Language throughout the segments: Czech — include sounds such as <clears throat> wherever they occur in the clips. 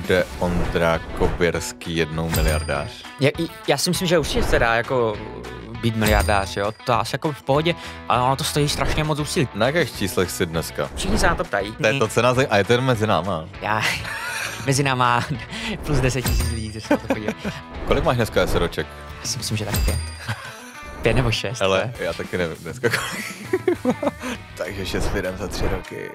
bude Ondra Koběrský jednou miliardář? Já, já si myslím, že už se dá jako být miliardář, jo? To asi jako v pohodě, ale ono to stojí strašně moc úsilí. Na jakých číslech si dneska? Všichni se na to ptají. To je to cena, a je to jen mezi náma. Já, <laughs> mezi náma <laughs> plus 10 tisíc lidí, se to podívají. Kolik máš dneska SROček? Já si myslím, že tak pět. Pět nebo šest. Ale ne? já taky nevím dneska kolik. <laughs> Takže šest lidem za tři roky.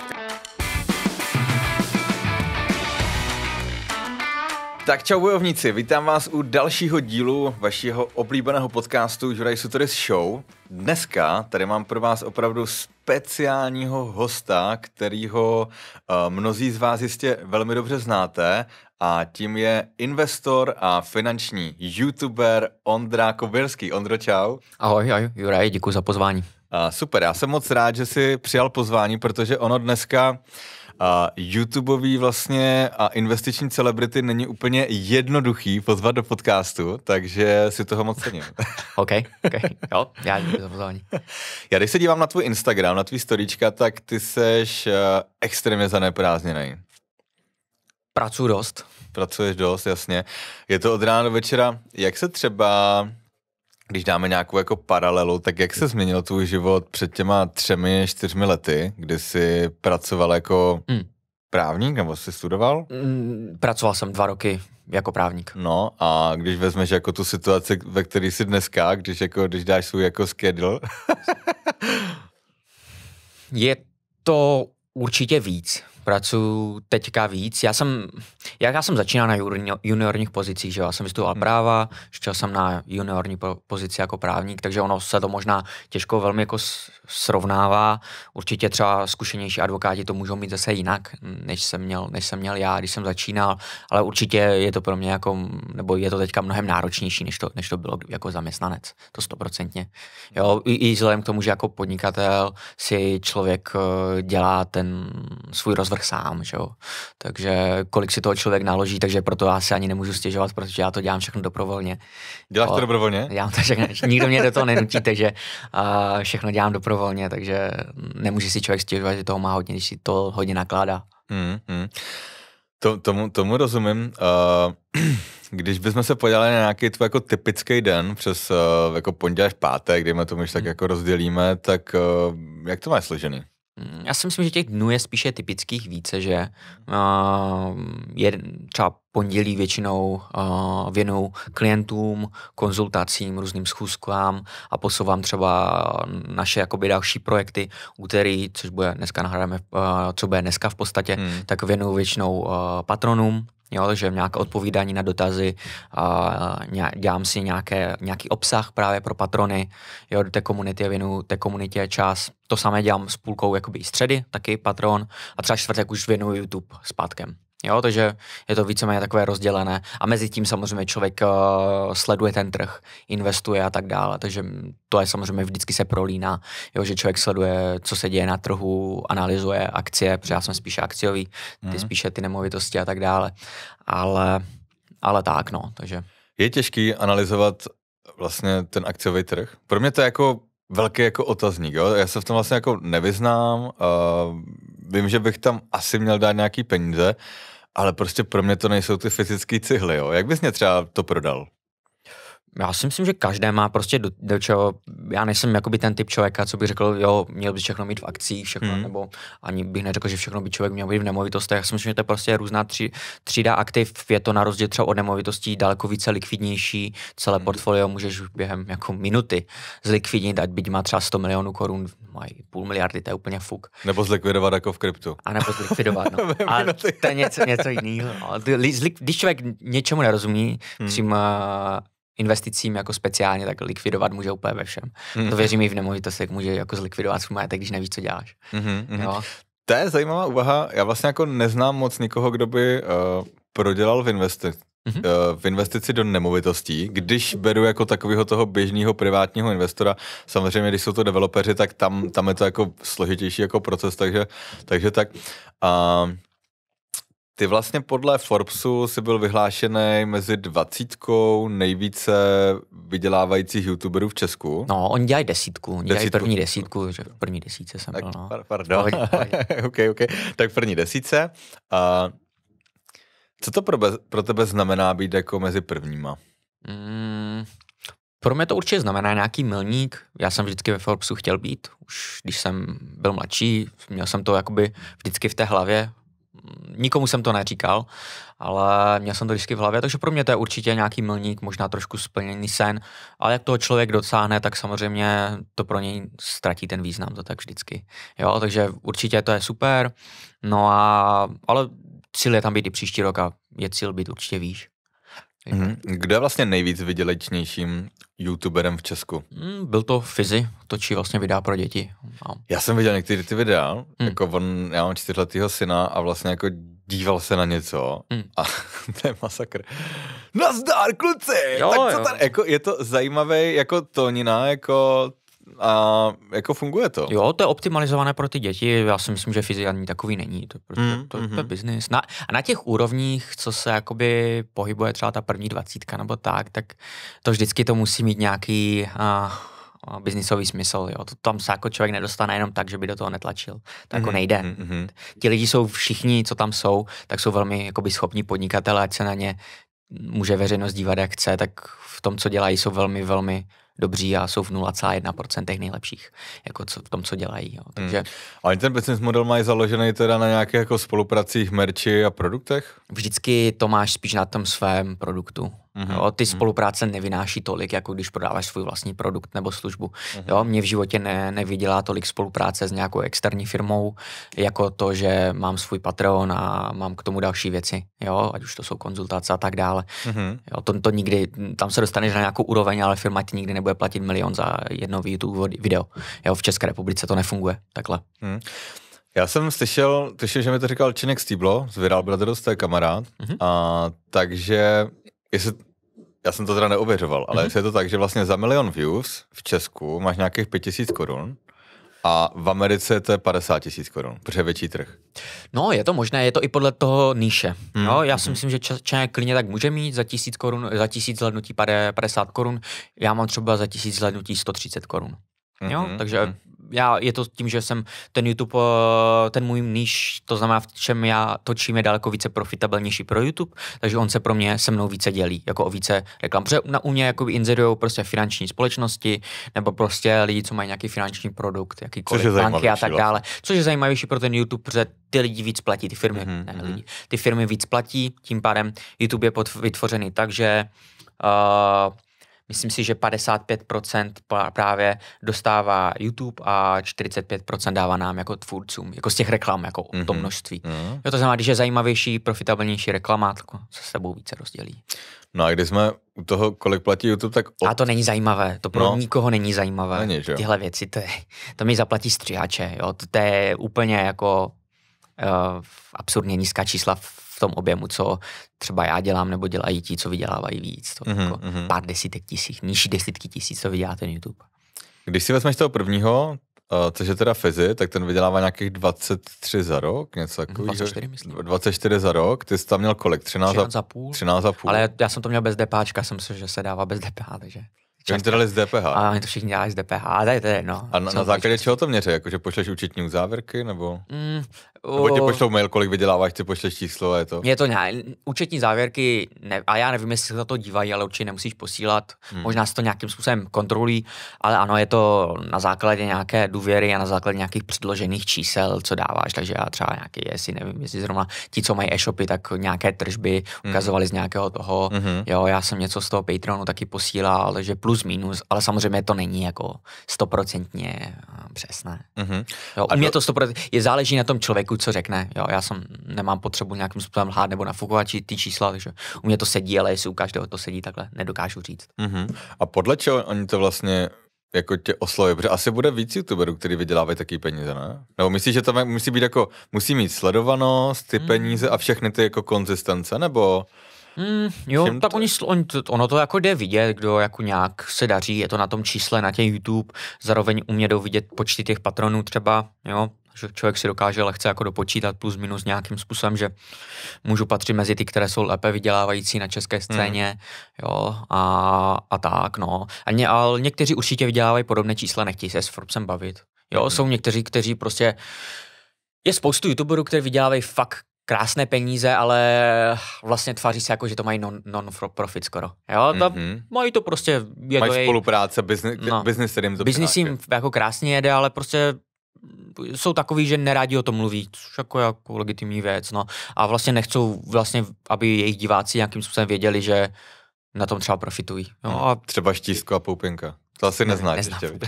Tak čau bojovníci, vítám vás u dalšího dílu vašeho oblíbeného podcastu Juraj Sutoris Show. Dneska tady mám pro vás opravdu speciálního hosta, kterýho eh, mnozí z vás jistě velmi dobře znáte a tím je investor a finanční youtuber Ondra Kobirský. Ondro, čau. Ahoj, ahoj Juraj, děkuji za pozvání. A super, já jsem moc rád, že jsi přijal pozvání, protože ono dneska a YouTubeový vlastně a investiční celebrity není úplně jednoduchý pozvat do podcastu, takže si toho moc cením. <laughs> OK, OK, jo, já děkuji za pozvání. <laughs> Já když se dívám na tvůj Instagram, na tvý storička, tak ty seš uh, extrémně zaneprázdněný. Pracuji dost. Pracuješ dost, jasně. Je to od rána do večera. Jak se třeba když dáme nějakou jako paralelu, tak jak se změnil tvůj život před těma třemi, čtyřmi lety, kdy jsi pracoval jako mm. právník nebo jsi studoval? Mm, pracoval jsem dva roky jako právník. No a když vezmeš jako tu situaci, ve které jsi dneska, když, jako, když dáš svůj jako schedule? <laughs> Je to určitě víc pracuju teďka víc. Já jsem, jak já jsem začínal na juniorních pozicích, že jo? Já jsem vystudoval hmm. práva, šel jsem na juniorní pozici jako právník, takže ono se to možná těžko velmi jako srovnává. Určitě třeba zkušenější advokáti to můžou mít zase jinak, než jsem měl, než jsem měl já, když jsem začínal, ale určitě je to pro mě jako, nebo je to teďka mnohem náročnější, než to, než to bylo jako zaměstnanec, to stoprocentně. Jo, i, i vzhledem k tomu, že jako podnikatel si člověk eh, dělá ten svůj rozvrh sám, že jo. Takže kolik si toho člověk naloží, takže proto já si ani nemůžu stěžovat, protože já to dělám všechno dobrovolně. Děláš to dobrovolně? Já to všechno, nikdo mě do toho nenutí, takže uh, všechno dělám dobrovolně dobrovolně, takže nemůže si člověk stěžovat, že toho má hodně, když si to hodně nakládá. Mm, mm. To, tomu, tomu rozumím. Uh, <clears throat> když bychom se podělali na nějaký tvůj jako typický den přes uh, jako pondělí až pátek, kdy my to už tak hmm. jako rozdělíme, tak uh, jak to máš složený? Mm, já si myslím, že těch dnů je spíše typických více, že uh, je třeba pondělí většinou uh, věnou klientům, konzultacím, různým schůzkám a posouvám třeba naše jakoby další projekty. Úterý, což bude dneska nahráme, uh, co bude dneska v podstatě, hmm. tak věnou většinou uh, patronům, Jo, že nějaké odpovídání na dotazy, a dělám si nějaké, nějaký obsah právě pro patrony, jo, do té komunity věnu, té komunitě čas. To samé dělám s půlkou jakoby středy, taky patron, a třeba čtvrtek už věnuju YouTube s pátkem. Jo, takže je to víceméně takové rozdělené. A mezi tím samozřejmě člověk uh, sleduje ten trh, investuje a tak dále. Takže to je samozřejmě vždycky se prolíná, jo, že člověk sleduje, co se děje na trhu, analyzuje akcie, protože já jsem spíše akciový, ty hmm. spíše ty nemovitosti a tak dále. Ale, ale tak, no, takže. Je těžký analyzovat vlastně ten akciový trh? Pro mě to je jako velký jako otazník, jo? Já se v tom vlastně jako nevyznám, uh, vím, že bych tam asi měl dát nějaký peníze, ale prostě pro mě to nejsou ty fyzické cihly, jo. Jak bys mě třeba to prodal? Já si myslím, že každé má prostě do, do čeho, já nejsem jakoby ten typ člověka, co bych řekl, jo, měl by všechno mít v akcích, všechno, hmm. nebo ani bych neřekl, že všechno by člověk měl být v nemovitostech. Já si myslím, že to je prostě různá tři, třída aktiv, je to na rozdíl třeba od nemovitostí daleko více likvidnější, celé hmm. portfolio můžeš během jako minuty zlikvidnit, ať byť má třeba 100 milionů korun, mají půl miliardy, to je úplně fuk. Nebo zlikvidovat jako v kryptu. A nebo zlikvidovat, no. a <laughs> to je něco, něco jiného. No. Když člověk něčemu nerozumí, hmm. přímo investicím jako speciálně tak likvidovat může úplně ve všem. Mm. To mhm. věřím i v nemovitostech, může jako zlikvidovat svůj majetek, když neví, co děláš. Mm-hmm, Jo? To je zajímavá úvaha. Já vlastně jako neznám moc nikoho, kdo by uh, prodělal v investic- mm-hmm. Eh, v investici do nemovitostí, když beru jako takového toho běžného privátního investora, samozřejmě, když jsou to developeři, tak tam, tam je to jako složitější jako proces, takže, takže tak. A, uh, ty vlastně podle Forbesu si byl vyhlášený mezi dvacítkou nejvíce vydělávajících youtuberů v Česku. No, oni dělají desítku, oni dělají desítku. první desítku, že v první desíce jsem tak, byl, no. Par, pardon, <laughs> ok, ok, tak první desíce. A co to pro, bez, pro tebe znamená být jako mezi prvníma? Mm, pro mě to určitě znamená nějaký milník. Já jsem vždycky ve Forbesu chtěl být, už když jsem byl mladší, měl jsem to jakoby vždycky v té hlavě, nikomu jsem to neříkal, ale měl jsem to vždycky v hlavě, takže pro mě to je určitě nějaký milník, možná trošku splněný sen, ale jak toho člověk dosáhne, tak samozřejmě to pro něj ztratí ten význam, to tak vždycky. Jo, takže určitě to je super, no a, ale cíl je tam být i příští rok a je cíl být určitě výš. Jako. Mhm. Kdo je vlastně nejvíc vydělečnějším youtuberem v Česku? Mm, byl to Fizi, točí vlastně videa pro děti. A... Já jsem viděl některé ty videa, mm. jako on, já mám čtyřletýho syna a vlastně jako díval se na něco mm. a <laughs> to je masakr. Nazdar, kluci! Jo, tak co jo. Tady, jako je to zajímavé, jako tonina, jako a jako funguje to. Jo, to je optimalizované pro ty děti, já si myslím, že ani takový není, to, to, to, to, to je mm-hmm. biznis. Na, a na těch úrovních, co se jakoby pohybuje třeba ta první dvacítka nebo tak, tak to vždycky to musí mít nějaký... a biznisový smysl. Jo. To tam se jako člověk nedostane jenom tak, že by do toho netlačil. To jako mm-hmm. jako nejde. Mm-hmm. Ti lidi jsou všichni, co tam jsou, tak jsou velmi jakoby, schopní podnikatele, ať se na ně může veřejnost dívat, jak chce, tak v tom, co dělají, jsou velmi, velmi dobří a jsou v 0,1% nejlepších jako co, v tom, co dělají. Jo. Hmm. Takže... Hmm. Ale ten business model mají založený teda na nějakých jako spolupracích, merči a produktech? Vždycky to máš spíš na tom svém produktu. Mm-hmm. Jo, ty mm-hmm. spolupráce nevynáší tolik, jako když prodáváš svůj vlastní produkt nebo službu. Mm-hmm. Jo, mě v životě ne, nevydělá tolik spolupráce s nějakou externí firmou, jako to, že mám svůj Patreon a mám k tomu další věci, jo, ať už to jsou konzultace a tak dále. Mm-hmm. Jo, to, to nikdy, tam se dostaneš na nějakou úroveň, ale firma ti nikdy nebude platit milion za jedno YouTube video. Jo, v České republice to nefunguje takhle. Mm. Já jsem slyšel, slyšel, že mi to říkal Činek Stýblo z Viral Brothers, to je kamarád, mm-hmm. a, takže jestli já jsem to teda neověřoval, ale mm-hmm. je to tak, že vlastně za milion views v Česku máš nějakých 5000 korun a v Americe to je 50 tisíc korun, protože je větší trh. No, je to možné, je to i podle toho níše. Hmm. No, já si hmm. myslím, že Čečenek klidně tak může mít za tisíc korun, za tisíc zhlednutí 50 korun, já mám třeba za tisíc zhlednutí 130 korun. Jo, mm-hmm. takže mhm já, je to tím, že jsem ten YouTube, eh, ten můj níž, to znamená, v čem já točím, je daleko více profitabilnější pro YouTube, takže on se pro mě se mnou více dělí, jako o více reklam. Protože na, u mě jako inzerují prostě finanční společnosti nebo prostě lidi, co mají nějaký finanční produkt, jakýkoliv banky a tak vlastně. dále. Což je zajímavější pro ten YouTube, protože ty lidi víc platí, ty firmy, mm-hmm. ne, mhm. lidi. Ty firmy víc platí, tím pádem YouTube je pod, vytvořený tak, že uh, Myslím si, že 55% právě dostává YouTube a 45% dává nám jako tvůrcům, jako z těch reklam, jako mm-hmm. to mhm. množství. Mm-hmm. Jo, to znamená, když je zajímavější, profitabilnější reklama, tak se s sebou více rozdělí. No a když jsme u toho, kolik platí YouTube, tak... Od... A to není zajímavé, to pro no. nikoho není zajímavé. Není, že? Tyhle věci, to, je, to mi zaplatí stříhače, jo, to, to je úplně jako uh, absurdně nízká čísla v v tom objemu, co třeba já dělám nebo dělají ti, co vydělávají víc. To mm-hmm, jako mhm. Pár desítek tisíc, nižší desítky tisíc, co vydělá ten YouTube. Když si vezmeš toho prvního, Uh, což je teda Fizi, tak ten vydělává nějakých 23 za rok, něco takového. 24, myslím. 24 za rok, ty jsi tam měl kolik? 13, 13 za půl. 13 za půl. Ale já jsem to měl bez DPAčka, jsem si, že se dává bez DPH, takže... Oni to dali z DPH. A oni to všichni dělají z DPH, a tady tady, no. A na, na základě čeho to měří? Jako, že pošleš účetní závěrky, nebo? Mm, nebo ti pošlou mail, kolik vyděláváš, ty pošleš číslo je to. Je to ne, účetní závěrky, ne, a já nevím, jestli se na to dívají, ale určitě nemusíš posílat. Hmm. Možná se to nějakým způsobem kontrolují, ale ano, je to na základě nějaké důvěry a na základě nějakých předložených čísel, co dáváš. Takže já třeba nějaký, jestli nevím, jestli zrovna ti, co mají e-shopy, tak nějaké tržby hmm. ukazovali hmm. z nějakého toho. Hmm. Jo, já jsem něco z toho Patreonu taky posílal, že plus minus, ale samozřejmě to není jako stoprocentně eh, přesné. Hmm. Jo, a mě to stoprocentně, je záleží na tom člověku člověku, co řekne, jo, já jsem, nemám potřebu nějakým způsobem lhát nebo nafukovat ty čísla, takže u mě to sedí, ale jestli u každého to sedí takhle, nedokážu říct. Mm-hmm. A podle čeho oni to vlastně jako tě osloví, protože asi bude víc youtuberů, který vydělávají taky peníze, ne? Nebo myslíš, že to musí být jako, musí mít sledovanost, ty mm. peníze a všechny ty jako konzistence, nebo... Mm, jo, Všem tak to... oni, on, ono to jako jde vidět, kdo jako nějak se daří, je to na tom čísle, na těch YouTube, zároveň u mě vidět počty těch patronů třeba, jo, že člověk si dokáže lehce jako dopočítat plus minus nějakým způsobem, že můžu patřit mezi ty, které jsou lépe vydělávající na české hmm. scéně, hmm. jo, a, a tak, no. A ně, ale někteří určitě vydělávají podobné čísla, nechtějí se s Forbesem bavit. Jo, hmm. jsou někteří, kteří prostě je spoustu youtuberů, kteří vydělávají fakt krásné peníze, ale vlastně tváří se jako, že to mají non, non-profit skoro. Jo, mm-hmm. mají to prostě... Je mají jej, spolupráce, business, no, business, jim to jim jako krásně jede, ale prostě jsou takový, že nerádi o tom mluví, což jako, jako legitimní věc, no. A vlastně nechcou vlastně, aby jejich diváci nějakým způsobem věděli, že na tom třeba profitují. No. No a třeba štístko a poupinka. To asi ne, neznáš neznám. ještě.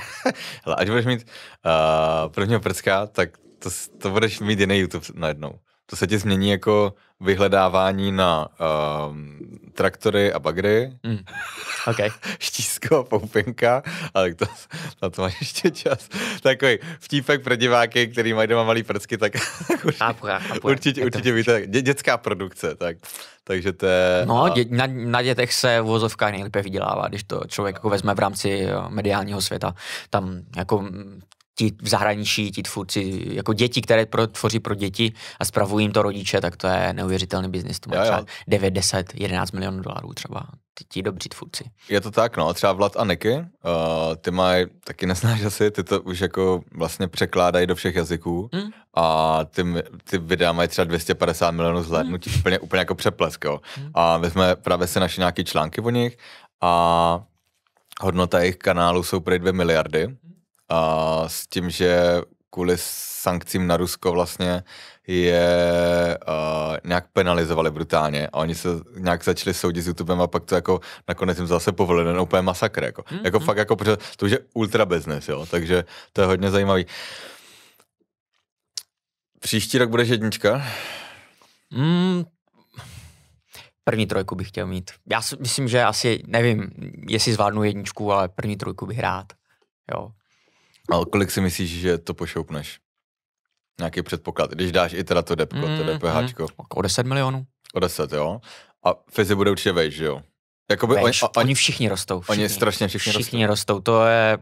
Hele, až budeš mít uh, prvního prcka, tak to, to budeš mít jiný YouTube najednou to se ti změní jako vyhledávání na uh, traktory a bagry, mm. Ok. <laughs> Štízko a poupinka, ale to, na to máš ještě čas. Takový vtípek pro diváky, který mají doma malý prsky, tak <laughs> určitě, apura, apura. určitě, určitě víte, dě, dětská produkce, tak, takže to je... No, dě, na, na dětech se v vozovkách nejlépe vydělává, když to člověk jako vezme v rámci eh, mediálního světa. Tam jako mm, ti v zahraničí, ti tvůrci, jako děti, které pro, tvoří pro děti a spravují jim to rodiče, tak to je neuvěřitelný biznis. To má jo, třeba jo. 9, 10, 11 milionů dolarů třeba ti, ti dobří tvůrci. Je to tak, no. a Třeba Vlad a Niky, uh, ty mají, taky neznáš asi, ty to už jako vlastně překládají do všech jazyků hmm. a ty, ty videa mají třeba 250 milionů zhlédnutí, hmm. úplně, úplně jako přeplesk, jo. Hmm. A my jsme právě se našli nějaký články o nich a hodnota jejich kanálu jsou prý 2 miliardy. Hmm a s tím, že kvůli sankcím na Rusko vlastně je uh, nějak penalizovali brutálně a oni se nějak začali soudit s YouTubem a pak to jako nakonec jim zase povolili ten úplně masakr. Jako, mm-hmm. jako hmm. fakt jako, protože to už je ultra business, jo, takže to je hodně zajímavý. Příští rok budeš jednička? Mm, první trojku bych chtěl mít. Já si myslím, že asi, nevím, jestli zvládnu jedničku, ale první trojku bych rád. Jo, a kolik si myslíš, že to pošoupneš? Nějaký předpoklad, když dáš i teda to depko, mm, to DPH. Mm, o 10 milionů. O 10, jo. A fyzi bude určitě vejš, jo? Jakoby vejš, oni, oni, oni všichni rostou. Všichni, oni strašně všichni, všichni rostou. rostou. To je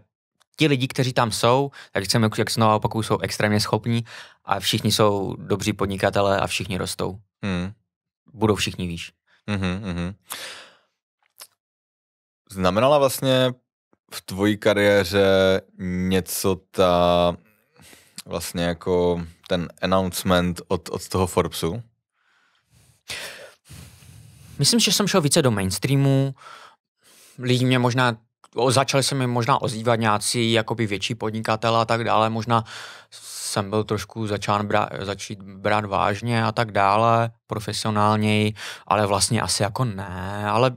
ti lidi, kteří tam jsou, tak chceme, jak znovu opakuju, jsou extrémně schopní a všichni jsou dobří podnikatelé a všichni rostou. Mm. Budou všichni výš. Mm-hmm, mm-hmm. Znamenala vlastně v tvojí kariéře něco ta vlastně jako ten announcement od, od toho Forbesu? Myslím, že jsem šel více do mainstreamu. Lidi mě možná začali se mi možná ozývat nějací jakoby větší podnikatel a tak dále, možná jsem byl trošku začán brát, začít brát vážně a tak dále, profesionálněji, ale vlastně asi jako ne, ale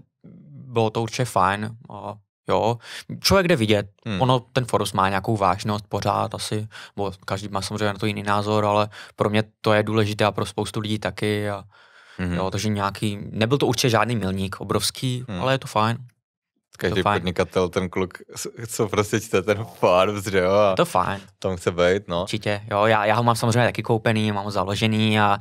bylo to určitě fajn Jo, člověk jde vidět, hmm. ono, ten Foros má nějakou vážnost pořád asi, bo každý má samozřejmě na to jiný názor, ale pro mě to je důležité a pro spoustu lidí taky. A, hmm. jo, takže nějaký, nebyl to určitě žádný milník obrovský, hmm. ale je to fajn. Každý to podnikatel, fajn. ten kluk, co prostě čte ten Forbes, že jo? A to fajn. Tam chce být, no. Určitě, jo, já, já ho mám samozřejmě taky koupený, mám ho založený a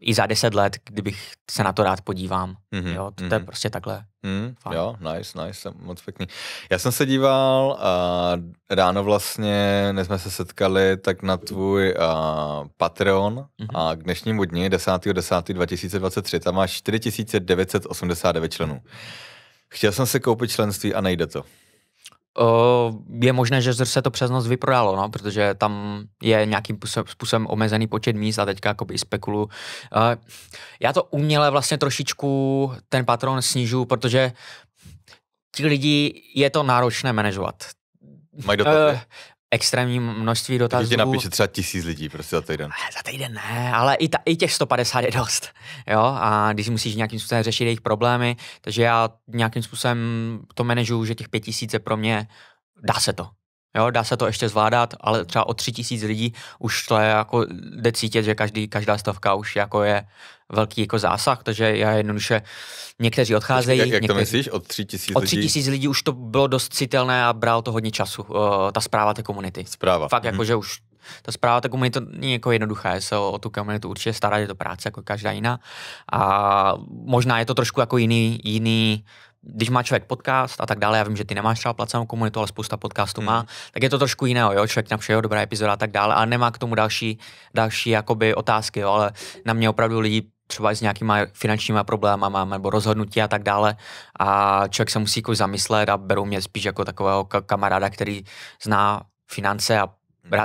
i za deset let, kdybych se na to rád podívám. Mm-hmm. Jo, to, to mm-hmm. je mhm. prostě takhle. Mm, Fajn. jo, nice, nice, moc pěkný. Já jsem se díval a ráno vlastně, než jsme se setkali, tak na tvůj a, Patreon mm-hmm. a k dnešnímu dni 10.10.2023 tam máš 4989 členů. Chtěl jsem se koupit členství a nejde to je možné, že se to přes noc vyprodalo, no, protože tam je nějakým způsobem omezený počet míst a teďka jakoby spekulu. Já to uměle vlastně trošičku ten patron snižu, protože ti lidi je to náročné manažovat. Mají dotace. Eh, extrémní množství dotazů. Takže ti napíše třeba tisíc lidí prostě za týden. Za týden ne, ale i, ta, i těch 150 je dost. Jo? A když musíš nějakým způsobem řešit jejich problémy, takže já nějakým způsobem to manažuju, že těch pět tisíc je pro mě, dá se to. Jo, dá se to ještě zvládat, ale třeba o tři tisíc lidí už to je jako jde cítit, že každý, každá stavka už jako je velký jako zásah, takže já jednoduše někteří odcházejí. Jak, jak někteří, to myslíš? Od tři tisíc lidí? Od tři tisíc lidí už to bylo dost citelné a bral to hodně času, uh, ta zpráva té komunity. Zpráva. Fakt hmm. jako, mhm. že už ta zpráva té komunity není jako jednoduchá, je se o, o tu komunitu určitě stará, je to práce jako každá jiná a možná je to trošku jako jiný, jiný když má člověk podcast a tak dále, já vím, že ty nemáš třeba placenou komunitu, ale spousta podcastů hmm. má, mm. tak je to trošku jiného, jo, člověk napíše, jo, dobrá epizoda a tak dále, ale nemá k tomu další, další jakoby otázky, jo, ale na mě opravdu lidi třeba s nějakýma finančníma problémama nebo rozhodnutí a tak dále. A člověk se musí jako zamyslet a berou mě spíš jako takového kamaráda, který zná finance a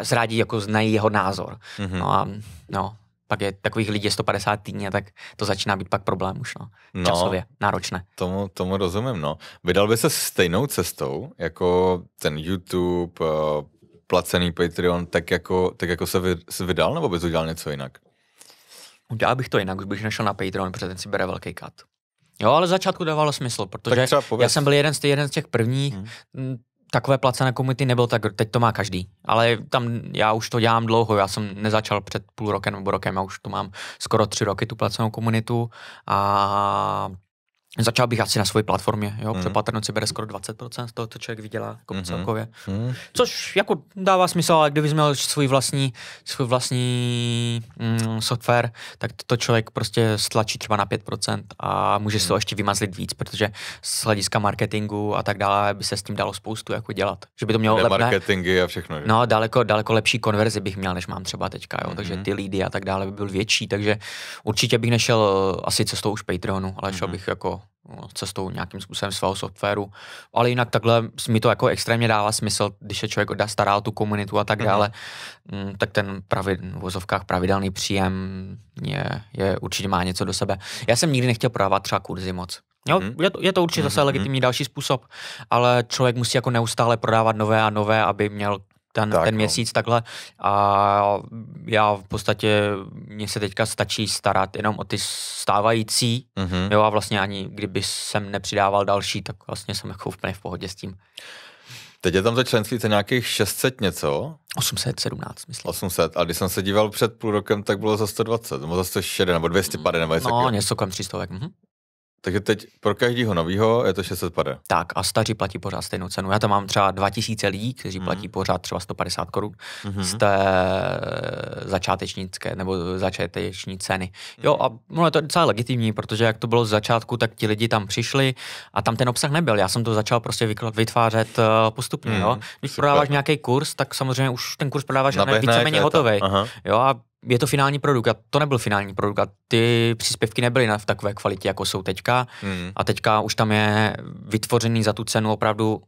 zrádí jako znají jeho názor. Mm-hmm. No a no, pak je takových lidí 150 týdně, tak to začíná být pak problém už, no. no Časově, náročné. Tomu, tomu rozumím, no. Vydal by se stejnou cestou, jako ten YouTube, eh, placený Patreon, tak jako, tak jako se, vydal, nebo bys udělal něco jinak? Udělal bych to jinak, už bych našel na Patreon, protože ten si bere velký kat. Jo, ale začátku dávalo smysl, protože já jsem byl jeden z, těch, jeden z těch prvních, hmm. Hm, takové placené komunity nebyl, tak teď to má každý. Ale tam já už to dělám dlouho, já jsem nezačal před půl rokem nebo rokem, já už to mám skoro tři roky, tu placenou komunitu a Začal bych asi na své platformě, jo, mm. přepatrnost si bere skoro 20% toho, co člověk vydělá jako mm. celkově. Mm. Což jako dává smysl, ale kdybych měl svůj vlastní, svůj vlastní mm, software, tak to člověk prostě stlačí třeba na 5% a může mm. se to ještě vymazlit víc, protože z hlediska marketingu a tak dále by se s tím dalo spoustu jako dělat. Že by to mělo lepší marketingy a všechno. Že? No, daleko, daleko lepší konverzi bych měl, než mám třeba teďka, jo, mm. takže mhm. ty lídy a tak dále by byl větší, takže určitě bych nešel asi cestou už Patreonu, ale šel mm. bych jako cestou nějakým způsobem svého softwaru. Ale jinak takhle mi to jako extrémně dává smysl, když se člověk dá stará o tu komunitu a tak mhm. dále, mm-hmm. tak ten pravid, v vozovkách pravidelný příjem je, je, určitě má něco do sebe. Já jsem nikdy nechtěl prodávat třeba kurzy moc. Jo, hmm. je, to, je to určitě zase hmm. legitimní další způsob, ale člověk musí jako neustále prodávat nové a nové, aby měl ten, tak, ten no. měsíc no. takhle a já v podstatě, mně se teďka stačí starat jenom o ty stávající, mm-hmm. jo a vlastně ani kdyby jsem nepřidával další, tak vlastně jsem jako úplně v pohodě s tím. Teď je tam za členství to nějakých 600 něco? 817, myslím. 800. A když jsem se díval před půl rokem, tak bylo za 120, nebo za 160, nebo 250, nebo něco. No, něco kolem 300. Mhm. Takže teď pro každého nového je to 600 pade. Tak a staří platí pořád stejnou cenu. Já tam mám třeba 2000 lidí, kteří mm. platí pořád třeba 150 korun mm-hmm. z té eh, začátečnické nebo začáteční ceny. Jo mhm. a no, je to docela legitimní, protože jak to bylo z začátku, tak ti lidi tam přišli a tam ten obsah nebyl. Já jsem to začal prostě vytvářet eh, postupně. Mm. Jo. Když Super. prodáváš nějaký kurz, tak samozřejmě už ten kurz prodáváš víceméně hotový. Jo a je to finální produkt a to nebyl finální produkt a ty příspěvky nebyly v takové kvalitě, jako jsou teďka mm. a teďka už tam je vytvořený za tu cenu opravdu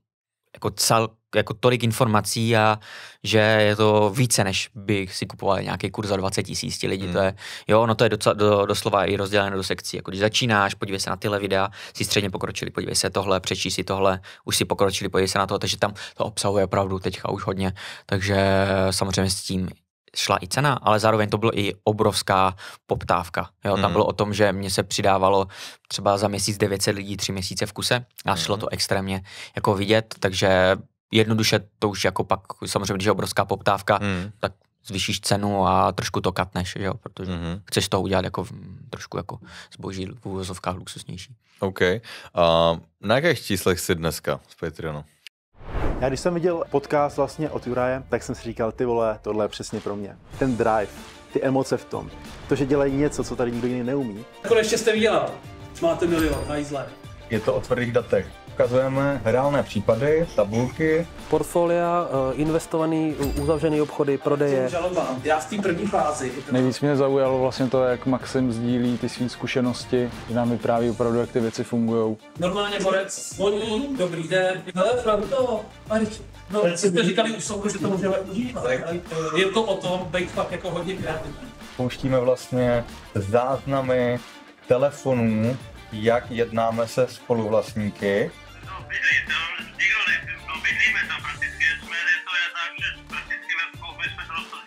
jako, cel, jako tolik informací a že je to více, než bych si kupoval nějaký kurz za 20 tisíc lidí. lidi. Mm. To je, jo, no to je docela, do, doslova i rozděleno do sekcí. Jako když začínáš, podívej se na tyhle videa, si středně pokročili, podívej se tohle, přečí si tohle, už si pokročili, podívej se na to, takže tam to obsahuje opravdu teďka už hodně. Takže samozřejmě s tím šla i cena, ale zároveň to bylo i obrovská poptávka. Jo, tam mm. bylo o tom, že mě se přidávalo třeba za měsíc 900 lidí, tři měsíce v kuse a mm. šlo mhm. to extrémně jako vidět, takže jednoduše to už jako pak, samozřejmě, když je obrovská poptávka, mm. tak zvýšíš cenu a trošku to katneš, že jo? protože mm-hmm. chceš to udělat jako trošku jako zboží v úvozovkách luxusnější. OK. A na jakých číslech jsi dneska z Patreonu? Já když jsem viděl podcast vlastně od Juraje, tak jsem si říkal, ty vole, tohle je přesně pro mě. Ten drive, ty emoce v tom, to, že dělají něco, co tady nikdo jiný neumí. Konečně jako jste vydělal, máte milion, jízle. Je to o tvrdých datech ukazujeme reálné případy, tabulky. Portfolia, eh, investovaný, uzavřený obchody, prodeje. já v té první fázi. Nejvíc mě zaujalo vlastně to, jak Maxim sdílí ty své zkušenosti, že nám vypráví opravdu, jak ty věci fungují. Normálně borec zvoní, dobrý den, hele, Franto, No, jste říkali už soukru, že to můžeme užívat, je to o tom být fakt jako hodně kreativní. Pouštíme vlastně záznamy telefonů, jak jednáme se spoluvlastníky bydlí tam, nikdo ne, no bydlíme tam prakticky, jsme, to je tak, že prakticky ve jsme to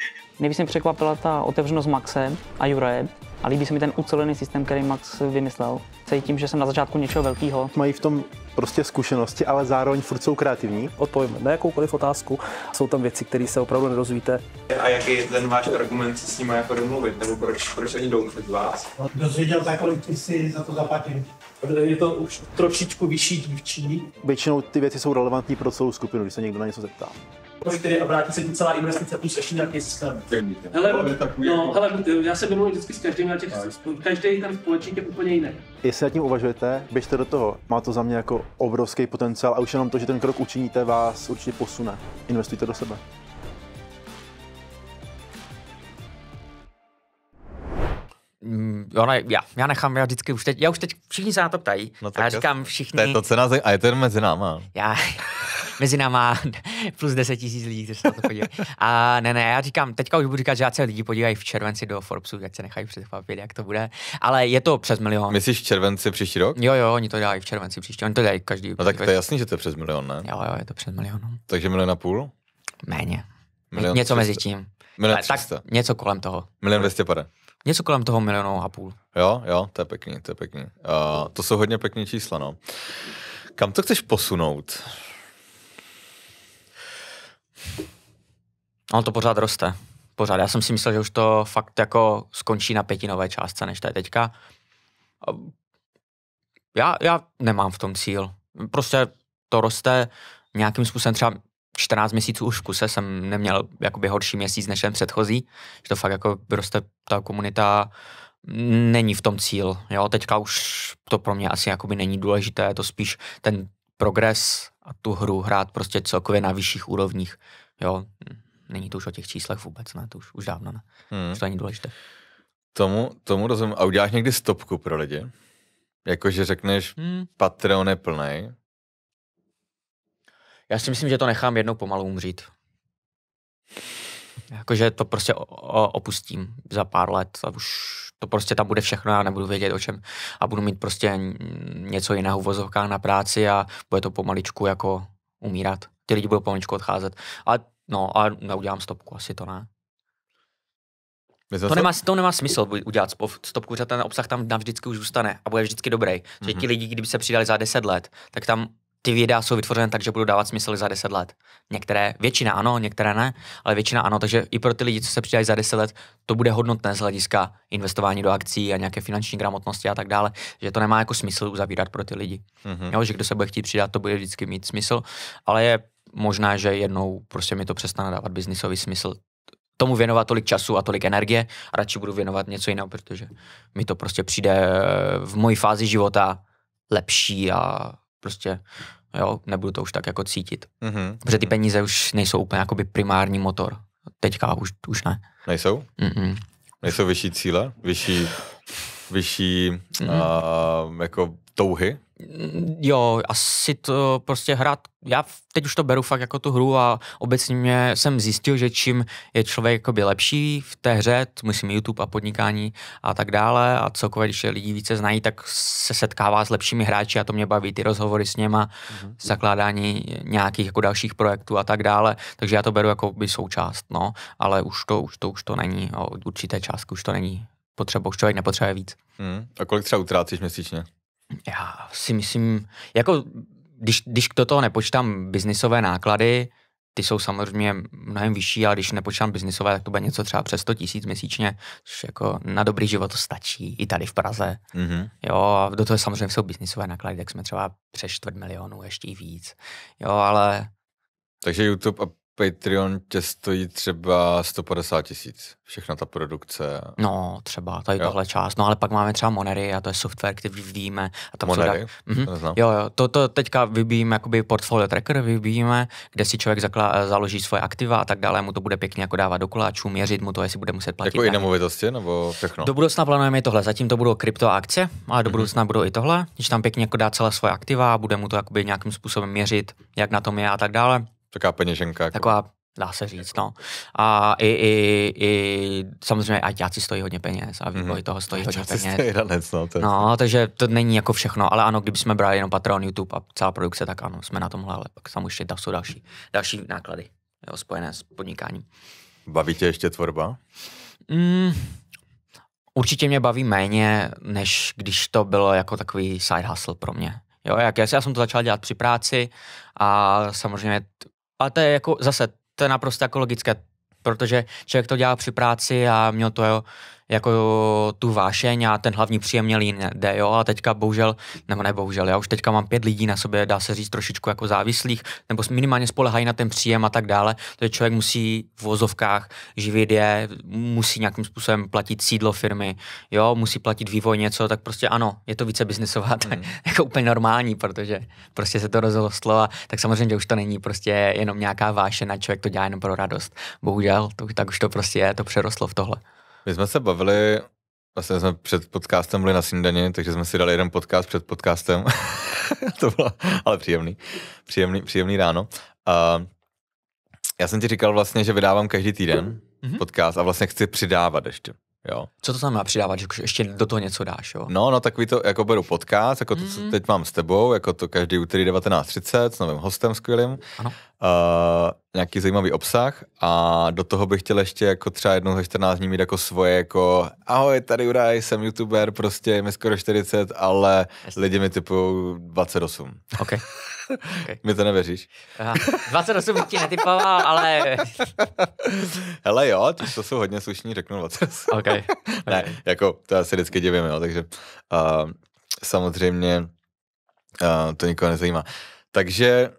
Nejvíc mě překvapila ta otevřenost Maxe a Juraje a líbí se mi ten ucelený systém, který Max vymyslel. Cítím, že jsem na začátku něčeho velkého. Mají v tom prostě zkušenosti, ale zároveň furt jsou kreativní. Odpovím na jakoukoliv otázku. Jsou tam věci, které se opravdu nedozvíte. A jaký je ten váš argument s nimi jako domluvit? Nebo proč, proč oni jdou před vás? Dozvěděl za kolik ty si za to zaplatil je to už trošičku vyšší dívčí. Většinou ty věci jsou relevantní pro celou skupinu, když se někdo na něco zeptá. tedy a vrátí se ti celá investice plus ještě nějaký systém. Hele, no, hele, já se domluvím vždycky s každým na těch, každý ten společník je úplně jiný. Jestli nad tím uvažujete, běžte do toho. Má to za mě jako obrovský potenciál a už jenom to, že ten krok učiníte, vás určitě posune. Investujte do sebe. Mm, jo, ne, já, já nechám, já vždycky už teď, já už teď všichni se na to ptají. No a já říkám všichni. To je to cena, a je to mezi náma. Já, <laughs> mezi náma <laughs> plus 10 tisíc lidí, kteří se na to podívají. A ne, ne, já říkám, teďka už budu říkat, že se lidi podívají v červenci do Forbesu, jak se nechají předchvapit, jak to bude. Ale je to přes milion. Myslíš v červenci příští rok? Jo, jo, oni to dělají v červenci příští, oni to dělají každý. No tak to je jasný, že to je přes milion, ne? Jo, jo, je to přes milion. No. Takže milion a půl? Méně. Milion něco 300. mezi tím. Milion tak, něco kolem toho. Milion 250. Něco kolem toho milionu a půl. Jo, jo, to je pěkný, to je pěkný. Uh, to jsou hodně pěkný čísla, no. Kam to chceš posunout? On to pořád roste. Pořád. Já jsem si myslel, že už to fakt jako skončí na pětinové částce, než to je teďka. Já, já nemám v tom cíl. Prostě to roste nějakým způsobem třeba 14 měsíců už v kuse jsem neměl jakoby horší měsíc než ten předchozí, že to fakt jako roste ta komunita není v tom cíl, jo, teďka už to pro mě asi jakoby není důležité, to spíš ten progres a tu hru hrát prostě celkově na vyšších úrovních, jo, není to už o těch číslech vůbec, ne, to už, už dávno ne, hmm. už to není důležité. Tomu, tomu rozumím. A uděláš někdy stopku pro lidi? Jakože řekneš, hmm. Patreon je plnej, já si myslím, že to nechám jednou pomalu umřít. Jakože to prostě opustím za pár let a už to prostě tam bude všechno, já nebudu vědět o čem a budu mít prostě něco jiného v vozovkách na práci a bude to pomaličku jako umírat. Ty lidi budou pomaličku odcházet. A no, a neudělám stopku, asi to ne. Zase... To, nemá, to nemá smysl udělat stopku, protože ten obsah tam vždycky už zůstane a bude vždycky dobrý. mm-hmm. ti lidi, kdyby se přidali za 10 let, tak tam ty videa jsou vytvořené tak, že budou dávat smysl za 10 let. Některé, většina ano, některé ne, ale většina ano, takže i pro ty lidi, co se přidají za 10 let, to bude hodnotné z hlediska investování do akcí a nějaké finanční gramotnosti a tak dále, že to nemá jako smysl uzavírat pro ty lidi. Mm-hmm. Jo, že kdo se bude chtít přidat, to bude vždycky mít smysl, ale je možná, že jednou prostě mi to přestane dávat biznisový smysl tomu věnovat tolik času a tolik energie a radši budu věnovat něco jiného, protože mi to prostě přijde v mojí fázi života lepší a prostě jo, nebudu to už tak jako cítit. Mm-hmm. Protože ty mhm. peníze už nejsou úplně jakoby primární motor. Teďka už, už ne. Nejsou? Mm-mm. Nejsou vyšší cíle? Vyšší, vyšší mm-hmm. uh, jako touhy? Jo, asi to prostě hrát, já teď už to beru fakt jako tu hru a obecně jsem zjistil, že čím je člověk jakoby lepší v té hře, myslím YouTube a podnikání a tak dále a celkově, když je lidi více znají, tak se setkává s lepšími hráči a to mě baví, ty rozhovory s něma, mm-hmm. zakládání nějakých jako dalších projektů a tak dále, takže já to beru jako by součást, no, ale už to, už to, už to není, o, určité částky už to není potřeba, už člověk nepotřebuje víc. Mm. A kolik třeba utrácíš měsíčně? Já si myslím, jako když, když k toho nepočítám biznisové náklady, ty jsou samozřejmě mnohem vyšší, ale když nepočítám biznisové, tak to bude něco třeba přes 100 tisíc měsíčně, což jako na dobrý život stačí i tady v Praze. Mm-hmm. Jo, a do toho samozřejmě jsou biznisové náklady, tak jsme třeba přes čtvrt milionu, ještě i víc. Jo, ale... Takže YouTube a Patreon tě stojí třeba 150 tisíc, všechna ta produkce. No, třeba, tady jo. tohle část. No ale pak máme třeba Monery a to je software, který vyvíjíme. A tam Monery? Dá... Mm-hmm. Jo, jo, to, to teďka vybíjíme, jakoby portfolio tracker vybíjíme, kde si člověk zakla- eh, založí svoje aktiva a tak dále, mu to bude pěkně jako dávat do koláčů, měřit mu to, jestli bude muset platit. Jako i nemovitosti nebo všechno? Do budoucna plánujeme i tohle, zatím to budou krypto akce, ale do mhm. budoucna mm-hmm. budou i tohle, když tam pěkně jako dá celé svoje aktiva, bude mu to jakoby nějakým způsobem měřit, jak na tom je a tak dále Taková peněženka. Jako. Taková dá se říct, jako- no. A i, i, i samozřejmě ajťáci stojí hodně peněz a mhm. vývoj mm toho stojí hodně peněz. Stojí ranec, no, to no, takže to není jako všechno, ale ano, kdybychom brali jenom Patreon, YouTube a celá produkce, tak ano, jsme na tomhle, ale pak tam jsou další, další náklady jo, spojené s podnikáním. Baví tě ještě tvorba? Mm, určitě mě baví méně, než když to bylo jako takový side hustle pro mě. Jo, jak já, já jsem to začal dělat při práci a samozřejmě a to je jako zase, to je naprosto jako logické, protože člověk to dělá při práci a měl to jo, jako tu vášeň a ten hlavní příjem měl jinde, jo, a teďka bohužel, nebo ne bohužel, já už teďka mám pět lidí na sobě, dá se říct trošičku jako závislých, nebo minimálně spolehají na ten příjem a tak dále, je člověk musí v vozovkách živit je, musí nějakým způsobem platit sídlo firmy, jo, musí platit vývoj něco, tak prostě ano, je to více biznisová, tak hmm. <laughs> jako úplně normální, protože prostě se to rozrostlo a tak samozřejmě, že už to není prostě jenom nějaká vášena, člověk to dělá jenom pro radost. Bohužel, to, tak už to prostě je, to přerostlo v tohle. My jsme se bavili, vlastně jsme před podcastem byli na snídani, takže jsme si dali jeden podcast před podcastem. <laughs> to bylo ale příjemný. Příjemný, příjemný ráno. A já jsem ti říkal vlastně, že vydávám každý týden mm-hmm. podcast a vlastně chci přidávat ještě. Jo. Co to znamená přidávat, že ještě do toho něco dáš? Jo? No, no tak to jako beru podcast, jako to, mm-hmm. co mhm. teď mám s tebou, jako to každý úterý 19.30 s novým hostem skvělým. Ano. Uh, nějaký zajímavý obsah a do toho bych chtěl ještě jako třeba jednou za 14 dní mít jako svoje jako ahoj, tady Uraj, jsem youtuber, prostě mi skoro 40, ale Jasně. lidi mi typu 28. Okay. <laughs> Okay. Mi to nevěříš. Aha. 28 ti netypoval, ale... <laughs> Hele jo, to, jsou hodně slušní, řeknu 28. Okay. okay. Ne, jako to já se vždycky divím, jo, takže uh, samozřejmě uh, to nikoho nezajímá. Takže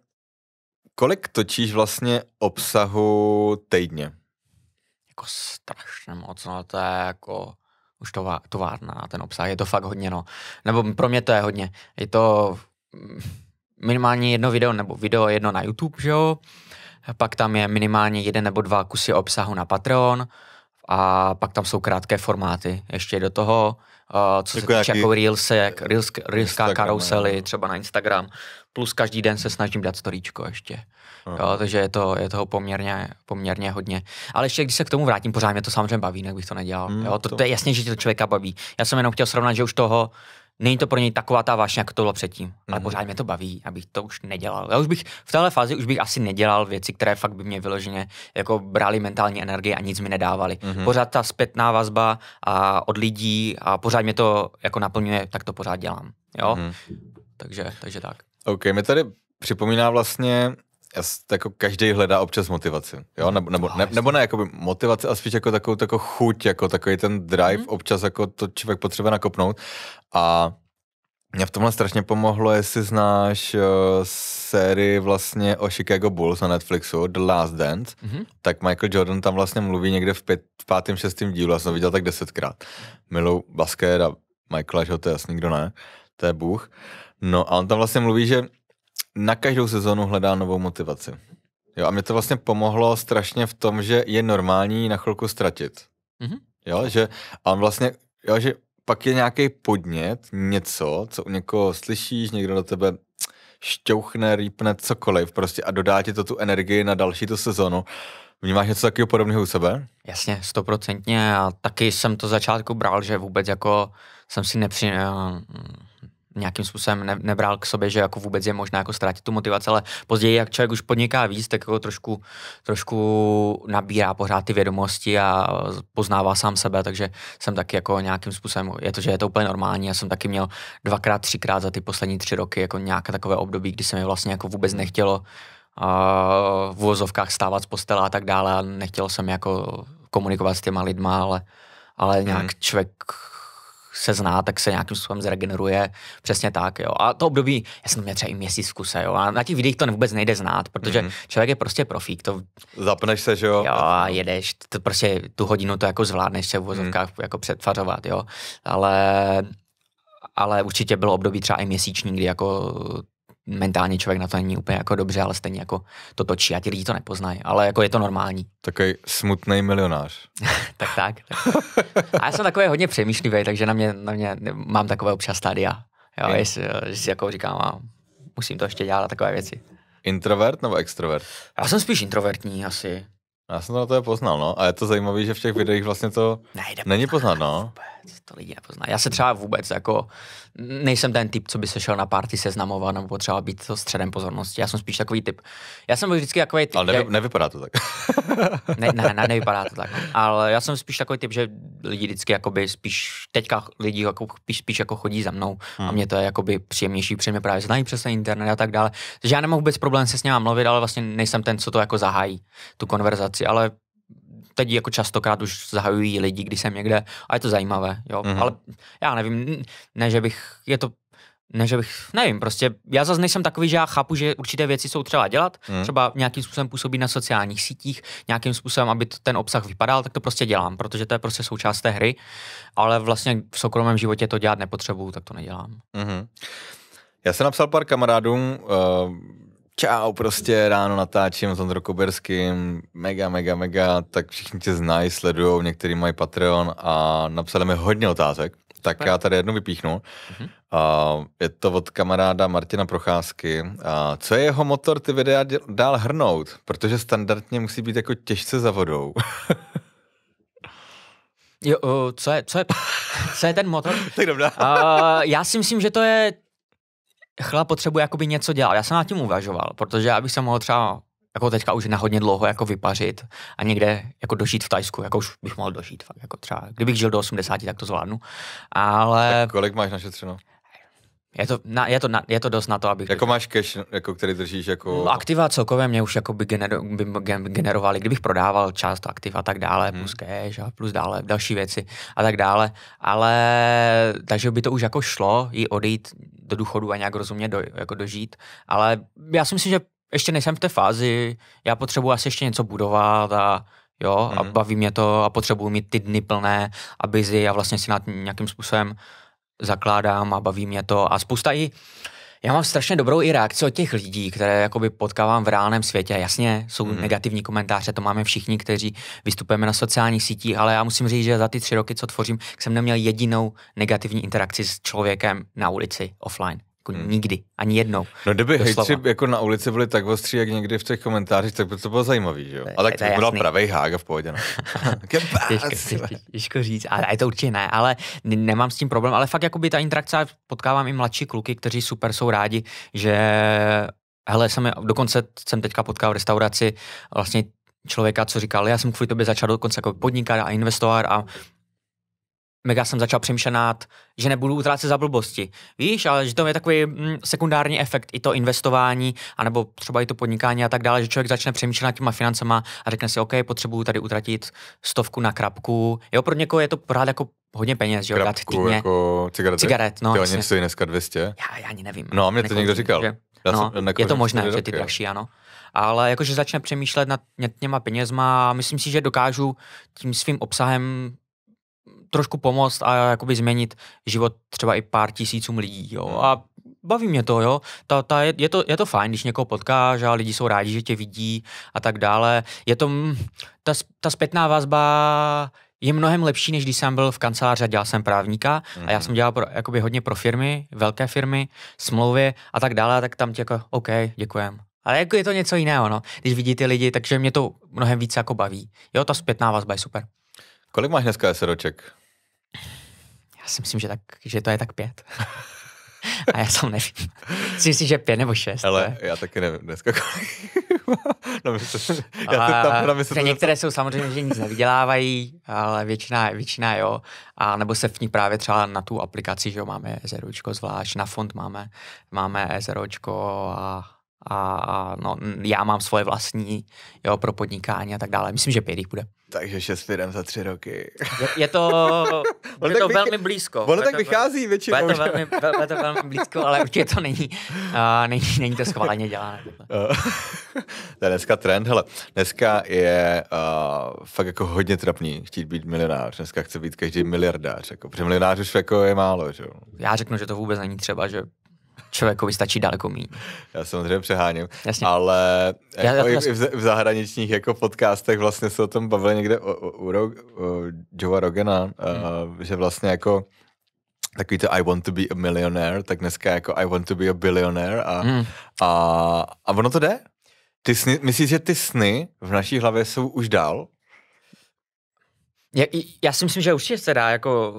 kolik točíš vlastně obsahu týdně? Jako strašně moc, no to je jako už to várná ten obsah, je to fakt hodně, no. Nebo pro mě to je hodně. Je to minimálně jedno video nebo video jedno na YouTube, že jo? Pak tam je minimálně jeden nebo dva kusy obsahu na Patreon a pak tam jsou krátké formáty ještě do toho, uh, co jako se týče jako Reels, jak Reels, Reelská karusely no. třeba na Instagram, plus každý den se snažím dát storíčko ještě. No. Jo, takže je, to, je toho poměrně, poměrně hodně. Ale ještě když se k tomu vrátím, pořád mě to samozřejmě baví, jak bych to nedělal. Mm, jo, to, to... to je jasně, že to člověka baví. Já jsem jenom chtěl srovnat, že už toho není to pro něj taková ta vášně, jako to bylo předtím. Mm-hmm. Ale mhm. pořád mě to baví, abych to už nedělal. Já už bych v téhle fázi už bych asi nedělal věci, které fakt by mě vyloženě jako brali mentální energii a nic mi nedávali. Mm-hmm. Pořád ta zpětná vazba a od lidí a pořád mě to jako naplňuje, tak to pořád dělám. Jo? Mm-hmm. Takže, takže tak. OK, mi tady připomíná vlastně já jako každý hledá občas motivaci, jo, nebo, nebo, no, ne, nebo ne, by motivaci, ale spíš jako takovou, takovou chuť, jako takový ten drive, mm. občas jako to člověk potřebuje nakopnout a mě v tomhle strašně pomohlo, jestli znáš uh, sérii vlastně o Chicago Bulls na Netflixu, The Last Dance, mm-hmm. tak Michael Jordan tam vlastně mluví někde v, pět, v pátém, šestém dílu, já jsem viděl tak desetkrát. Milu basket a Michaela, že to je jasný, kdo ne, to je Bůh. No a on tam vlastně mluví, že na každou sezonu hledá novou motivaci. Jo, a mě to vlastně pomohlo strašně v tom, že je normální na chvilku ztratit. Mm-hmm. Jo, že a on vlastně, jo, že pak je nějaký podnět, něco, co u někoho slyšíš, někdo do tebe šťouchne, rýpne, cokoliv prostě a dodá ti to tu energii na další tu sezonu. Vnímáš něco takového podobného u sebe? Jasně, stoprocentně a taky jsem to začátku bral, že vůbec jako jsem si nepři nějakým způsobem ne, nebral k sobě, že jako vůbec je možné jako ztratit tu motivaci, ale později, jak člověk už podniká víc, tak jako trošku, trošku nabírá pořád ty vědomosti a poznává sám sebe, takže jsem taky jako nějakým způsobem, je to, že je to úplně normální, já jsem taky měl dvakrát, třikrát za ty poslední tři roky jako nějaké takové období, kdy se mi vlastně jako vůbec nechtělo uh, v vozovkách stávat z postela a tak dále a nechtělo jsem jako komunikovat s těma lidma, ale, ale nějak hmm. člověk se zná, tak se nějakým způsobem zregeneruje. Přesně tak, jo. A to období, já jsem měl třeba i měsíc v kuse, jo. A na těch videích to vůbec nejde znát, protože mm-hmm. člověk je prostě profík. To... Zapneš se, že jo? Jo, a jedeš. To prostě tu hodinu to jako zvládneš se v vozovkách mm-hmm. jako předfařovat, jo. Ale ale určitě bylo období třeba i měsíční, kdy jako mentálně člověk na to není úplně jako dobře, ale stejně jako to točí a ti lidi to nepoznají, ale jako je to normální. <laughs> Takový smutný milionář. <laughs> tak, tak, A já jsem takový hodně přemýšlivý, takže na mě, na mě mám takové občas stádia. Jo, je. jestli, jestli jako říkám, a musím to ještě dělat a takové věci. Introvert nebo extrovert? Já jsem spíš introvertní asi. Já jsem to na to poznal, no. A je to zajímavé, že v těch videích vlastně to Nejde není poznat, poznat no. Vůbec to lidi nepozná. Já se třeba vůbec jako nejsem ten typ, co by se šel na party seznamovat nebo potřeba být to středem pozornosti. Já jsem spíš takový typ. Já jsem byl vždycky takový typ. Ale nevy, že... nevypadá to tak. ne, ne, ne, nevypadá to tak. No. Ale já jsem spíš takový typ, že lidi vždycky jakoby spíš, teďka lidi jako, spíš, spíš jako chodí za mnou hmm. a mě to je jakoby příjemnější, protože mě právě znají přes internet a tak dále. Takže já nemám vůbec problém se s ním mluvit, ale vlastně nejsem ten, co to jako zahájí, tu konverzaci, ale teď jako častokrát už zahajují lidi, když jsem někde a je to zajímavé, jo, mm-hmm. ale já nevím, ne, že bych, je to ne, že bych, nevím, prostě já zase nejsem takový, že já chápu, že určité věci jsou třeba dělat, hmm. třeba nějakým způsobem působí na sociálních sítích, nějakým způsobem, aby ten obsah vypadal, tak to prostě dělám, protože to je prostě součást té hry, ale vlastně v soukromém životě to dělat nepotřebuju, tak to nedělám. Hmm. Já jsem napsal pár kamarádům, eh, čau, prostě ráno natáčím s Ondro Koberským, mega, mega, mega, tak všichni tě znají, sledujou, některý mají Patreon a napsali mi hodně otázek, tak já tady jednu vypíchnu. Mhm. Uh, je to od kamaráda Martina Procházky. Uh, co je jeho motor ty videa děl- dál hrnout? Protože standardně musí být jako těžce za vodou. Jo, co, je, co, je, co je ten motor? <laughs> tak dobrá. Uh, já si myslím, že to je chlap potřebuje jakoby něco dělat. Já jsem nad tím uvažoval, protože já bych se mohl třeba jako teďka už na hodně dlouho jako vypařit a někde jako dožít v Tajsku, jako už bych mohl dožít fakt, jako třeba, kdybych žil do 80, tak to zvládnu, ale... Tak kolik máš našetřeno? Je to, na, je, to na, je to dost na to, abych... Jako máš cash, jako, který držíš jako... No, aktiva celkově mě už jako by, genero, by generovali, kdybych prodával část aktiv a tak dále, hmm. plus cash a plus dále, další věci a tak dále, ale takže by to už jako šlo i odejít do důchodu a nějak rozumně do, jako dožít, ale já si myslím, že ještě nejsem v té fázi, já potřebuji asi ještě něco budovat a jo, mm-hmm. a mhm. baví mě to a potřebuji mít ty dny plné a busy a vlastně si nad nějakým způsobem zakládám a baví mě to a spousta i já mám strašně dobrou i reakci od těch lidí, které jakoby potkávám v reálném světě. Jasně, jsou mm-hmm. negativní komentáře, to máme všichni, kteří vystupujeme na sociálních sítích, ale já musím říct, že za ty tři roky, co tvořím, jsem neměl jedinou negativní interakci s člověkem na ulici offline aspoň jako hmm. nikdy, ani jednou. No kdyby hejtři jako na ulici byli tak ostří, jak někdy v těch komentářích, tak by to bylo zajímavý, že jo? A tak to, by byla pravý hák a v pohodě. No. <laughs> Těžko říct, ale to určitě ne, ale nemám s tím problém, ale fakt jakoby ta interakce, potkávám i mladší kluky, kteří super jsou rádi, že Hele, jsem, dokonce jsem teďka potkal v restauraci vlastně člověka, co říkal, já jsem kvůli tobě začal dokonce jako podnikat a investovat a mega jsem začal přemýšlet nad, že nebudu utrácet za blbosti. Víš, ale že to je takový mm, sekundární efekt, i to investování, anebo třeba i to podnikání a tak dále, že člověk začne přemýšlet nad těma financema a řekne si, OK, potřebuju tady utratit stovku na krapku. Jo, pro někoho je to pořád jako hodně peněz, že jo, krapku, týdně. jako cigarety? Cigaret, no. Ty něco stojí dneska 200? Já, já ani nevím. No a mě to někdo říkal. Že, já no, jsem, je to možné, že ty dražší, ano ale jakože začne přemýšlet nad těma penězma a myslím si, že dokážu tím svým obsahem trošku pomoct a jakoby změnit život třeba i pár tisícům lidí. Jo. Hmm. A baví mě to, jo. Ta, ta je, je, to, je to fajn, když někoho potkáš a lidi jsou rádi, že tě vidí a tak dále. Je to, mm, ta, ta zpětná vazba je mnohem lepší, než když jsem byl v kanceláři a dělal jsem právníka mm-hmm. a já mhm. jsem dělal pro, jakoby hodně pro firmy, velké firmy, smlouvy a tak dále, tak tam tě jako, OK, děkujem. Ale jako je to něco jiného, no. Když vidíte lidi, takže mě to mnohem více jako baví. Jo, ta zpětná vazba je super. Kolik máš dneska SROček? Já si myslím, že, tak, že to je tak pět. <laughs> A já sám nevím. Myslím si, že pět nebo šest. Ale ne? já taky nevím dneska kolik. <laughs> no, já a, tam, no, některé jsou samozřejmě, že nic nevydělávají, ale většina, většina jo. A nebo se v ní právě třeba na tu aplikaci, že jo, máme Ezeročko zvlášť, na fond máme, máme Ezeročko a a, a no, já mám svoje vlastní jo, pro podnikání a tak dále. Myslím, že pět jich bude. Takže šest firm za tři roky. Je, je to, <laughs> je to velmi velmi blízko. Ono tak vychází většinou. Je to velmi, je to velmi blízko, ale určitě to není, uh, není, není to schválně dělané. Eh, <laughs> to je dneska trend, hele. Dneska je uh, fakt jako hodně trapný chtít být milionář. Dneska chce být každý miliardář, jako, protože milionář už jako je málo. Že? Já řeknu, že to vůbec není třeba, že člověkovi stačí daleko méně. Já samozřejmě přeháním, Jasně. ale já, jako já, i v, v zahraničních jako podcastech vlastně se o tom bavili někde o, o, u, Rog, u Joe Rogana, hmm. uh, že vlastně jako takový to I want to be a millionaire, tak dneska jako I want to be a billionaire a, hmm. a, a ono to jde. Ty sny, myslíš, že ty sny v naší hlavě jsou už dál? Já, si myslím, že určitě se dá jako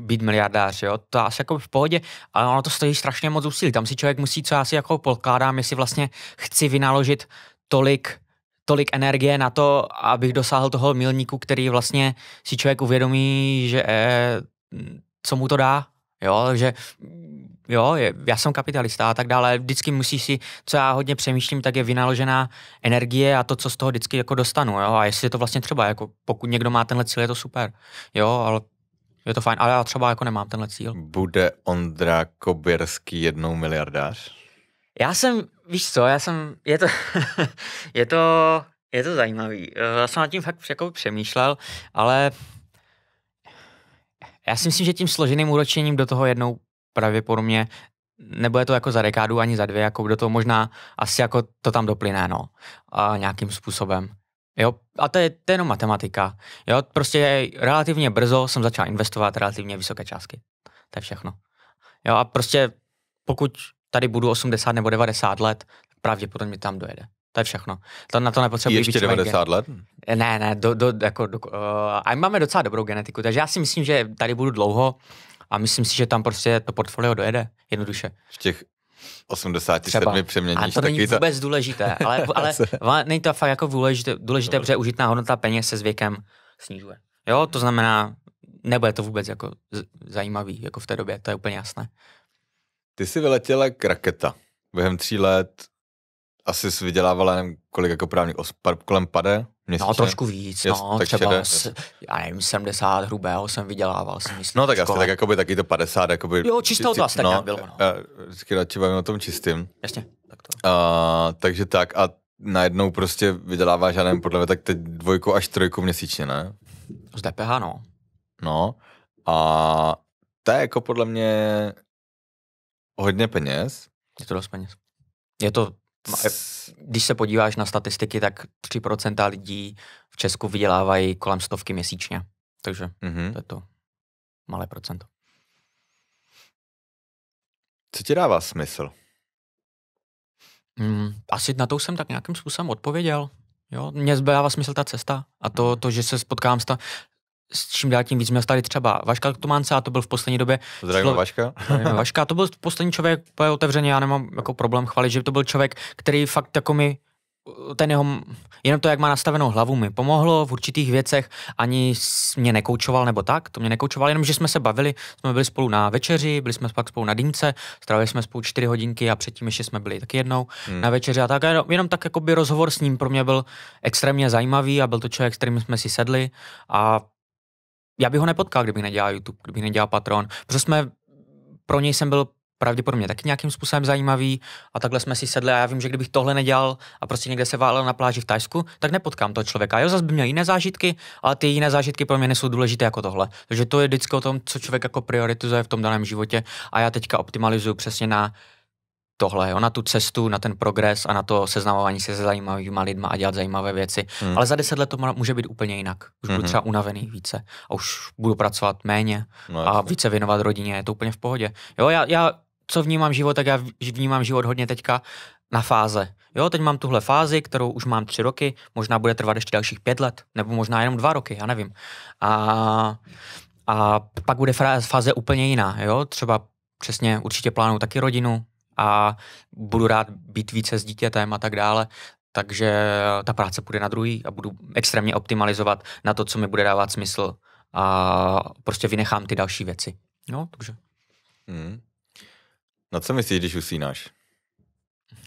být miliardář, jo, to asi jako v pohodě, ale ono to stojí strašně moc úsilí, tam si člověk musí, co já si jako pokládám, jestli vlastně chci vynaložit tolik, tolik energie na to, abych dosáhl toho milníku, který vlastně si člověk uvědomí, že eh, co mu to dá, jo, takže jo, já jsem kapitalista a tak dále, vždycky musíš si, co já hodně přemýšlím, tak je vynaložená energie a to, co z toho vždycky jako dostanu, jo, a jestli je to vlastně třeba, jako pokud někdo má tenhle cíl, je to super, jo, ale je to fajn, ale já třeba jako nemám tenhle cíl. Bude Ondra Koběrský jednou miliardář? Já jsem, víš co, já jsem, je to, <laughs> je to, je to zajímavý. Eh, já jsem nad tím fakt jako přemýšlel, ale já si myslím, že tím složeným úročením do toho jednou pravděpodobně nebude to jako za dekádu ani za dvě, jako do toho možná asi jako to tam doplyne, no, a nějakým způsobem. Jo, a to je, to je jenom matematika. Jo, prostě relativně brzo jsem začal investovat relativně vysoké částky. To je všechno. Jo, a prostě pokud tady budu 80 nebo 90 let, pravděpodobně tam dojede. To je všechno. To na to nepotřebuji Ještě být 90 let? Ne, ne, do, do, jako, do, uh, a máme docela dobrou genetiku, takže já si myslím, že tady budu dlouho a myslím si, že tam prostě to portfolio dojede, jednoduše. V těch 87 Třeba. přeměníš. A to není to... vůbec důležité, ale, <laughs> ale, není to fakt jako důležité, důležité Dobre. protože užitná hodnota peněz se s věkem snižuje. Jo, to znamená, nebude to vůbec jako zajímavý jako v té době, to je úplně jasné. Ty jsi vyletěla k raketa. Během tří let asi jsi vydělávala nevím, kolik jako právník, kolem pade? Měsíčně? No trošku víc, Jas, no, tak třeba, šede, s, já nevím, 70 hrubého jsem vydělával, si myslím. No tak asi tak jakoby taky to 50, jakoby... Jo, čistého to asi tak no, bylo, no. vždycky radši bavím o tom čistým. Jasně, tak to. A, takže tak a najednou prostě vyděláváš, já nevím, podle mě tak teď dvojku až trojku měsíčně, ne? Z DPH, no. No a to je jako podle mě hodně peněz. Je to dost peněz. Je to když se podíváš na statistiky, tak 3% lidí v Česku vydělávají kolem stovky měsíčně. Takže mm-hmm. to je to malé procento. Co ti dává smysl? Mm, asi na to jsem tak nějakým způsobem odpověděl. Jo, mně dává smysl ta cesta a to, mhm. to že se spotkám s ta s čím dál tím víc měl tady třeba Vaška a to byl v poslední době... Zdravím člo... Vaška. Vaška, to byl poslední člověk, po je otevřeně, já nemám jako problém chválit, že to byl člověk, který fakt jako mi ten jeho, jenom to, jak má nastavenou hlavu, mi pomohlo v určitých věcech, ani mě nekoučoval nebo tak, to mě nekoučoval, jenom že jsme se bavili, jsme byli spolu na večeři, byli jsme pak spolu na dýmce, strávili jsme spolu čtyři hodinky a předtím ještě jsme byli taky jednou hmm. na večeři a tak, a jenom tak jakoby rozhovor s ním pro mě byl extrémně zajímavý a byl to člověk, s kterým jsme si sedli a já bych ho nepotkal, kdybych nedělal YouTube, kdybych nedělal Patron, protože jsme, pro něj jsem byl pravděpodobně taky nějakým způsobem zajímavý a takhle jsme si sedli a já vím, že kdybych tohle nedělal a prostě někde se válel na pláži v Tajsku, tak nepotkám toho člověka. Jo, zase by měl jiné zážitky, ale ty jiné zážitky pro mě nejsou důležité jako tohle. Takže to je vždycky o tom, co člověk jako prioritizuje v tom daném životě a já teďka optimalizuju přesně na tohle, jo, na tu cestu, na ten progres a na to seznamování se se zajímavými lidmi a dělat zajímavé věci. Hmm. Ale za deset let to může být úplně jinak. Už hmm. budu třeba unavený více a už budu pracovat méně no, a jasný. více věnovat rodině, je to úplně v pohodě. Jo, já, já co vnímám život, tak já vnímám život hodně teďka na fáze. Jo, teď mám tuhle fázi, kterou už mám tři roky, možná bude trvat ještě dalších pět let, nebo možná jenom dva roky, já nevím. A, a pak bude fáze úplně jiná, jo, třeba přesně určitě plánuju taky rodinu, a budu rád být více s dítětem a tak dále, takže ta práce půjde na druhý a budu extrémně optimalizovat na to, co mi bude dávat smysl a prostě vynechám ty další věci. No, takže. Hmm. Na co myslíš, když usínáš?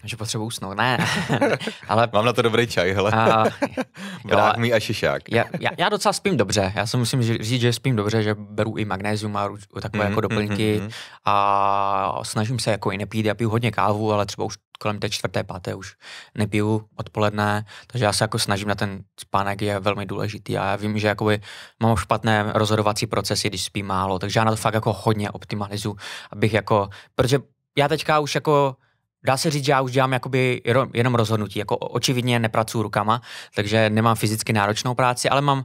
Že potřebuju usnout, ne. <laughs> ale... Mám na to dobrý čaj, hele. A, <laughs> Brák mi a šišák. já, já, já, docela spím dobře. Já si musím říct, že spím dobře, že beru i magnézium a takové mm-hmm, jako mhm, doplňky mm-hmm. a snažím se jako i nepít. Já piju hodně kávu, ale třeba už kolem té čtvrté, páté už nepiju odpoledne, takže já se jako snažím na ten spánek, je velmi důležitý a já vím, že jakoby mám špatné rozhodovací procesy, když spím málo, takže já na to fakt jako hodně optimalizu, abych jako, protože já teďka už jako dá se říct, že já už dělám jakoby jenom rozhodnutí, jako očividně nepracuji rukama, takže nemám fyzicky náročnou práci, ale mám,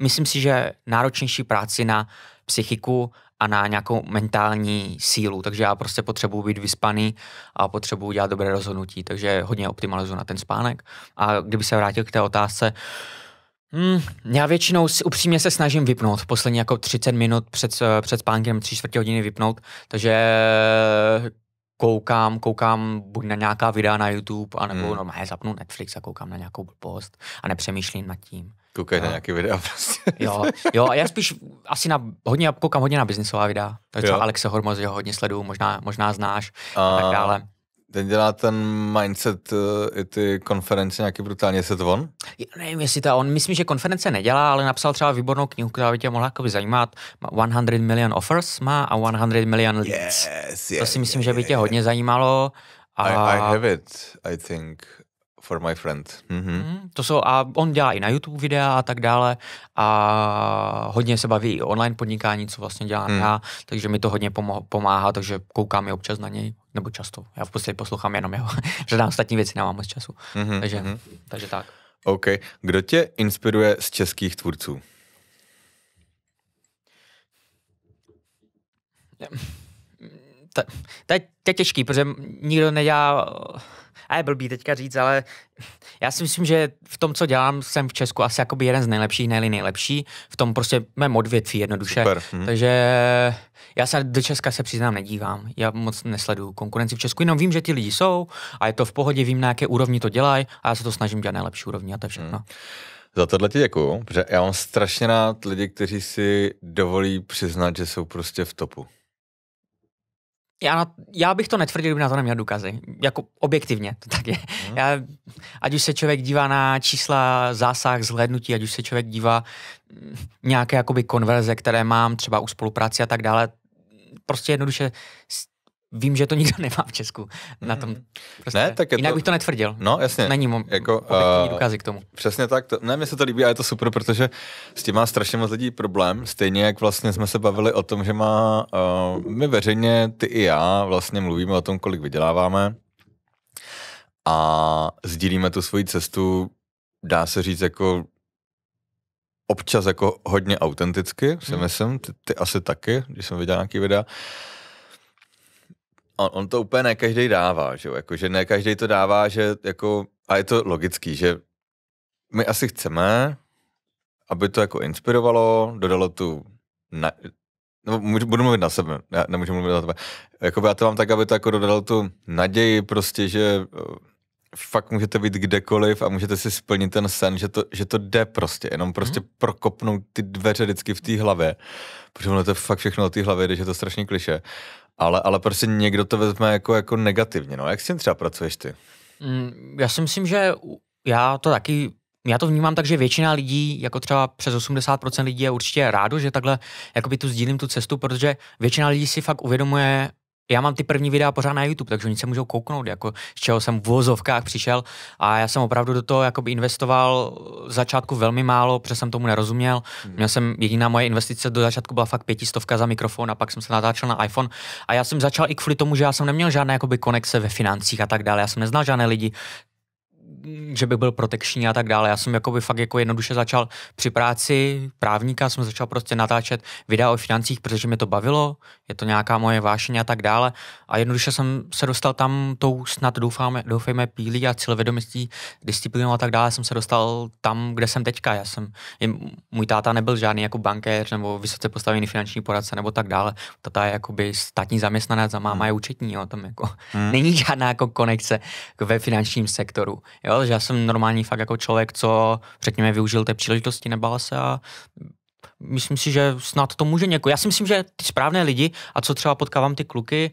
myslím si, že náročnější práci na psychiku a na nějakou mentální sílu, takže já prostě potřebuji být vyspaný a potřebuji dělat dobré rozhodnutí, takže hodně optimalizuji na ten spánek. A kdyby se vrátil k té otázce, Hmm, já většinou si upřímně se snažím vypnout. Poslední jako 30 minut před, před spánkem, 3 čtvrtě hodiny vypnout. Takže koukám, koukám buď na nějaká videa na YouTube, anebo hmm. normálně zapnu Netflix a koukám na nějakou blbost a nepřemýšlím nad tím. Koukej na nějaké videa prostě. Jo, jo, a já spíš asi na, hodně, koukám hodně na biznisová videa, takže Alexe Hormoz, jeho hodně sleduju, možná, možná znáš a tak dále. Ten dělá ten mindset eh, i ty konference nějaký brutálně set on? Já nevím, jestli to on, myslím, že konference nedělá, ale napsal třeba výbornou knihu, která by tě mohla by zajímat. 100 million offers má a 100 million leads. Yes, yes, to si myslím, yes, že by tě yes, hodně yes. zajímalo. A... I, I have it, I think for my friend. Mm-hmm. To jsou, a on dělá i na YouTube videa a tak dále a hodně se baví i online podnikání, co vlastně dělám mm. já, takže mi to hodně pomo- pomáhá, takže koukám i občas na něj, nebo často. Já v podstatě poslouchám jenom jeho, že žádná ostatní věci nemám moc času. Mm-hmm. Takže, mm-hmm. takže tak. OK. Kdo tě inspiruje z českých tvůrců? To, je, to je těžký, protože nikdo nedělá a je blbý teďka říct, ale <laughs> já si myslím, že v tom, co dělám, jsem v Česku asi jakoby jeden z nejlepších, nejli nejlepší, v tom prostě mém odvětví jednoduše. Super. Hm. Takže já se do Česka se přiznám nedívám, já moc nesleduju konkurenci v Česku, jenom vím, že ti lidi jsou a je to v pohodě, vím, na jaké úrovni to dělají a já se to snažím dělat nejlepší úrovni a to je všechno. Hmm. Za tohle ti děkuju, protože já mám strašně rád lidi, kteří si dovolí přiznat, že jsou prostě v topu já, na, já bych to netvrdil, kdyby na to neměl důkazy. Jako objektivně, to tak je. Hmm. Já, ať už se člověk dívá na čísla zásah, zhlédnutí, ať už se člověk dívá mm, nějaké jakoby konverze, které mám třeba u spolupráci a tak dále, prostě jednoduše vím, že to nikdo <laughs> nemá v Česku na tom. Mhm. Prostě. Ne, tak je Jinak to... bych to netvrdil. No, jasně. Není mu jako, uh, důkazy k tomu. Přesně tak. To, ne, mně se to líbí a je to super, protože s tím má strašně moc lidí problém. Stejně jak vlastně jsme se bavili o tom, že má uh, my veřejně, ty i já, vlastně mluvíme o tom, kolik vyděláváme a sdílíme tu svoji cestu, dá se říct jako občas jako hodně autenticky, si hmm. myslím, ty, ty asi taky, když jsem viděl nějaký videa. Uh, on, on to úplně ne každý dává, že jo? Jako, že ne každý to dává, že jako, a je to logický, že my asi chceme, aby to jako inspirovalo, dodalo tu, na, no, můžu, budu mluvit na sebe, já nemůžu mluvit na tebe, jako já to mám tak, aby to jako dodalo tu naději prostě, že eh, fakt můžete být kdekoliv a můžete si splnit ten sen, že to, že to jde prostě, jenom prostě hmm. prokopnout ty dveře vždycky v té hlavě, protože ono to fakt všechno o té hlavě, že je to strašně kliše ale, ale prostě někdo to vezme jako, jako negativně, no. Jak s tím třeba pracuješ ty? Mm, já si myslím, že já to taky já to vnímám tak, že většina lidí, jako třeba přes 80% lidí je určitě rádo, že takhle jakoby tu sdílím tu cestu, protože většina lidí si fakt uvědomuje, já mám ty první videa pořád na YouTube, takže oni se můžou kouknout, jako z čeho jsem v vozovkách přišel a já jsem opravdu do toho jakoby investoval v začátku velmi málo, protože jsem tomu nerozuměl. Hmm. Měl jsem, jediná moje investice do začátku byla fakt pětistovka za mikrofon a pak jsem se natáčel na iPhone a já jsem začal i kvůli tomu, že já jsem neměl žádné jakoby konexe ve financích a tak dále, já jsem neznal žádné lidi, že bych byl protekční a tak dále. Já jsem jako by fakt jako jednoduše začal při práci právníka, jsem začal prostě natáčet videa o financích, protože mě to bavilo, je to nějaká moje vášně a tak dále. A jednoduše jsem se dostal tam tou snad doufáme, doufejme pílí a cílevědomostí, disciplínou a tak dále, jsem se dostal tam, kde jsem teďka. Já jsem, můj táta nebyl žádný jako bankéř nebo vysoce postavený finanční poradce nebo tak dále. Tata je jakoby státní zaměstnanec a máma je účetní, jo, tam jako hmm. není žádná jako konekce ve finančním sektoru. Jo Jo, že já jsem normální fakt jako člověk, co řekněme využil té příležitosti, nebál se a myslím si, že snad to může někoho. Já si myslím, že ty správné lidi a co třeba potkávám ty kluky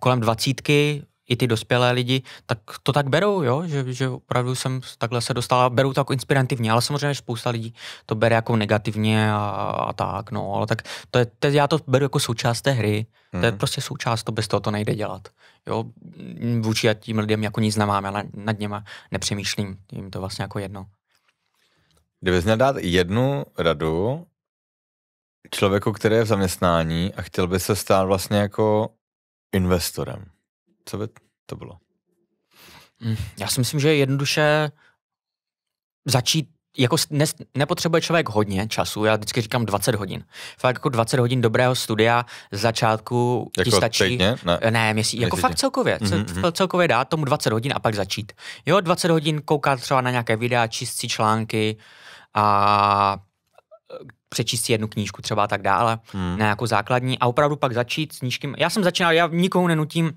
kolem dvacítky, i ty dospělé lidi, tak to tak berou, jo? Že, že opravdu jsem takhle se dostala, berou to jako inspirativně, ale samozřejmě spousta lidí to bere jako negativně a, a tak, no, ale tak to je, to, já to beru jako součást té hry, mm. to je mhm. prostě součást, to bez toho to nejde dělat, jo? Vůči tím lidem jako nic nemám, ale nad něma nepřemýšlím, jim to vlastně jako jedno. Kdybys měl dát jednu radu člověku, který je v zaměstnání a chtěl by se stát vlastně jako investorem, co by to bylo? Hm, já si myslím, že jednoduše začít jako ne, nepotřebuje člověk hodně času, já vždycky říkám 20 hodin. Fakt jako 20 hodin dobrého studia z začátku jako ti stačí. Ne, ne měsíc, jako fakt celkově. Mm-hmm. Celkově dá tomu 20 hodin a pak začít. Jo, 20 hodin koukat třeba na nějaké videa, číst si články a e, přečíst si jednu knížku třeba a tak dále, hmm. na jako základní a opravdu pak začít s knížkým. Já jsem začínal, já nikomu nenutím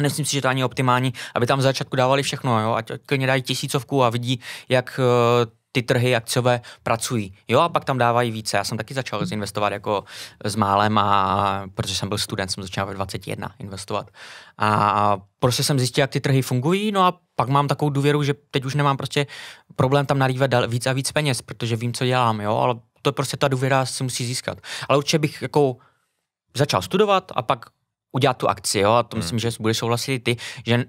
Nemyslím si, že to ani optimální, aby tam v začátku dávali všechno, jo? ať klidně dají tisícovku a vidí, jak eh, ty trhy akciové pracují. Jo, a pak tam dávají více. Já jsem taky začal investovat jako s málem, a, protože jsem byl student, jsem začal ve 21 investovat. A prostě jsem zjistil, jak ty trhy fungují, no a pak mám takovou důvěru, že teď už nemám prostě problém tam narývat víc a víc peněz, protože vím, co dělám, jo, ale to prostě ta důvěra se musí získat. Ale určitě bych jako začal studovat a pak udělat tu akci, jo, a to myslím, hmm. že bude souhlasit i ty, že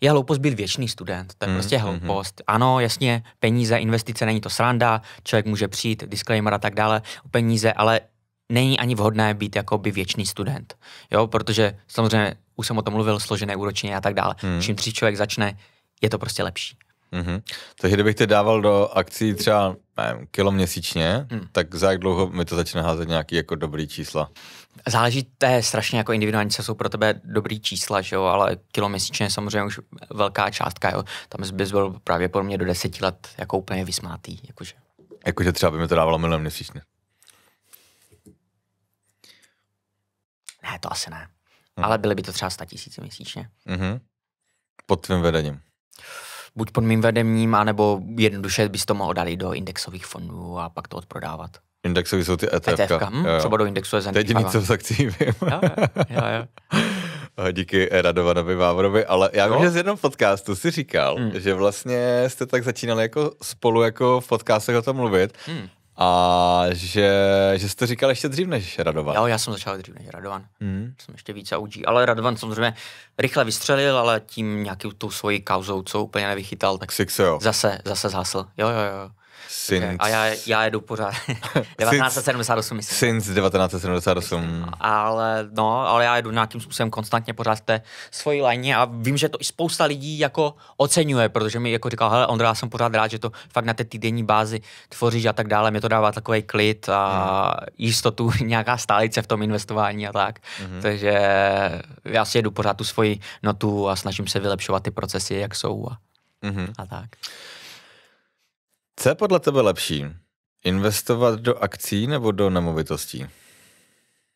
je hloupost být věčný student, to je hmm. prostě hmm, hloupost. Ano, jasně, peníze, investice, není to sranda, člověk může přijít, disclaimer a tak dále, o peníze, ale není ani vhodné být jako by věčný student, jo, protože samozřejmě, už jsem o tom mluvil, složené úročení a tak dále. Hmm. Čím tři člověk začne, je to prostě lepší. Mm-hmm. Takže kdybych ty dával do akcí třeba nevím, kilo měsíčně, hmm. tak za jak dlouho mi to začne házet nějaký jako dobrý čísla? Záleží, to je strašně jako individuální, co jsou pro tebe dobrý čísla, že jo, ale kilo měsíčně je samozřejmě už velká částka, jo. Tam bys byl právě pro mě do deseti let jako úplně vysmátý, jakože. Jakože třeba by mi to dávalo milion měsíčně. Ne, to asi ne. Hmm. Ale byly by to třeba 100 tisíce měsíčně. Mm-hmm. Pod tvým vedením buď pod mým vedením, anebo jednoduše bys to mohl dali do indexových fondů a pak to odprodávat. Indexový jsou ty ETF. ETF hm, třeba do indexu je To je jediný, co akcí vím. jo, jo, jo. <laughs> Díky Radovanovi Vávrovi, ale já vím, no. že z jednom podcastu si říkal, mm. že vlastně jste tak začínali jako spolu jako v podcastech o tom mluvit mm. A že, že jsi to říkal ještě dřív než Radovan. Jo, já jsem začal dřív než Radovan. Mm. Jsem ještě více OG, ale Radovan samozřejmě rychle vystřelil, ale tím nějakou tou svojí kauzou, co úplně nevychytal, tak Six, jo. zase, zase zhasl. Jo, jo, jo. Since... Okay. A já, já jedu pořád. 1978, <laughs> myslím. Since 1978. Ale no, ale já jedu nějakým způsobem konstantně pořád v té svojí lajně a vím, že to i spousta lidí jako oceňuje, protože mi jako říkal, hele Ondra, já jsem pořád rád, že to fakt na té týdenní bázi tvoříš a tak dále. Mě to dává takový klid a mm. jistotu, <laughs> nějaká stálice v tom investování a tak. Mm. Takže já si jedu pořád tu svoji notu a snažím se vylepšovat ty procesy, jak jsou a, mm. a tak. Co je podle tebe lepší? Investovat do akcí nebo do nemovitostí?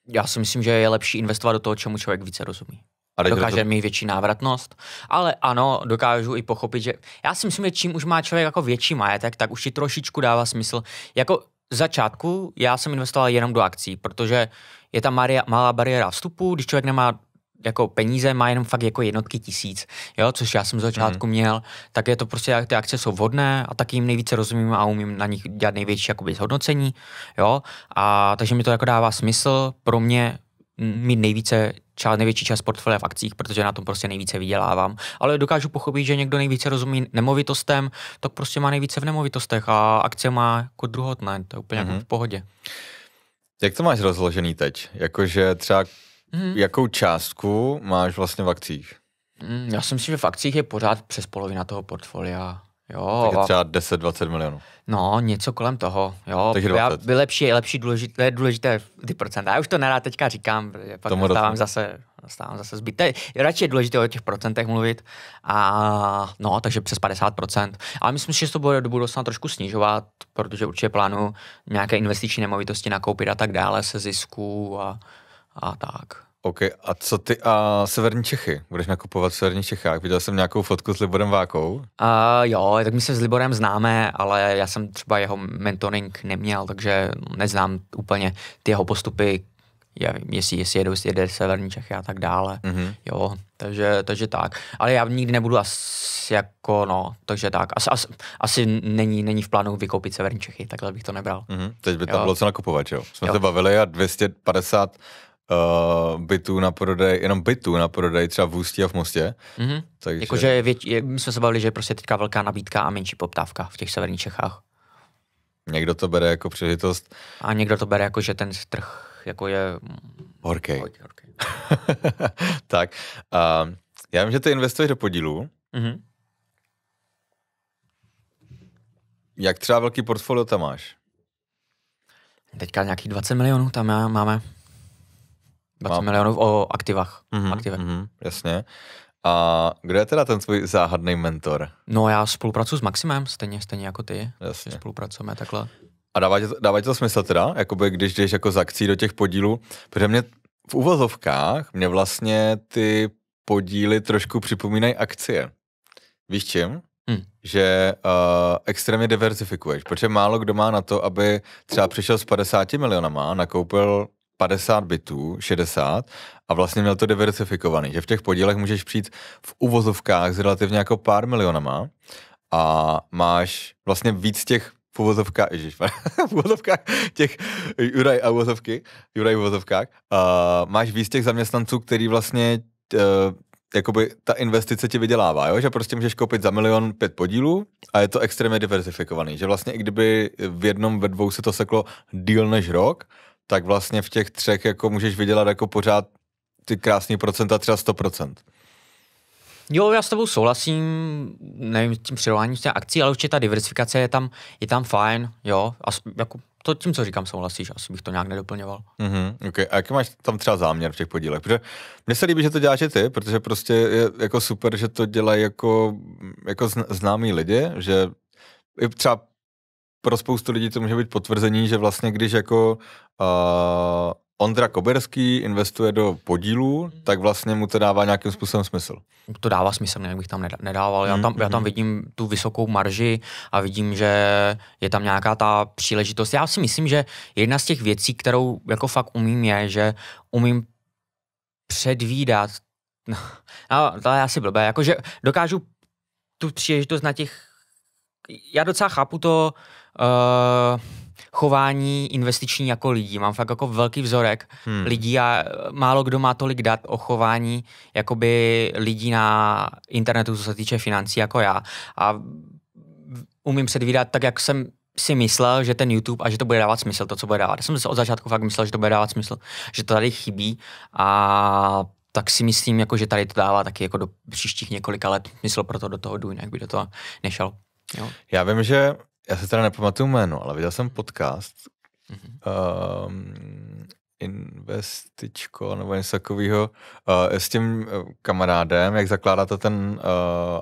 Já si myslím, že je lepší investovat do toho, čemu člověk více rozumí. A dokáže to... mít větší návratnost. Ale ano, dokážu i pochopit, že já si myslím, že čím už má člověk jako větší majetek, tak už ti trošičku dává smysl. Jako začátku já jsem investoval jenom do akcí, protože je tam malá bariéra vstupu, když člověk nemá jako peníze má jenom fakt jako jednotky tisíc, jo, což já jsem z začátku mm. měl, tak je to prostě, ty akce jsou vhodné a taky jim nejvíce rozumím a umím na nich dělat největší jakoby zhodnocení, jo, a takže mi to jako dává smysl pro mě mít nejvíce čas, největší čas portfolia v akcích, protože na tom prostě nejvíce vydělávám. Ale dokážu pochopit, že někdo nejvíce rozumí nemovitostem, tak prostě má nejvíce v nemovitostech a akce má jako druhotné, to je úplně mm-hmm. jako mhm. v pohodě. Jak to máš rozložený teď? Jakože třeba Hmm. Jakou částku máš vlastně v akcích? Mm, já si myslím, že v akcích je pořád přes polovina toho portfolia. Jo, Takže třeba 10-20 milionů. No, něco kolem toho, jo. Takže 20. Já, by lepší, je lepší důležité, důležité ty procenta. Já už to nerád teďka říkám, protože pak Tomu dostávám zase, stávám zase zbytek. Radši je důležité o těch procentech mluvit. A no, takže přes 50%. Ale myslím, že to bude do budoucna trošku snižovat, protože určitě plánu nějaké investiční nemovitosti nakoupit a tak dále se zisku a a tak. OK, a co ty a severní Čechy? Budeš nakupovat v severních Čechách? Viděl jsem nějakou fotku s Liborem Vákou? Uh, jo, tak my se s Liborem známe, ale já jsem třeba jeho mentoring neměl, takže neznám úplně ty jeho postupy, vím, jestli, jestli jedu, jestli jede severní Čechy a tak dále. Mm-hmm. Jo, takže, takže tak. Ale já nikdy nebudu asi jako, no, takže tak. Asi, as, asi není, není v plánu vykoupit severní Čechy, takhle bych to nebral. Mm-hmm. Teď by tam bylo co nakupovat, jo? Jsme jo. se bavili a 250 uh, bytů na prodej, jenom bytů na prodej třeba v Ústí a v Mostě. Mm-hmm. Takže... Jakože my jsme se bavili, že je prostě teďka velká nabídka a menší poptávka v těch severních Čechách. Někdo to bere jako přežitost. A někdo to bere jako, že ten trh jako je... horký. <laughs> tak. Uh, já vím, že ty investuješ do podílů. Mm-hmm. Jak třeba velký portfolio tam máš? Teďka nějakých 20 milionů tam máme. 20 Mám. milionů o aktivách. Mm-hmm, aktivech. Mm-hmm, jasně. A kdo je teda ten svůj záhadný mentor? No já spolupracuji s Maximem, stejně, stejně jako ty. Jasně. Spolupracujeme takhle. A dává tě, to smysl teda, jakoby když jdeš jako z akcí do těch podílů, protože mě v uvozovkách mě vlastně ty podíly trošku připomínají akcie. Víš čím? Hmm. Že uh, extrémně diverzifikuješ, protože málo kdo má na to, aby třeba přišel s 50 milionama a nakoupil 50 bytů, 60 a vlastně měl to diversifikovaný, že v těch podílech můžeš přijít v uvozovkách s relativně jako pár milionama a máš vlastně víc těch v uvozovkách, ježiš, <laughs> v uvozovkách těch Juraj a uvozovky, Juraj uvozovkách, a máš víc těch zaměstnanců, který vlastně uh, jakoby ta investice ti vydělává, jo? že prostě můžeš koupit za milion pět podílů a je to extrémně diversifikovaný, že vlastně i kdyby v jednom, ve dvou se to seklo díl než rok, tak vlastně v těch třech jako můžeš vydělat jako pořád ty krásný procenta, třeba 100%. Jo, já s tebou souhlasím, nevím, tím přirovnáním těch akcí, ale určitě ta diversifikace je tam, je tam fajn, jo, a jako to tím, co říkám, souhlasíš, asi bych to nějak nedoplňoval. Mm-hmm, okay. A jaký máš tam třeba záměr v těch podílech? Protože mně se líbí, že to děláš ty, protože prostě je jako super, že to dělají jako, jako známí lidi, že třeba pro spoustu lidí to může být potvrzení, že vlastně když jako uh, Ondra Koberský investuje do podílů, mhm. tak vlastně mu to dává nějakým způsobem smysl. To dává smysl, jinak bych tam nedával. Já mhm, tam, já tam mhm. vidím tu vysokou marži a vidím, že je tam nějaká ta příležitost. Já si myslím, že jedna z těch věcí, kterou jako fakt umím, je, že umím předvídat, no, <laughs> to je asi blbé, jakože dokážu tu příležitost na těch já docela chápu to, uh, chování investiční jako lidí. Mám fakt jako velký vzorek hmm. lidí a eh, málo kdo má tolik dat o chování jakoby lidí na internetu, co se týče financí, jako já. A umím předvídat tak, jak jsem si myslel, že ten YouTube a že to bude dávat smysl, to, co bude dávat. Já jsem se od začátku fakt myslel, že to bude dávat smysl, že to tady chybí a tak si myslím, jako, že tady to dává taky jako do příštích několika let smysl, to do toho jdu, jak by do toho nešel. Jo. Já vím, že já se teda nepamatuju jméno, ale viděl jsem podcast mm-hmm. um, investičko nebo něco takového uh, eh, s tím eh, kamarádem, jak zakládáte ten uh,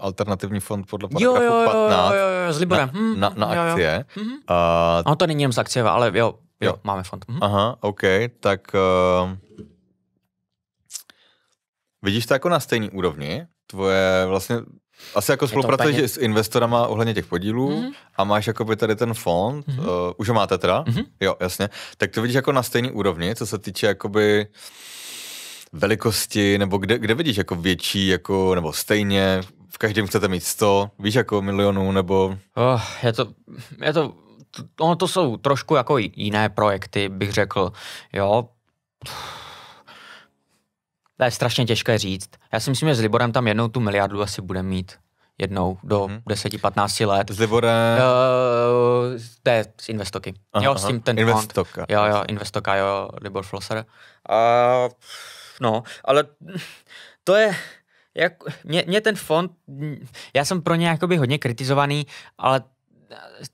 alternativní fond podle paragrafu jo, jo, jo, 15 jo, jo, jo, s Liborem. Na, na, mhm, na mhm, jo, akcie. Mm-hmm. Uh, no to není jen z akcie, ale jo, jo, jo. máme fond. Mm-hmm. Aha, OK, tak uh, vidíš to jako na stejné úrovni, tvoje vlastně asi jako spolupracuješ s investorama ohledně těch podílů mm-hmm. a máš jako by tady ten fond, mm-hmm. uh, už ho máte teda, mm-hmm. jo, jasně, tak to vidíš jako na stejný úrovni, co se týče jakoby velikosti, nebo kde, kde vidíš jako větší, jako, nebo stejně, v každém chcete mít 100, víš, jako milionů, nebo... Oh, je to, je to, ono to jsou trošku jako jiné projekty, bych řekl, jo, to je strašně těžké říct. Já si myslím, že s Liborem tam jednou tu miliardu asi bude mít jednou do hmm. 10-15 let. S Liborem? Uh, to je z Investoky. Aha, jo, s tím ten Investoka. Fond. Jo, jo, Investoka, jo, Libor Flosser. Uh, no, ale to je, jak, mě, mě ten fond, já jsem pro ně jakoby hodně kritizovaný, ale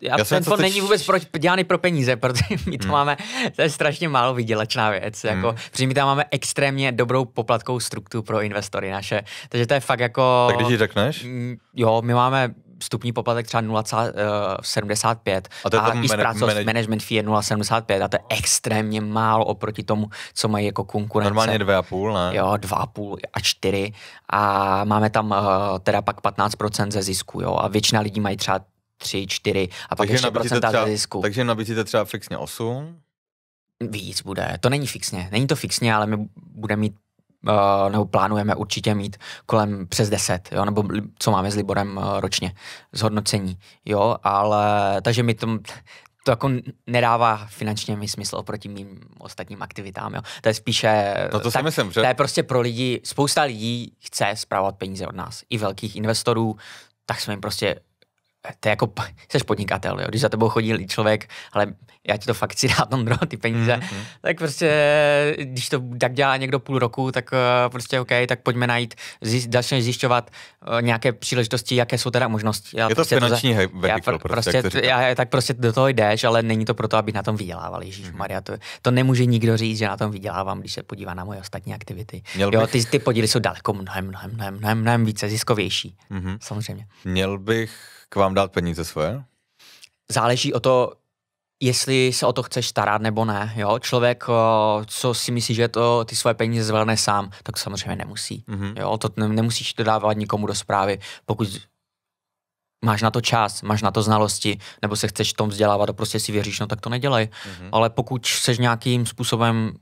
já, já ten fond není vůbec pro, dělaný pro peníze, <laughs> protože my to hmm. máme, to je strašně málo vydělečná věc. hmm. Jako, Protože my tam máme extrémně dobrou poplatkou strukturu pro investory naše. Takže to je fakt jako... Tak když ji řekneš? Mm, jo, my máme vstupní poplatek třeba 0,75 eh, a, to je a i zpracov manage... management fee je 0,75 a to je extrémně málo oproti tomu, co mají jako konkurence. Normálně 2,5, ne? Jo, 2,5 a 4 a máme tam uh, teda pak 15% ze zisku, jo, a většina lidí mají třeba 3, 4 a pak takže ještě procenta třeba, zisku. Takže nabízíte třeba fixně 8? Víc bude, to není fixně, není to fixně, ale my budeme mít Uh, nebo plánujeme určitě mít kolem přes 10, jo, nebo co máme s Liborem uh, ročně, zhodnocení, jo, ale takže mi to, to jako nedává finančně mi smysl oproti mým ostatním aktivitám, jo. To je spíše... No to tak, si myslím, že... To je prostě pro lidi, spousta lidí chce zpravovat peníze od nás, i velkých investorů, tak jsme jim prostě to je jako, <laughs> jsi podnikatel, jo? když za tebou chodí člověk, ale já ti to fakt si dát, Ondro, <laughs> ty peníze, mm-hmm. tak prostě, když to tak dělá někdo půl roku, tak eh, prostě OK, tak pojďme najít, zjiš, začneš zjišťovat eh, nějaké příležitosti, jaké jsou teda možnosti. Já je to prostě finanční to, za, já, pr- prostě, prostě já, tak prostě do toho jdeš, ale není to proto, aby na tom vydělával, Ježíš mm-hmm. Maria, to, to nemůže nikdo říct, že na tom vydělávám, když se podívá na moje ostatní aktivity. Měl bych... jo, ty, ty podíly jsou daleko mnohem, mnohem, mnohem, mnohem, mnohem více ziskovější, mm-hmm. samozřejmě. Měl bych k vám dát peníze své? Záleží o to, jestli se o to chceš starat nebo ne. Jo? Člověk, co si myslí, že to, ty svoje peníze zvládne sám, tak samozřejmě nemusí. Mm-hmm. Jo? To nemusíš to dávat nikomu do zprávy. Pokud máš na to čas, máš na to znalosti, nebo se chceš v tom vzdělávat a prostě si věříš, no tak to nedělej. Mm-hmm. Ale pokud seš nějakým způsobem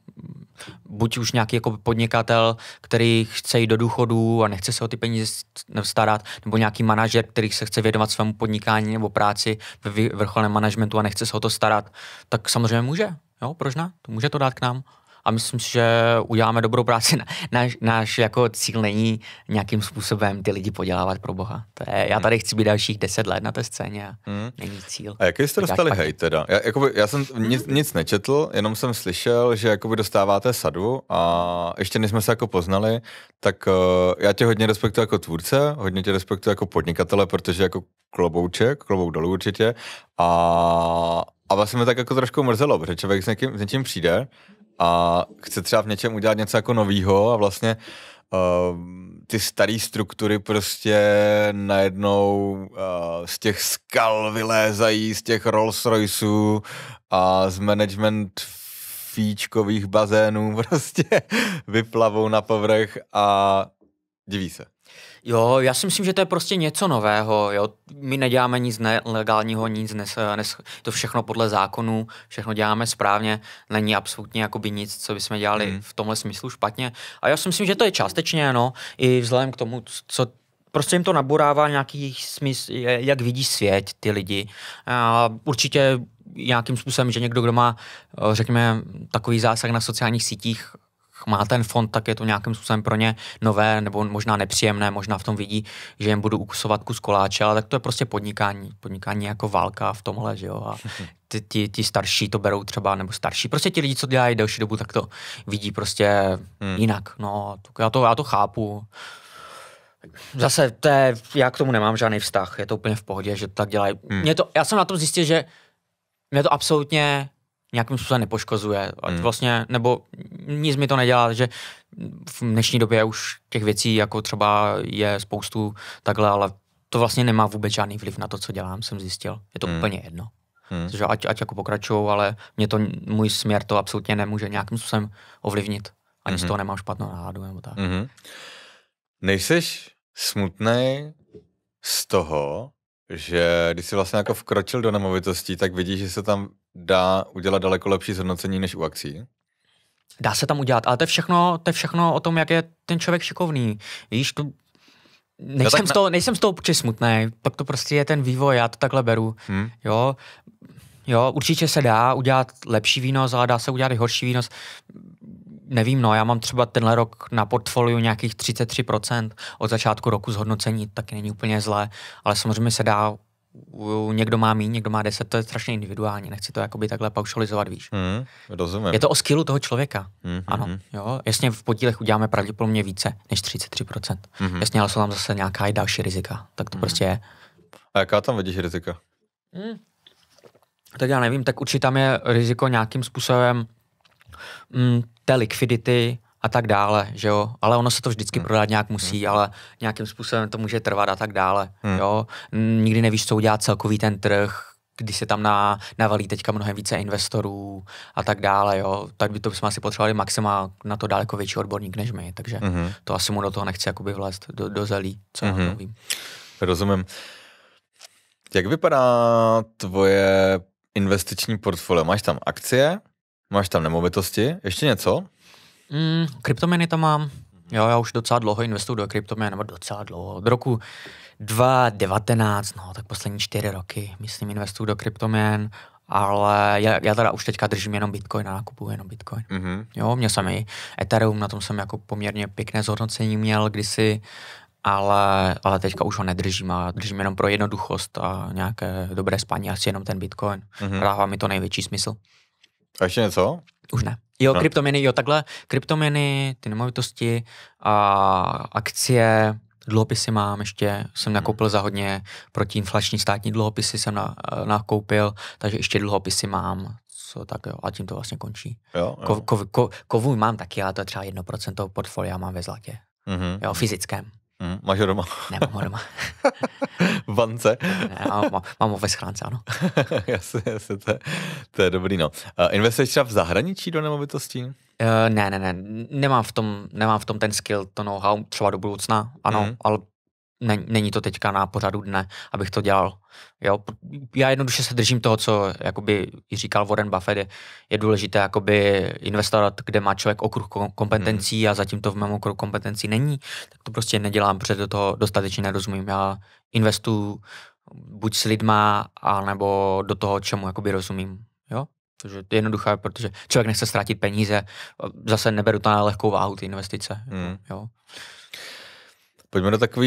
buď už nějaký jako podnikatel, který chce jít do důchodu a nechce se o ty peníze starat, nebo nějaký manažer, který se chce věnovat svému podnikání nebo práci ve vrcholném managementu a nechce se o to starat, tak samozřejmě může. Jo, proč ne? To může to dát k nám a myslím si, že uděláme dobrou práci. <laughs> Náš, náš jako cíl není nějakým způsobem ty lidi podělávat pro boha. To je, já hmm. tady chci být dalších deset let na té scéně a hmm. není cíl. A jaký jste tak dostali hej teda? Já, jakoby, já jsem nic, nic nečetl, jenom jsem slyšel, že jakoby dostáváte sadu a ještě než jsme se jako poznali, tak uh, já tě hodně respektuji jako tvůrce, hodně tě respektuji jako podnikatele, protože jako klobouček, klobouk dolů určitě a a vlastně mi tak jako trošku mrzelo, protože člověk s, někým, s něčím přijde a chce třeba v něčem udělat něco jako novýho a vlastně uh, ty staré struktury prostě najednou uh, z těch skal vylézají, z těch Rolls Royceů a z management fíčkových bazénů <laughs> prostě vyplavou na povrch a diví se. Jo, já si myslím, že to je prostě něco nového. Jo. My neděláme nic nelegálního, nic nes, nes, to všechno podle zákonů, všechno děláme správně, není absolutně jakoby nic, co bychom dělali hmm. v tomhle smyslu špatně. A já si myslím, že to je částečně, no, i vzhledem k tomu, co prostě jim to naburává nějaký smysl, jak vidí svět ty lidi. A určitě nějakým způsobem, že někdo, kdo má, řekněme, takový zásah na sociálních sítích, má ten fond, tak je to nějakým způsobem pro ně nové nebo možná nepříjemné, možná v tom vidí, že jim budu ukusovat kus koláče, ale tak to je prostě podnikání. Podnikání jako válka v tomhle, že jo. A <laughs> ti, ti, ti starší to berou třeba, nebo starší, prostě ti lidi, co dělají delší dobu, tak to vidí prostě hmm. jinak. No, já to, já to chápu. Zase, to je, já k tomu nemám žádný vztah, je to úplně v pohodě, že to tak dělají. Hmm. Mě to, já jsem na tom zjistil, že mě to absolutně nějakým způsobem nepoškozuje. Hmm. Vlastně, nebo nic mi to nedělá, že v dnešní době už těch věcí jako třeba je spoustu takhle, ale to vlastně nemá vůbec žádný vliv na to, co dělám, jsem zjistil. Je to hmm. úplně jedno. Hmm. Že ať, ať jako pokračuju, ale mě to, můj směr to absolutně nemůže nějakým způsobem ovlivnit. Ani hmm. z toho nemám špatnou náladu nebo tak. Hmm. Nejseš smutný z toho, že když jsi vlastně jako vkročil do nemovitostí, tak vidíš, že se tam dá udělat daleko lepší zhodnocení než u akcí. Dá se tam udělat, ale to je všechno, to je všechno o tom, jak je ten člověk šikovný. Víš, to, no nejsem, no, z toho, nejsem z toho určitě smutný, tak to prostě je ten vývoj, já to takhle beru. Hmm. Jo, jo, určitě se dá udělat lepší výnos, ale dá se udělat i horší výnos. Nevím, no, já mám třeba tenhle rok na portfoliu nějakých 33% od začátku roku zhodnocení, taky není úplně zlé, ale samozřejmě se dá někdo má míň, někdo má 10, to je strašně individuální, nechci to jakoby takhle paušalizovat, víš. Mm, rozumím. Je to o skillu toho člověka, mm-hmm. ano. Hmm. Jo? Jasně v podílech uděláme pravděpodobně více než 33%. Mm-hmm. Jasně, ale jsou tam zase nějaká i další rizika, tak to mm-hmm. prostě je. A jaká tam vidíš rizika? Mm. Tak já nevím, tak určitě tam je riziko nějakým způsobem mm, té likvidity a tak dále, že jo. Ale ono se to vždycky hmm. prodat nějak musí, hmm. ale nějakým způsobem to může trvat a tak dále, hmm. jo. Nikdy nevíš, co udělá celkový ten trh, kdy se tam na, navalí teďka mnohem více investorů a tak dále, jo. Tak by to bychom asi potřebovali maxima na to daleko větší odborník než my, takže hmm to asi mu do toho nechci jakoby vlézt do, do zelí, co hmm já vím. Rozumím. Jak vypadá tvoje investiční portfolio? Máš tam akcie, Máš tam nemovitosti? Ještě něco? Mm, kryptoměny tam mám. Jo, já už docela dlouho investuju do kryptoměn, nebo docela dlouho. Od roku 2019, no, tak poslední čtyři roky, myslím, investuju do kryptoměn, ale já, já teda už teďka držím jenom Bitcoin a nakupuju jenom Bitcoin. Mm-hmm. Jo, měl jsem i Ethereum, na tom jsem jako poměrně pěkné zhodnocení měl kdysi, ale, ale teďka už ho nedržím a držím jenom pro jednoduchost a nějaké dobré spaní, asi jenom ten Bitcoin. Mm-hmm. Dává mi to největší smysl. A ještě něco? Už ne. Jo, no. kryptoměny, jo, takhle, kryptoměny, ty nemovitosti, a akcie, dluhopisy mám ještě, jsem hmm. nakoupil za hodně, protiinflační státní dluhopisy jsem na, eh, nakoupil, takže ještě dluhopisy mám, co, tak jo, a tím to vlastně končí. Jo, jo. Ko, ko, ko, kovu mám taky, ale to je třeba 1% portfolia mám ve zlatě, mm-hmm. jo, fyzickém. Mm, máš ho doma? <laughs> Nemám ho doma. v bance? ne, mám, mám ho ve schránce, ano. <laughs> jasně, jasně, to, je, to je dobrý, no. Eh, investuješ třeba v zahraničí do nemovitostí? Uh, ne, ne, ne, nemám v, tom, nemám v tom ten skill, to know-how třeba do budoucna, ano, mm. ale ne, není to teďka na pořadu dne, abych to dělal. Jo, já jednoduše se držím toho, co jakoby říkal Warren Buffett, je, je důležité jakoby investovat, kde má člověk okruh kompetencí mhm. a zatím to v mém okruhu kompetencí není, tak to prostě nedělám, protože do toho dostatečně nerozumím. Já investuju buď s lidma, anebo do toho, čemu jakoby rozumím. Jo? Protože to je jednoduché, protože člověk nechce ztratit peníze, zase neberu to na lehkou váhu ty investice. Hmm. Jo? Pojďme do takové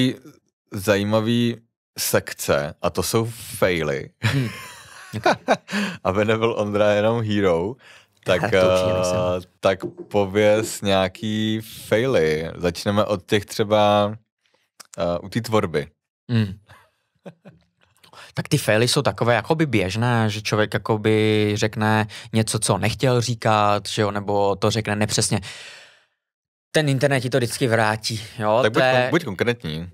zajímavý sekce a to jsou faily. Hmm. Okay. <laughs> Aby nebyl Ondra jenom hero, tak, uh, tak pověz nějaký faily. Začneme od těch třeba uh, u té tvorby. Hmm. tak ty faily jsou takové jakoby běžné, že člověk jakoby řekne něco, co nechtěl říkat, že jo, nebo to řekne nepřesně. Ten internet ti to vždycky vrátí, jo. Tak buď, je... buď konkrétní.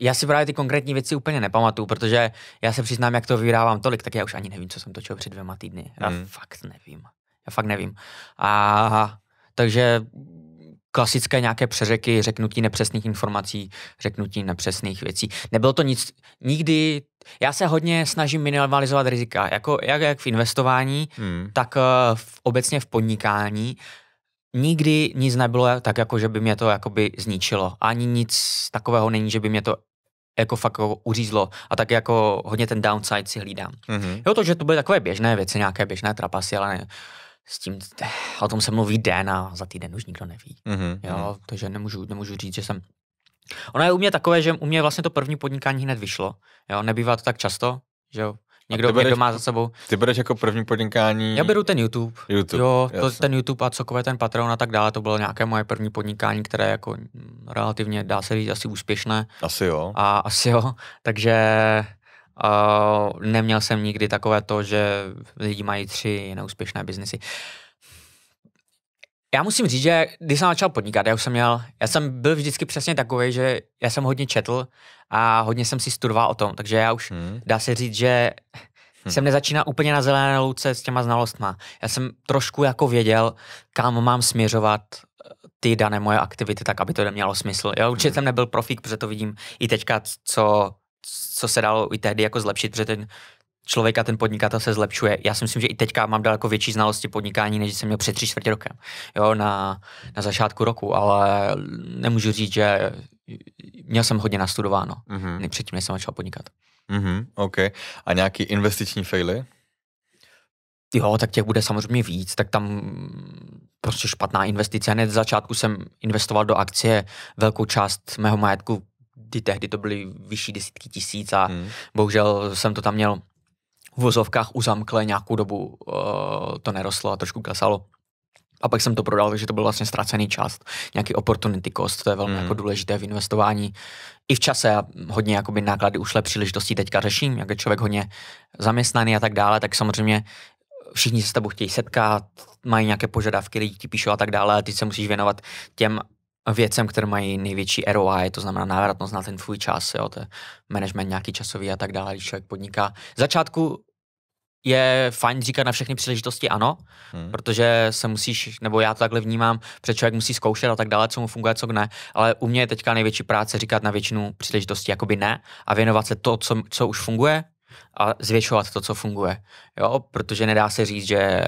Já si právě ty konkrétní věci úplně nepamatuju, protože já se přiznám, jak to vyrávám tolik, tak já už ani nevím, co jsem točil před dvěma týdny. Já hmm. fakt nevím. Já fakt nevím. A takže klasické nějaké přeřeky, řeknutí nepřesných informací, řeknutí nepřesných věcí. Nebylo to nic, nikdy, já se hodně snažím minimalizovat rizika, jako, jak, jak v investování, hmm. tak eh, v, obecně v podnikání. Uh, nikdy nic nebylo tak, jako že by mě to jakoby zničilo. Ani nic takového není, že by mě to jako fakt jako uřízlo a tak jako hodně ten downside si hlídám. Mm-hmm. Jo, to, že to byly takové běžné věci, nějaké běžné trapasy, ale ne, s tím, o tom se mluví den a za týden už nikdo neví. Mm-hmm. Jo, mhm. takže nemůžu, nemůžu říct, že jsem Ono je u mě takové, že u mě vlastně to první podnikání hned vyšlo. Jo, nebývá to tak často, že jo. Někdo, budeš, někdo má za sebou. Ty budeš jako první podnikání. Já beru ten YouTube. YouTube jo, to, ten YouTube a cokoliv ten Patreon a tak dále, to bylo nějaké moje první podnikání, které jako mm, relativně dá se říct asi úspěšné. Asi jo. A asi jo, <laughs> takže uh, neměl jsem nikdy takové to, že lidi mají tři neúspěšné biznesy. Uh, já musím říct, že když jsem začal podnikat, já už jsem měl, já jsem byl vždycky přesně takový, že já jsem hodně četl a hodně jsem si studoval o tom, takže já už hmm. dá se říct, že hmm. jsem nezačínal úplně na zelené louce s těma znalostma. Já jsem trošku jako věděl, kam mám směřovat eh, ty dané moje aktivity, tak aby to nemělo smysl. Já určitě hmm. jsem nebyl profík, protože to vidím i teďka, co co se dalo i tehdy jako zlepšit, protože ten člověka, ten podnikatel se zlepšuje. Já si myslím, že i teďka mám daleko větší znalosti podnikání, než jsem měl před tři čtvrtě rokem, jo, na, na začátku roku, ale nemůžu říct, že měl jsem hodně nastudováno mm-hmm. předtím, než jsem začal podnikat. Mm-hmm, OK. A nějaký investiční faily? Jo, tak těch bude samozřejmě víc, tak tam prostě špatná investice. Hned v začátku jsem investoval do akcie velkou část mého majetku, kdy tehdy to byly vyšší desítky tisíc a mm. bohužel jsem to tam měl v vozovkách uzamkle nějakou dobu eh, to nerostlo a trošku klesalo. A pak jsem to prodal, takže to byl vlastně ztracený čas. Nějaký opportunity cost, to je velmi mm. jako důležité v investování. I v čase a hodně jakoby náklady ušle příležitostí teďka řeším, jak je člověk hodně zaměstnaný a tak dále, tak samozřejmě všichni se s tebou chtějí setkat, mají nějaké požadavky, lidi ti píšou a tak dále, a ty se musíš věnovat těm věcem, které mají největší ROI, to znamená návratnost na ten tvůj čas, jo, to je management nějaký časový a tak dále, když člověk podniká. V začátku je fajn říkat na všechny příležitosti ano, hmm. protože se musíš, nebo já to takhle vnímám, protože člověk musí zkoušet a tak dále, co mu funguje, co ne, ale u mě je teďka největší práce říkat na většinu příležitostí jakoby ne a věnovat se to, co, co už funguje, a zvětšovat to, co funguje. Jo? Protože nedá se říct, že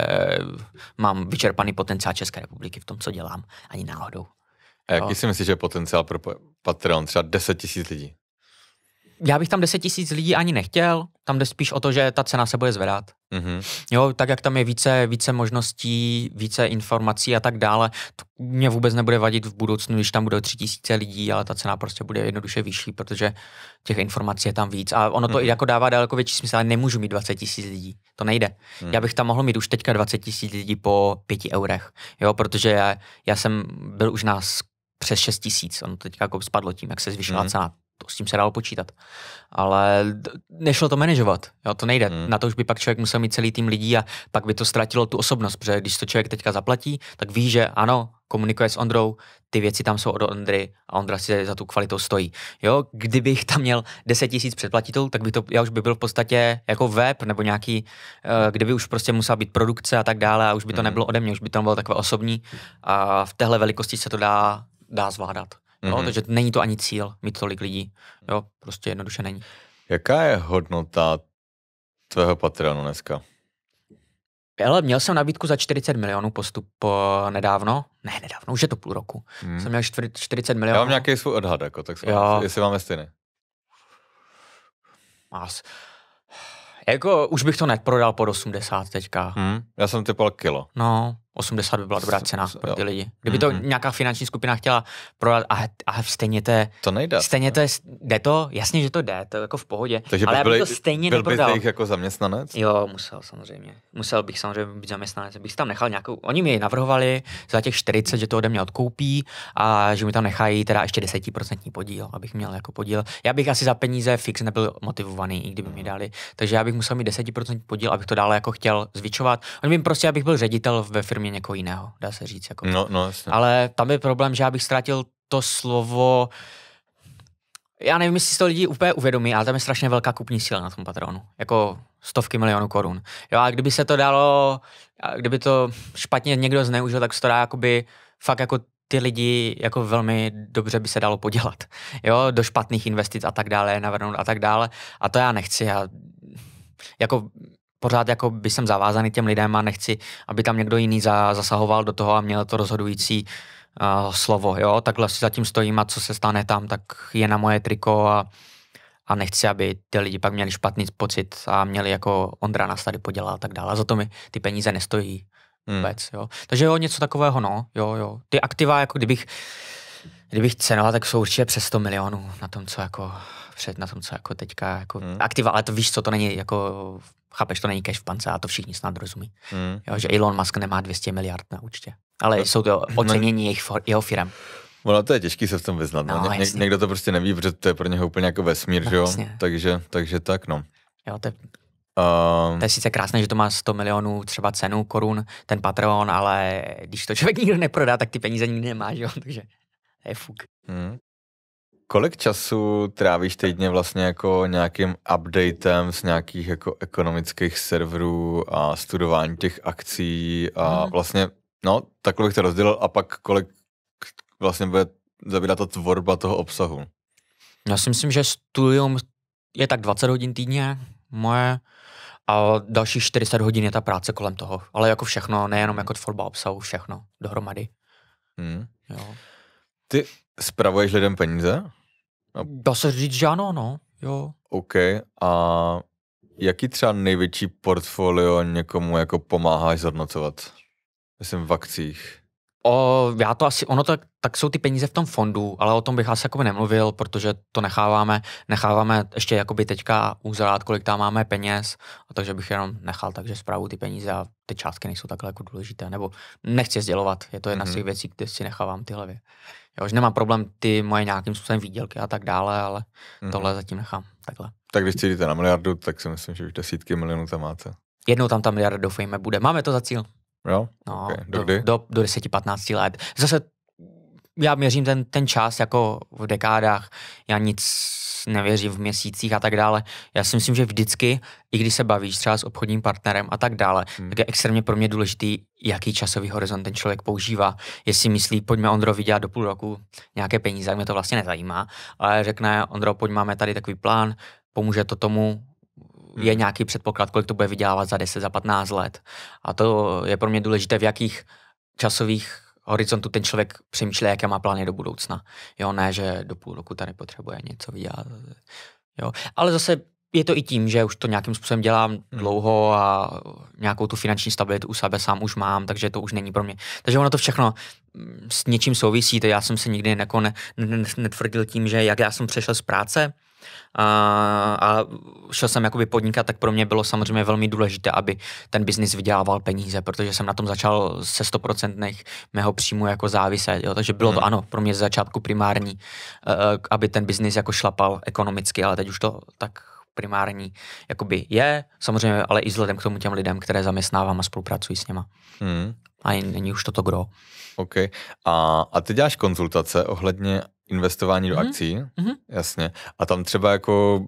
mám vyčerpaný potenciál České republiky v tom, co dělám, ani náhodou. A jaký a... si myslíš, že je potenciál pro Patreon? Třeba 10 tisíc lidí? Já bych tam 10 tisíc lidí ani nechtěl, tam jde spíš o to, že ta cena se bude zvedat. Mm-hmm. Jo, tak jak tam je více, více možností, více informací a tak dále, to mě vůbec nebude vadit v budoucnu, když tam budou 3 tisíce lidí, ale ta cena prostě bude jednoduše vyšší, protože těch informací je tam víc. A ono to mm. hmm jako dává daleko větší smysl, ale nemůžu mít 20 tisíc lidí, to nejde. Mm-hmm. Já bych tam mohl mít už teďka 20 tisíc lidí po 5 eurech, jo, protože já, já jsem byl už na přes 6 tisíc. Ono to teďka jako spadlo tím, jak se zvyšila mm. cena. To s tím se dalo počítat. Ale nešlo to manažovat. Jo, to nejde. Hmm. Na to už by pak člověk musel mít celý tým lidí a pak by to ztratilo tu osobnost, protože když to člověk teďka zaplatí, tak ví, že ano, komunikuje s Ondrou, ty věci tam jsou od Ondry a Ondra si za tu kvalitou stojí. Jo, kdybych tam měl 10 tisíc předplatitelů, tak by to, já už by byl v podstatě jako web nebo nějaký, eh, kdyby už prostě musela být produkce a tak dále a už by to hmm. nebylo ode mě, už by to bylo takové osobní a v téhle velikosti se to dá dá zvládat. Mm-hmm. Takže není to ani cíl mít tolik lidí. Jo? Prostě jednoduše není. Jaká je hodnota tvého Patreonu dneska? Ale měl jsem nabídku za 40 milionů postup nedávno. Ne, nedávno, už je to půl roku. Hmm. Jsem měl 40 milionů. Já mám nějaký svůj odhad, jako, tak se, jestli máme stejný. Mas. Jako, už bych to neprodal pod 80 teďka. Hmm. Já jsem typoval kilo. No, 80 by byla dobrá cena pro ty lidi. Kdyby to mm-hmm. nějaká finanční skupina chtěla prodat, a, a stejně to To nejde. Stejně to je, jde to, jasně, že to jde, to je jako v pohodě. Takže ale byli, to stejně byl neprodal. bych jako zaměstnanec? Jo, musel samozřejmě. Musel bych samozřejmě být zaměstnanec. Bych tam nechal nějakou, oni mi navrhovali za těch 40, že to ode mě odkoupí a že mi tam nechají teda ještě 10% podíl, abych měl jako podíl. Já bych asi za peníze fix nebyl motivovaný, i kdyby mi mm. dali. Takže já bych musel mít 10% podíl, abych to dále jako chtěl zvyšovat. Oni mi prostě, abych byl ředitel ve firmě mě někoho jiného, dá se říct. Jako. No, no, jasně. Ale tam je problém, že já bych ztratil to slovo, já nevím, jestli si to lidi úplně uvědomí, ale tam je strašně velká kupní síla na tom patronu. Jako stovky milionů korun. Jo, a kdyby se to dalo, kdyby to špatně někdo zneužil, tak se to dá jakoby fakt jako ty lidi jako velmi dobře by se dalo podělat. Jo, do špatných investic a tak dále, navrhnout a tak dále. A to já nechci. Já, jako pořád jako by jsem zavázaný těm lidem a nechci, aby tam někdo jiný za, zasahoval do toho a měl to rozhodující uh, slovo, jo, takhle si zatím stojím a co se stane tam, tak je na moje triko a, a nechci, aby ty lidi pak měli špatný pocit a měli jako Ondra nás tady podělal a tak dále. A za to mi ty peníze nestojí hmm. vůbec, hmm. jo. Takže jo, něco takového, no, jo, jo. Ty aktiva, jako kdybych, kdybych cenoval, tak jsou určitě přes 100 milionů na tom, co jako před na tom, co jako teďka, jako hmm. aktiva, ale to víš co, to není jako Chápeš, to není cash v pance a to všichni snad rozumí. Hmm. Jo, že Elon Musk nemá 200 miliard na účtě. Ale no. jsou to no. ocenění no, jejich, jeho firm. Ono to je těžký se v tom vyznat. No, no. Ně, někdo to prostě neví, protože to je pro něho úplně jako vesmír, no, že jo? Takže, takže tak, no. Jo, to je, Uh, to je sice krásné, že to má 100 milionů třeba cenu korun, ten Patreon, ale když to člověk nikdo neprodá, tak ty peníze nikdy nemá, že jo? <laughs> Takže je fuk. Hmm. Kolik času trávíš týdně vlastně jako nějakým updatem z nějakých jako ekonomických serverů a studování těch akcí a hmm. vlastně, no, takhle bych to rozdělil a pak kolik vlastně bude zabírat ta tvorba toho obsahu? Já si myslím, že studium je tak 20 hodin týdně, moje a další 40 hodin je ta práce kolem toho. Ale jako všechno, nejenom jako tvorba obsahu, všechno dohromady. Hmm. Jo. Ty spravuješ lidem peníze? No. Dá se říct, že ano, no. Jo. OK. A jaký třeba největší portfolio někomu jako pomáháš zhodnocovat? Myslím v akcích. O, já to asi, ono tak, tak jsou ty peníze v tom fondu, ale o tom bych asi jako nemluvil, protože to necháváme, necháváme ještě jakoby teďka úzrát, kolik tam máme peněz, a takže bych jenom nechal takže zprávu ty peníze a ty částky nejsou takhle jako důležité, nebo nechci sdělovat, je to jedna mm-hmm. z mhm. těch věcí, kde si nechávám tyhle. věci. Jo, že nemám problém, ty moje nějakým způsobem výdělky a tak dále, ale mm-hmm. tohle zatím nechám takhle. Tak když cílíte na miliardu, tak si myslím, že už desítky milionů tam máte. Jednou tam ta miliarda doufejme bude. Máme to za cíl. Jo? No, okay. do, do, do, do 10-15 let. Zase já měřím ten, ten čas jako v dekádách. Já nic nevěří v měsících a tak dále. Já si myslím, že vždycky, i když se bavíš třeba s obchodním partnerem a tak dále, hmm. tak je extrémně pro mě důležitý, jaký časový horizont ten člověk používá. Jestli myslí, pojďme Ondro vydělat do půl roku nějaké peníze, tak mě to vlastně nezajímá, ale řekne Ondro, pojď máme tady takový plán, pomůže to tomu, je hmm. nějaký předpoklad, kolik to bude vydělávat za 10, za 15 let. A to je pro mě důležité, v jakých časových horizontu ten člověk přemýšlí, jaké má plány do budoucna. Jo, ne, že do půl roku tady potřebuje něco vidět. Jo, ale zase je to i tím, že už to nějakým způsobem dělám hmm. dlouho a nějakou tu finanční stabilitu u sebe sám už mám, takže to už není pro mě. Takže ono to všechno mm, s něčím souvisí, to já jsem se nikdy netvrdil tím, že jak já jsem přešel z práce, a, a šel jsem jakoby podnikat, tak pro mě bylo samozřejmě velmi důležité, aby ten biznis vydělával peníze, protože jsem na tom začal se 100% mého příjmu jako záviset, jo, takže bylo to mhm. ano, pro mě z začátku primární, uh, aby ten biznis jako šlapal ekonomicky, ale teď už to tak primární jakoby je, samozřejmě ale i vzhledem k tomu těm lidem, které zaměstnávám a spolupracuji s něma. Hmm. A není už toto gro. OK. A, a ty děláš konzultace ohledně Investování do mm-hmm. akcí, mm-hmm. jasně. A tam třeba jako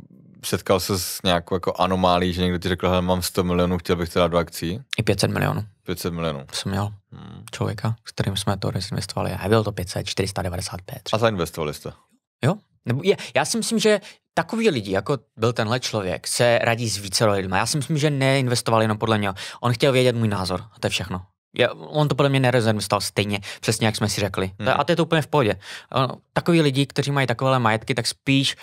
setkal se s nějakou jako anomálí, že někdo ti řekl, hele, mám 100 milionů, chtěl bych to do akcí? I 500 milionů. 500 milionů. Jsem měl hmm. člověka, s kterým jsme to investovali. A byl to 500, 495. A zainvestovali jste? Jo. Nebo je, já si myslím, že takový lidi, jako byl tenhle člověk, se radí s více lidmi. Já si myslím, že neinvestovali jenom podle mě. On chtěl vědět můj názor a to je všechno. Já, on to podle mě nerezervistoval stejně, přesně jak jsme si řekli. Hmm. A to je to úplně v pohodě. Takový lidi, kteří mají takové majetky, tak spíš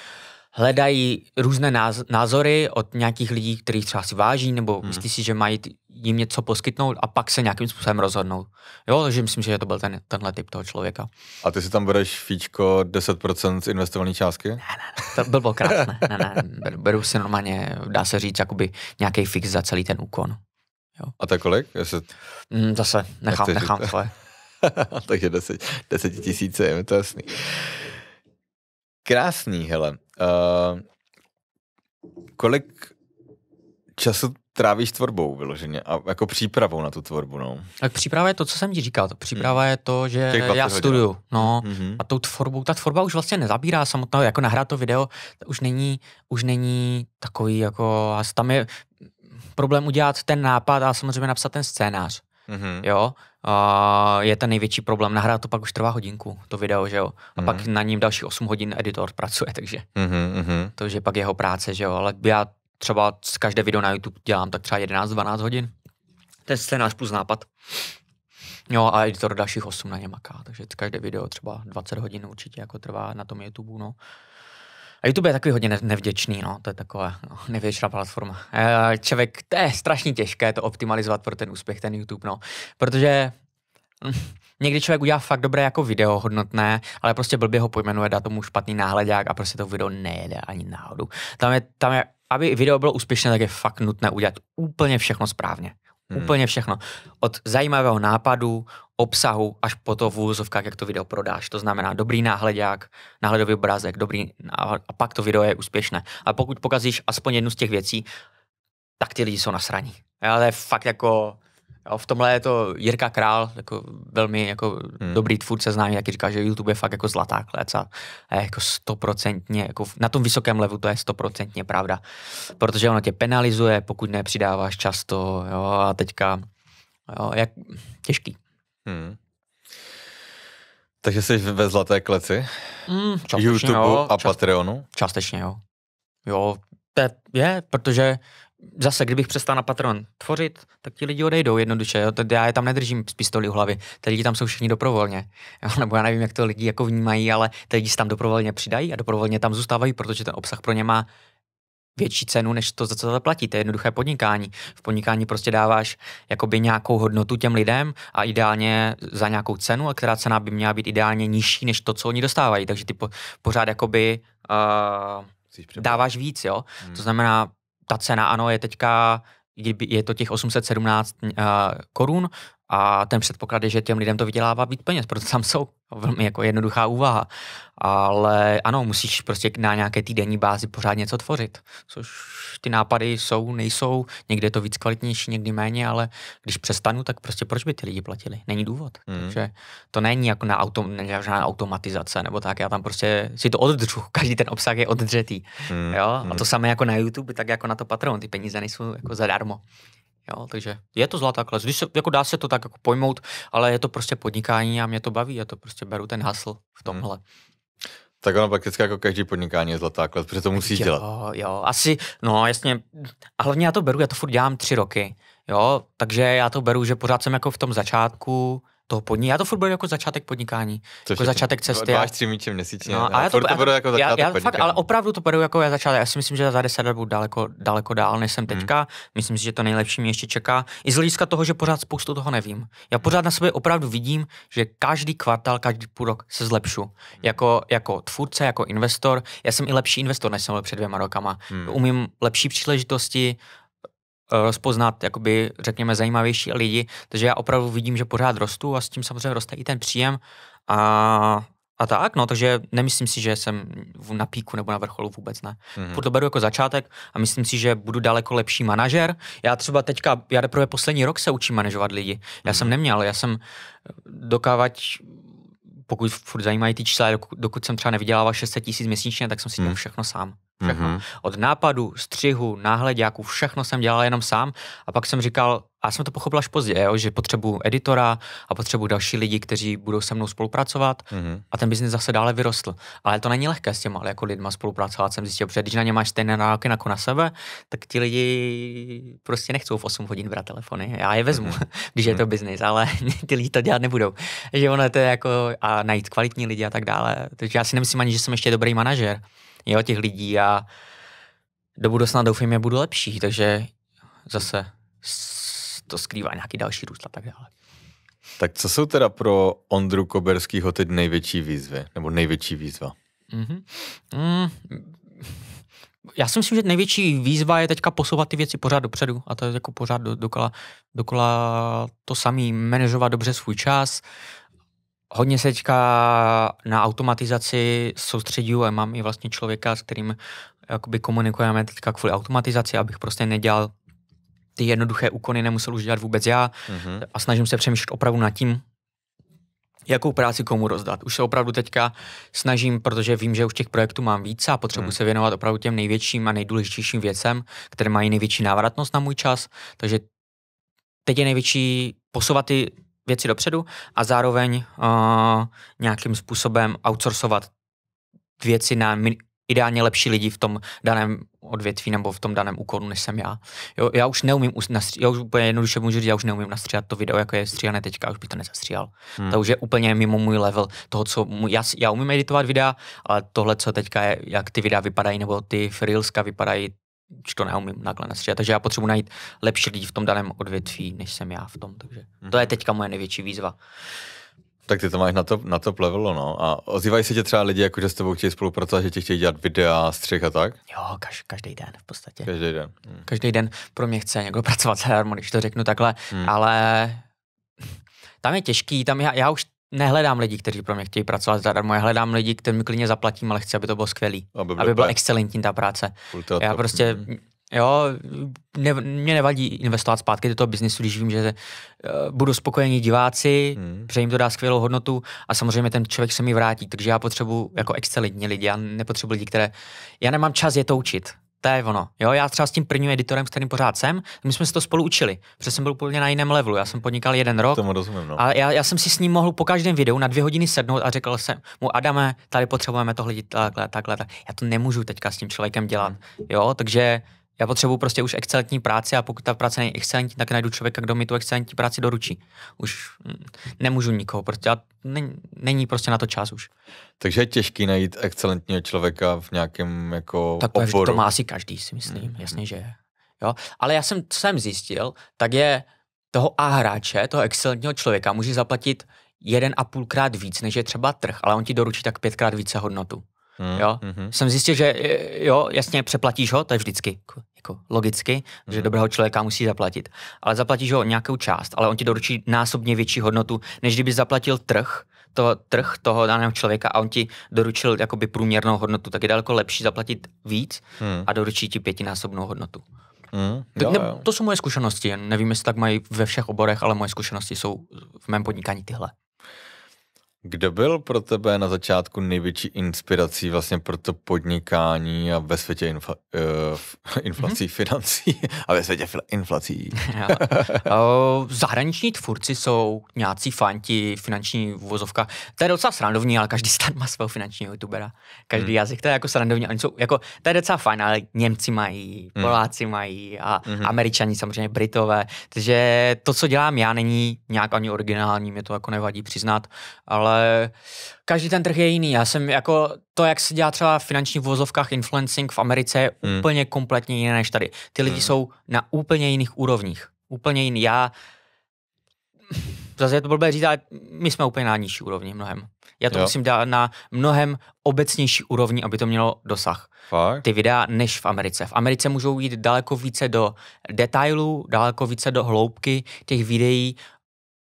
hledají různé názory od nějakých lidí, kterých třeba si váží, nebo hmm. myslí si, že mají jim něco poskytnout a pak se nějakým způsobem rozhodnout. Jo, takže myslím, že to byl ten, tenhle typ toho člověka. A ty si tam bereš fíčko 10% z investované částky? Ne, ne, ne, to bylo krásné. ne, ne, beru si normálně, dá se říct, jakoby nějaký fix za celý ten úkon. Jo. A to kolik? Jestli... Mm, zase, nechám, nechám to... <laughs> Takže deset, deset tisíce, je to jasný. Krásný, hele. Uh, kolik času trávíš tvorbou vyloženě a jako přípravou na tu tvorbu, no. Tak příprava je to, co jsem ti říkal. Příprava hmm. je to, že já studuju, no. Mm-hmm. A tou tvorbou, ta tvorba už vlastně nezabírá samotného, jako nahrát to video, už není, už není takový, jako, tam je, problém udělat ten nápad a samozřejmě napsat ten scénář. Mm-hmm. Jo, uh, je ten největší problém. Nahrát to pak už trvá hodinku, to video, že jo. A mm-hmm. pak mhm. na ním další 8 hodin editor pracuje, takže mm-hmm. to je pak jeho práce, že jo. Ale já třeba z každé video na YouTube dělám tak třeba 11-12 hodin. Ten scénář plus nápad. Jo, a editor dalších 8 na ně maká, takže každé video třeba 20 hodin určitě jako trvá na tom YouTube, no. A YouTube je takový hodně nevděčný, no, to je taková no, nevděčná platforma. E, člověk, to je strašně těžké to optimalizovat pro ten úspěch, ten YouTube, no, protože hm, někdy člověk udělá fakt dobré jako video hodnotné, ale prostě blbě ho pojmenuje, dá tomu špatný náhledák a prostě to video nejede ani náhodou. Tam je, tam je, aby video bylo úspěšné, tak je fakt nutné udělat úplně všechno správně. Hmm. Úplně všechno. Od zajímavého nápadu, obsahu až po to v úzovkách, jak to video prodáš. To znamená dobrý náhledák, náhledový obrázek, dobrý, a pak to video je úspěšné. A pokud pokazíš aspoň jednu z těch věcí, tak ty lidi jsou nasraní. Ale fakt jako, v tomhle je to Jirka Král, jako velmi jako hmm. dobrý tvůrce známý, jak říká, že YouTube je fakt jako zlatá klec a je jako stoprocentně, jako na tom vysokém levu to je stoprocentně pravda, protože ono tě penalizuje, pokud nepřidáváš často, jo, a teďka, jo, jak těžký. Hmm. Takže jsi ve zlaté kleci? Hmm, YouTube jo, a čas, Patreonu? Částečně jo. Jo, to je, protože zase, kdybych přestal na Patreon tvořit, tak ti lidi odejdou jednoduše. Jo? já je tam nedržím z pistoli u hlavy. Ty lidi tam jsou všichni doprovolně. Jo? <laughs> Nebo já nevím, jak to lidi jako vnímají, ale ty lidi se tam doprovolně přidají a doprovolně tam zůstávají, protože ten obsah pro ně má větší cenu, než to, za co zaplatí. To je jednoduché podnikání. V podnikání prostě dáváš jakoby nějakou hodnotu těm lidem a ideálně za nějakou cenu, a která cena by měla být ideálně nižší, než to, co oni dostávají. Takže ty po, pořád jakoby uh, dáváš víc, jo. Hmm. To znamená, ta cena, ano, je teďka, je to těch 817 uh, eh, korun a ten předpoklad je, že těm lidem to vydělává být peněz, proto tam jsou velmi jako jednoduchá úvaha ale ano, musíš prostě na nějaké týdenní bázi pořád něco tvořit, což ty nápady jsou, nejsou, někde je to víc kvalitnější, někdy méně, ale když přestanu, tak prostě proč by ty lidi platili? Není důvod. Mm. Takže to není jako na auto, žádná automatizace nebo tak, já tam prostě si to oddřu, <laughs> každý ten obsah je oddřetý. Mm. Jo? A hmm. to samé jako na YouTube, tak jako na to Patreon, ty peníze nejsou jako zadarmo. Jo, takže je to zlatá kles. Když se, jako dá se to tak jako pojmout, ale je to prostě podnikání a mě to baví, já to prostě beru ten hasl v hmm. tomhle. Hmm. Tak ono prakticky jako každý podnikání je zlatá kles, protože to musíš jo, dělat. Jo, asi, no jasně. A hlavně já to beru, já to furt dělám tři roky. Jo, takže já to beru, že pořád jsem jako v tom začátku, toho podnikání. Já to furt beru jako začátek podnikání, Což jako začátek cesty. Dva až tři míče měsíčně. No, a já to, to beru jako začátek já, já fakt, ale opravdu to beru jako já začátek. Já si myslím, že za 10 let budu daleko, daleko dál, než jsem hmm. teďka. Hmm. Myslím si, že to nejlepší mě ještě čeká. I z hlediska toho, že pořád spoustu toho nevím. Já pořád na sobě opravdu vidím, že každý kvartál, každý půl rok se zlepšu. Hmm. Jako, jako tvůrce, jako investor. Já jsem i lepší investor, než jsem byl před dvěma rokama. Hmm. Umím lepší příležitosti, Eh, rozpoznat, jakoby, řekněme, zajímavější lidi, takže já opravdu vidím, že pořád rostu a s tím samozřejmě roste i ten příjem a, a tak, no, takže nemyslím si, že jsem na píku nebo na vrcholu vůbec ne. Mm-hmm. Proto beru jako začátek a myslím si, že budu daleko lepší manažer. Já třeba teďka, já teprve poslední rok se učím manažovat lidi. Já mm-hmm. jsem neměl, já jsem eh, dokávat, pokud furt zajímají ty čísla, dokud, dokud jsem třeba nevydělával 600 tisíc měsíčně, tak jsem si mhm. dělal mm. všechno sám. Všechno. Mm-hmm. Od nápadu, střihu, náhledáků, všechno jsem dělal jenom sám a pak jsem říkal, a já jsem to pochopil až pozdě, jo, že potřebuji editora a potřebuji další lidi, kteří budou se mnou spolupracovat mm-hmm. a ten biznis zase dále vyrostl. Ale to není lehké s těma jako lidma spolupracovat, jsem zjistil, protože když na ně máš stejné nároky jako na sebe, tak ti lidi prostě nechcou v 8 hodin brát telefony. Já je vezmu, mm-hmm. <laughs> když je mhm. to biznis, ale <laughs> ty lidi to dělat nebudou. Že ono to je jako a najít kvalitní lidi a tak dále. Takže já si nemyslím ani, že jsem ještě dobrý manažer jo, těch lidí a do budoucna doufám, že budu lepší, takže zase to skrývá nějaký další růst a tak dále. Tak co jsou teda pro Ondru Koberskýho teď největší výzvy, nebo největší výzva? Mm-hmm. Mm, já si myslím, že největší výzva je teďka posouvat ty věci pořád dopředu a to je jako pořád do, dokola, dokola to samý, manažovat dobře svůj čas, hodně se teďka na automatizaci soustředím e a mám i vlastně člověka, s kterým jakoby komunikujeme teďka kvůli automatizaci, abych prostě nedělal ty jednoduché úkony, nemusel už dělat vůbec já mm-hmm. a snažím se přemýšlet opravdu nad tím, jakou práci komu rozdat. Už se opravdu teďka snažím, protože vím, že už těch projektů mám více a potřebuji hmm. se věnovat opravdu těm největším a nejdůležitějším věcem, které mají největší návratnost na můj čas, takže teď je největší posouvat ty věci dopředu a zároveň uh, nějakým způsobem outsourcovat věci na min- ideálně lepší lidi v tom daném odvětví nebo v tom daném úkolu, než jsem já. Jo, já už neumím, nastří- já už úplně jednoduše můžu říct, já už neumím nastříhat to video, jako je stříhané teďka, už bych to nezastříhal. Hmm. To už je úplně mimo můj level toho, co můj, já, já umím editovat videa, ale tohle, co teďka je, jak ty videa vypadají, nebo ty frilska vypadají, to neumím nakonec. Takže já potřebuji najít lepší lidi v tom daném odvětví, než jsem já v tom. Takže mhm. to je teďka moje největší výzva. Tak ty to máš na to, na to levelu, no. A ozývají se tě třeba lidi, jako že s tebou chtějí spolupracovat, že ti chtějí dělat videa, střih a tak? Jo, kaž, každý den v podstatě. Každý den. Hmm. Každý den pro mě chce někdo <laughs> pracovat s harmonií, když to řeknu takhle, hmm. ale tam je těžký, tam já, já už Nehledám lidi, kteří pro mě chtějí pracovat zadarmo. Já hledám lidi, kterým klidně zaplatím, ale chci, aby to bylo skvělý. Aby, aby byla excelentní ta práce. Ultra Já top. prostě Jo, ne, mě nevadí investovat zpátky do toho biznisu, když vím, že uh, budu spokojení diváci, hmm. že jim to dá skvělou hodnotu a samozřejmě ten člověk se mi vrátí, takže já potřebuji jako excelentní lidi, já nepotřebuji lidi, které... Já nemám čas je to učit. To je ono. Jo, já třeba s tím prvním editorem, s kterým pořád jsem, my jsme se to spolu učili, protože jsem byl úplně na jiném levelu. Já jsem podnikal jeden rok. Tomu rozumím, no. A já, já, jsem si s ním mohl po každém videu na dvě hodiny sednout a řekl jsem mu, Adame, tady potřebujeme tohle dělat, takhle, takhle, takhle. Já to nemůžu teďka s tím člověkem dělat. Jo, takže já potřebuji prostě už excelentní práci a pokud ta práce není excelentní, tak najdu člověka, kdo mi tu excelentní práci doručí. Už mm, nemůžu nikoho, prostě není, není prostě na to čas už. Takže je těžký najít excelentního člověka v nějakém jako tak oboru. to má asi každý, si myslím, mm-hmm. jasně, že je. Jo? Ale já jsem, co jsem zjistil, tak je toho A hráče, toho excelentního člověka, může zaplatit jeden a půlkrát víc, než je třeba trh, ale on ti doručí tak pětkrát více hodnotu. Mm, jo? Mm-hmm. Jsem zjistil, že e, jo, jasně, přeplatíš ho, to je vždycky jako, jako logicky, mm-hmm. že dobrého člověka musí zaplatit. Ale zaplatíš ho nějakou část, ale on ti doručí násobně větší hodnotu, než kdyby zaplatil trh, to trh toho daného člověka a on ti doručil jakoby průměrnou hodnotu, tak je daleko lepší zaplatit víc mm. a doručí ti pětinásobnou hodnotu. Hmm. Jo, ne, jo. To jsou moje zkušenosti, nevím, jestli tak mají ve všech oborech, ale moje zkušenosti jsou v mém podnikání tyhle. Kdo byl pro tebe na začátku největší inspirací vlastně pro to podnikání a ve světě infla, eh, <laughs> uh, inflací mm-hmm. financí a ve světě inflací? uh, <laughs> zahraniční tvůrci jsou nějací fanti finanční vozovka. To je docela srandovní, ale každý stát má svého finančního youtubera. Každý mm. jazyk, to je jako srandovní. Oni jsou, jako, to je docela fajn, ale Němci mají, hmm. Poláci mm. mají a mm-hmm. Američani samozřejmě, Britové. Takže to, co dělám já, není nějak ani originální, mě to jako nevadí přiznat, ale ale každý ten trh je jiný. Já jsem jako to, jak se dělá třeba v finančních vozovkách influencing v Americe, je hmm. úplně kompletně jiné než tady. Ty lidi hmm. jsou na úplně jiných úrovních. Úplně jiný. Já zase je to blbé říct, ale my jsme úplně na nižší úrovni mnohem. Já to jo. musím dát na mnohem obecnější úrovni, aby to mělo dosah. Fakt? Ty videa než v Americe. V Americe můžou jít daleko více do detailů, daleko více do hloubky těch videí,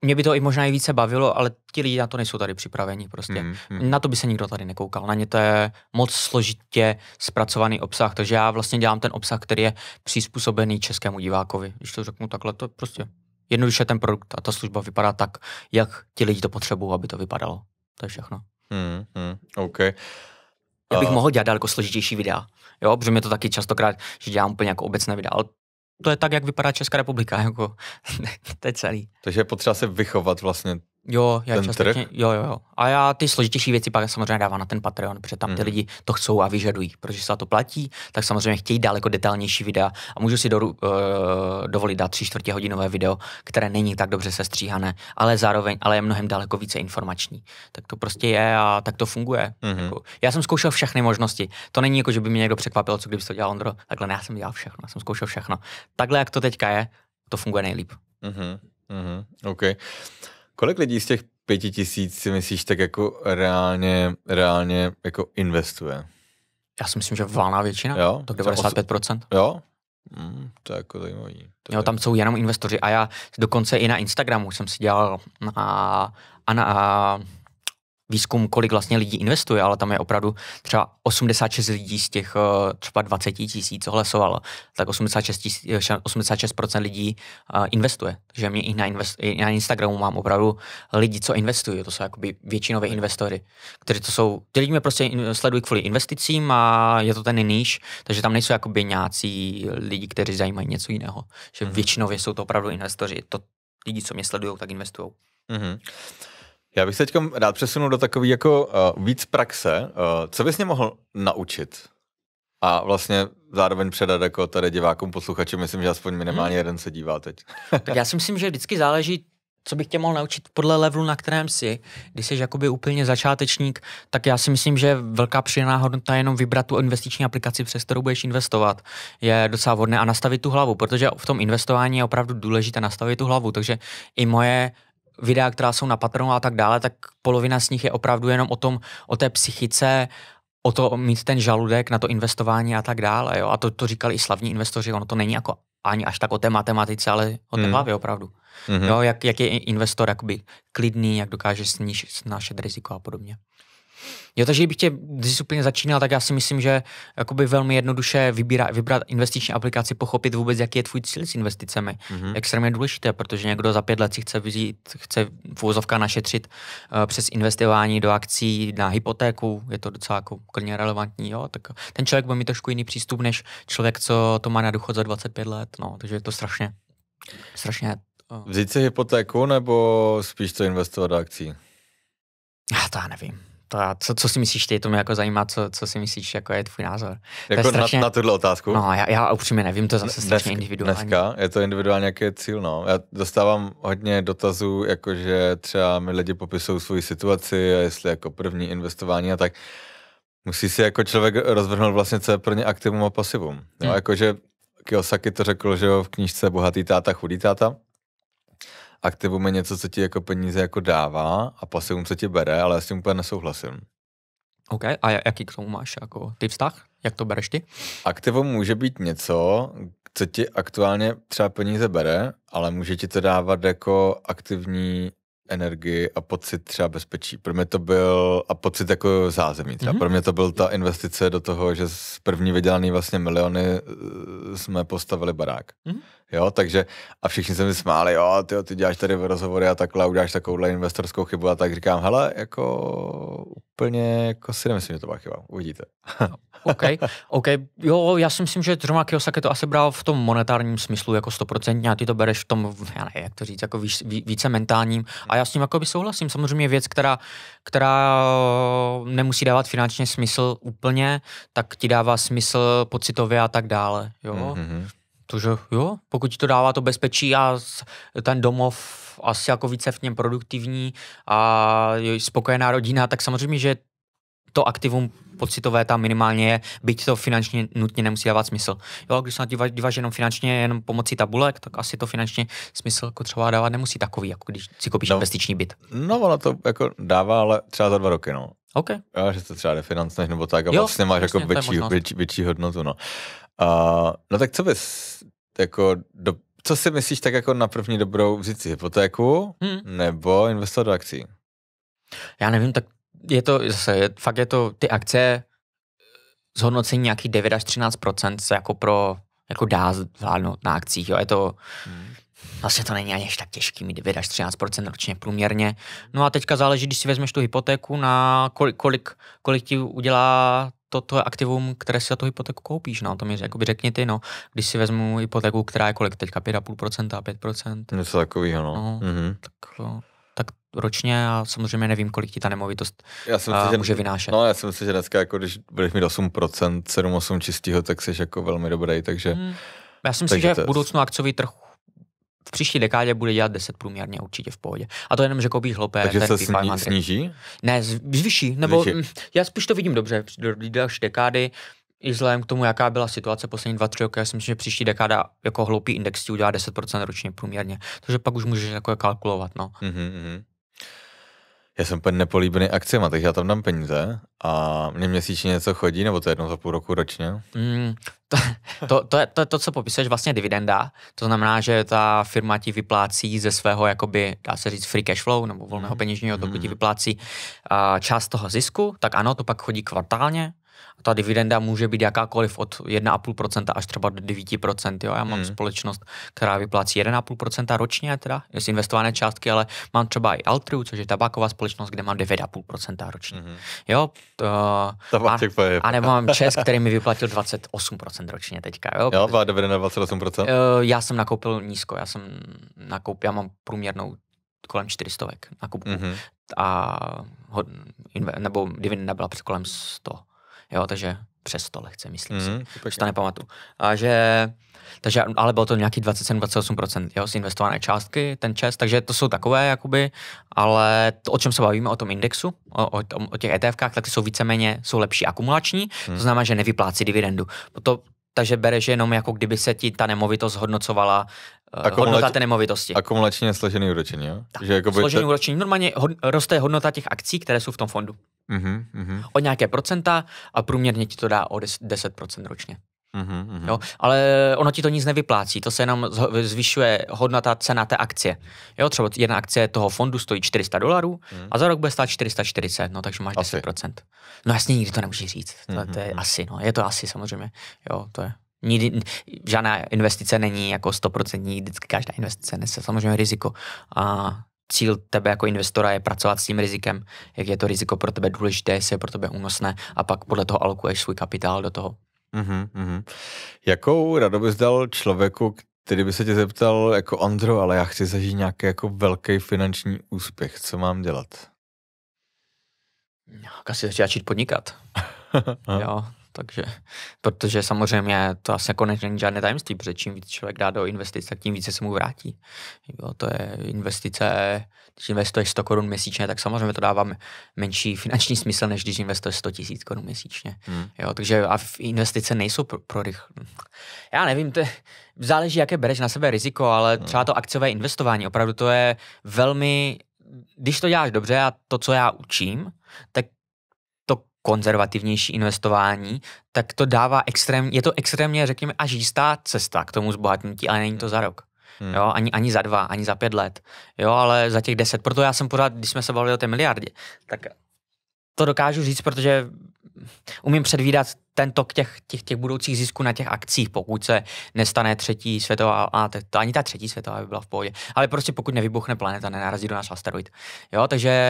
mě by to i možná i více bavilo, ale ti lidi na to nejsou tady připraveni prostě. Mm, mm. Na to by se nikdo tady nekoukal. Na ně to je moc složitě zpracovaný obsah, takže já vlastně dělám ten obsah, který je přizpůsobený českému divákovi. Když to řeknu takhle, to prostě jednoduše ten produkt a ta služba vypadá tak, jak ti lidi to potřebují, aby to vypadalo. To je všechno. Mm, mm, OK. Já bych mohl dělat daleko složitější videa, jo, protože mě to taky častokrát, že dělám úplně jako obecné videa, ale to je tak, jak vypadá Česká republika, jako <laughs> to je celý. Takže je potřeba se vychovat vlastně Jo, já ten částečně, jo, jo, jo. A já ty složitější věci pak samozřejmě dávám na ten Patreon, protože tam ty mm. lidi to chcou a vyžadují, protože se to platí, tak samozřejmě chtějí daleko detailnější videa a můžu si do, uh, eh, dovolit dát tři čtvrtě hodinové video, které není tak dobře sestříhané, ale zároveň, ale je mnohem daleko více informační. Tak to prostě je a tak to funguje. Mm. Jako, já jsem zkoušel všechny možnosti. To není jako, že by mě někdo překvapil, co kdyby to dělal Ondro. Takhle ne, já jsem dělal všechno, já jsem zkoušel všechno. Takhle, jak to teďka je, to funguje nejlíp. Mm-hmm. Mm-hmm. Okay. Kolik lidí z těch pěti tisíc si myslíš tak jako reálně, reálně jako investuje? Já si myslím, že valná většina, jo? tak 95%. Jo? Hmm, to je jako zajímavý. To jo, tam jsou jenom investoři a já dokonce i na Instagramu jsem si dělal a, a na, a, výzkum, kolik vlastně lidí investuje, ale tam je opravdu třeba 86 lidí z těch eh, třeba 20 tisíc, co hlasovalo, tak 86, 86% eh, lidí eh, investuje. Takže mě i na, invest, i na Instagramu mám opravdu lidi, co investují, to jsou jakoby většinové investory, kteří to jsou, ty lidi mě prostě sledují kvůli investicím a je to ten níž, takže tam nejsou jakoby nějací lidi, kteří zajímají něco jiného. Že mhm. většinově jsou to opravdu investoři, to lidi, co mě sledují, tak investují. Mm-hmm. Já bych se teď rád přesunul do takový jako uh, víc praxe. Uh, co bys mě mohl naučit? A vlastně zároveň předat jako tady divákům, posluchačům, myslím, že aspoň minimálně hmm. jeden se dívá teď. tak já si myslím, že vždycky záleží co bych tě mohl naučit podle levelu, na kterém jsi, když jsi jakoby úplně začátečník, tak já si myslím, že velká přidaná hodnota je jenom vybrat tu investiční aplikaci, přes kterou budeš investovat, je docela vhodné a nastavit tu hlavu, protože v tom investování je opravdu důležité nastavit tu hlavu, takže i moje videa, která jsou napatrnou a tak dále, tak polovina z nich je opravdu jenom o tom, o té psychice, o to mít ten žaludek na to investování a tak dále. Jo? A to, to říkali i slavní investoři, ono to není jako ani až tak o té matematice, ale o té hmm. opravdu. Mm-hmm. Jo, jak, jak je investor jakoby klidný, jak dokáže snížit snášet riziko a podobně. Jo, takže kdybych tě, když jsi úplně začínal, tak já si myslím, že jakoby velmi jednoduše vybírá, vybrat investiční aplikaci, pochopit vůbec, jaký je tvůj cíl s investicemi. Mm-hmm. Extrémně důležité, protože někdo za pět let si chce vzít, chce vůzovka našetřit uh, přes investování do akcí na hypotéku, je to docela jako klidně relevantní, jo, tak ten člověk bude mít trošku jiný přístup, než člověk, co to má na důchod za 25 let, no, takže je to strašně, strašně eh, Vzít si hypotéku nebo spíš to investovat do akcí? Já ah, to já nevím ta, co, co si myslíš ty, to mě jako zajímá, co, co si myslíš, jako je tvůj názor. Jako to je jako strašně... na, na tuhle otázku? No, já, já upřímně nevím, to je zase strašně Dnes, individuální. Dneska je to individuálně, jaký je cíl, no. Já dostávám hodně dotazů, jakože třeba mi lidi popisují svoji situaci a jestli jako první investování a tak. Musí si jako člověk rozvrhnout vlastně, co je pro ně aktivum a pasivum. No, hmm. jakože Kiyosaki to řekl, že jo, v knížce Bohatý táta, chudý táta aktivum je něco, co ti jako peníze jako dává a pasivum se ti bere, ale já s tím úplně nesouhlasím. OK, a jaký k tomu máš jako ty vztah? Jak to bereš ty? Aktivum může být něco, co ti aktuálně třeba peníze bere, ale může ti to dávat jako aktivní energii a pocit třeba bezpečí. Pro mě to byl, a pocit jako zázemí třeba, mm-hmm. pro mě to byl ta investice do toho, že z první vydělaný vlastně miliony e, jsme postavili barák. Mm-hmm. Jo, takže a všichni se mi smáli, jo, ty, ty děláš tady rozhovory a takhle, uděláš takovouhle investorskou chybu a tak říkám, hele, jako úplně jako si nemyslím, že to byla chyba, uvidíte. No. OK, OK. Jo, já si myslím, že zrovna Kiyosaki to asi bral v tom monetárním smyslu jako stoprocentně a ty to bereš v tom, já nevím, jak to říct, jako víc, více mentálním. A já s tím jako by souhlasím. Samozřejmě věc, která, která nemusí dávat finančně smysl úplně, tak ti dává smysl pocitově a tak dále. Jo? Mm-hmm. Tože jo, pokud ti to dává to bezpečí a ten domov asi jako více v něm produktivní a spokojená rodina, tak samozřejmě, že to aktivum pocitové tam minimálně je, byť to finančně nutně nemusí dávat smysl. Jo, když se na díváš, díva, jenom finančně, jenom pomocí tabulek, tak asi to finančně smysl jako třeba dávat nemusí takový, jako když si koupíš no, investiční byt. No, ono to jako dává, ale třeba za dva roky, no. OK. Jo, že to třeba refinancneš nebo tak a jo, vlastně máš jako větší, větší, větší, hodnotu, no. Uh, no tak co bys jako do, co si myslíš tak jako na první dobrou vzít si hypotéku hmm. nebo investovat do akcí? Já nevím, tak je to zase, je, fakt je to ty akce eh, zhodnocení nějakých 9 až 13 se jako pro, jako dá zvládnout na akcích, jo, je to, hmm. Vlastně to není ani tak těžký, mít 9 až 13 ročně průměrně. No a teďka záleží, když si vezmeš tu hypotéku, na kolik, kolik, kolik ti udělá to, to aktivum, které si za tu hypotéku koupíš. No, to mi jakoby řekni ty, no. Když si vezmu hypotéku, která je kolik teďka, 5,5%, 5%. Něco takového, no. no mm-hmm. tak, no ročně a samozřejmě nevím, kolik ti ta nemovitost já si myslím, uh, může vynášet. No, já si myslím, že dneska, jako když budeš mít 8%, 7-8 čistého, tak jsi jako velmi dobrý, takže... Hmm. Já si myslím, že v budoucnu akciový trh v příští dekádě bude dělat 10 průměrně určitě v pohodě. A to jenom, že koupíš hloupé. Takže se sní, sníží? Ne, zvyší. Nebo zvyší. Mm, já spíš to vidím dobře. Do další dekády i vzhledem k tomu, jaká byla situace poslední dva, tři roky, já si myslím, že příští dekáda jako hloupý index ti udělá 10% ročně průměrně. Takže pak už můžeš jako kalkulovat. No. Mm-hmm já jsem úplně nepolíbený akcema, takže já tam dám peníze a mě měsíčně něco chodí, nebo to je jedno za půl roku ročně? Mm, to, to, to, je, to, to, co popisuješ, vlastně dividenda. To znamená, že ta firma ti vyplácí ze svého, jakoby, dá se říct, free cash flow nebo volného mhm. peněžního toku, mm. ti vyplácí uh, část toho zisku, tak ano, to pak chodí kvartálně a ta dividenda může být jakákoliv od 1,5% až třeba do 9%. Jo? Já mám hmm. společnost, která vyplácí 1,5% ročně teda z investované částky, ale mám třeba i Altru, což je tabaková společnost, kde mám 9,5% ročně. Hmm. Jo, to, a, jako a nebo mám Čes, který mi vyplatil 28% ročně teďka. Jo, jo byla dividenda 28%? Eh, já jsem nakoupil nízko, já jsem nakoupil, já mám průměrnou kolem 400 nakupu Mm-hmm. A hod, inve, nebo dividenda byla před kolem 100. Jo, takže přes 100 lehce, myslím mm, si. Pěkně. Mhm, to nepamatuju. A že, takže, ale bylo to nějaký 27-28% jeho investované částky, ten čes, takže to jsou takové, jakoby, ale to, o čem se bavíme, o tom indexu, o, o, o těch ETFkách, tak ty jsou víceméně, jsou lepší akumulační, mm. to mhm. znamená, že nevyplácí dividendu. To, takže bereš jenom jako kdyby se ti ta nemovitost hodnocovala eh, Akumulač... hodnota té nemovitosti. Akumulačně složený úročení, jo? Tak, že jakoby složený te... úročení. Normálně hod... roste hodnota těch akcí, které jsou v tom fondu. Mm-hmm, O nějaké procenta a průměrně ti to dá o 10% ročně. Mm-hmm, mm-hmm. Jo, ale ono ti to nic nevyplácí, to se jenom zvyšuje hodnota cena té akcie. Jo, třeba jedna akcie toho fondu stojí 400 dolarů mm. a za rok bude stát 440, no takže máš asi. 10%. No jasně, nikdy to nemůžeš říct. To, mm-hmm. to je mm-hmm, mm-hmm. asi, no, je to asi samozřejmě. Jo, to je. Nikdy, žádná investice není jako 100%, vždycky každá investice nese samozřejmě riziko. A cíl tebe jako investora je pracovat s tím rizikem, jak je to riziko pro tebe důležité, jestli je pro tebe únosné a pak podle toho alokuješ svůj kapitál do toho. Uh-huh, uh-huh. Jakou radu bys dal člověku, který by se tě zeptal jako Andro, ale já chci zažít nějaký jako velký finanční úspěch, co mám dělat? Jak asi začít podnikat. <laughs> jo, takže, protože samozřejmě to asi jako není žádné tajemství, protože čím víc člověk dá do investic, tak tím více se mu vrátí. Jo, to je investice, když investuješ 100 korun měsíčně, tak samozřejmě to dává menší finanční smysl, než když investuješ 100 tisíc korun měsíčně. Hmm. Jo, takže a investice nejsou pro, pro rychl... Já nevím, to je, záleží, jaké bereš na sebe riziko, ale hmm. třeba to akciové investování, opravdu to je velmi když to děláš dobře a to, co já učím, tak konzervativnější investování, tak to dává extrém, je to extrémně, řekněme, až jistá cesta k tomu zbohatnutí, ale není to za rok. Hmm. Jo, ani, ani za dva, ani za pět let. Jo, ale za těch deset. Proto já jsem pořád, když jsme se bavili o té miliardě, tak to dokážu říct, protože umím předvídat ten tok těch, těch, těch budoucích zisků na těch akcích, pokud se nestane třetí světová, a to, ani ta třetí světová by byla v pohodě, ale prostě pokud nevybuchne planeta, nenarazí do nás asteroid. Jo, takže,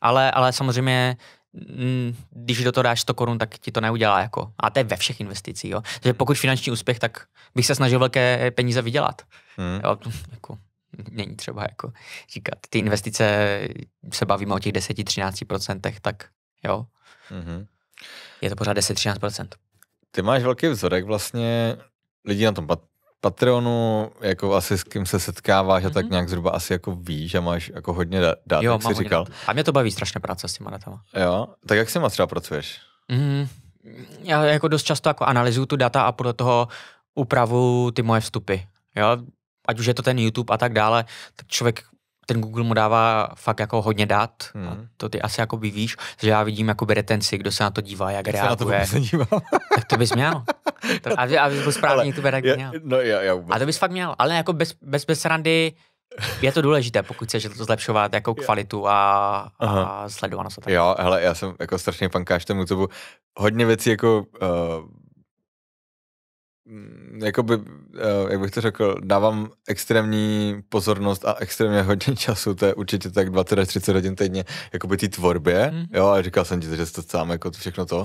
ale, ale samozřejmě Mm, když do toho dáš 100 korun, tak ti to neudělá. Jako. A to je ve všech investicích. Jo. Takže pokud finanční úspěch, tak bych se snažil velké peníze vydělat. Hmm. Jo, jako, není třeba jako, říkat. Ty investice se bavíme o těch 10-13%, tak jo. Hmm. Je to pořád 10-13%. Ty máš velký vzorek vlastně lidí na tom Patreonu, jako asi s kým se setkáváš mm-hmm. a tak mhm. nějak zhruba asi jako víš a máš jako hodně dat, jo, jak jsi říkal. Dát. A mě to baví strašně práce s těma datama. Jo, tak jak si těma třeba pracuješ? Mm, já jako dost často jako analyzuju tu data a podle toho upravu ty moje vstupy. Jo, ať už je to ten YouTube a tak dále, tak člověk ten Google mu dává fakt jako hodně dat, hmm. a to ty asi jako by víš, že já vidím jako retenci, kdo se na to dívá, jak reaguje. Já to vůbec nedívám. <laughs> tak to bys měl. To, a, a bys byl správný tu tak měl. No, já, já vůbec. A to bys fakt měl, ale jako bez, bez, bez randy je to důležité, pokud chceš to zlepšovat jako kvalitu a, a sledovanost. Jo, hele, já jsem jako strašně fankáš tomu YouTube. Hodně věcí jako uh, Mm, jakoby, eh, jak bych to řekl, dávám extrémní pozornost a extrémně hodně času, to je určitě tak 20 až 30 hodin týdně, jakoby té tvorbě, mm. jo, a říkal jsem ti, že to sám, jako to všechno to.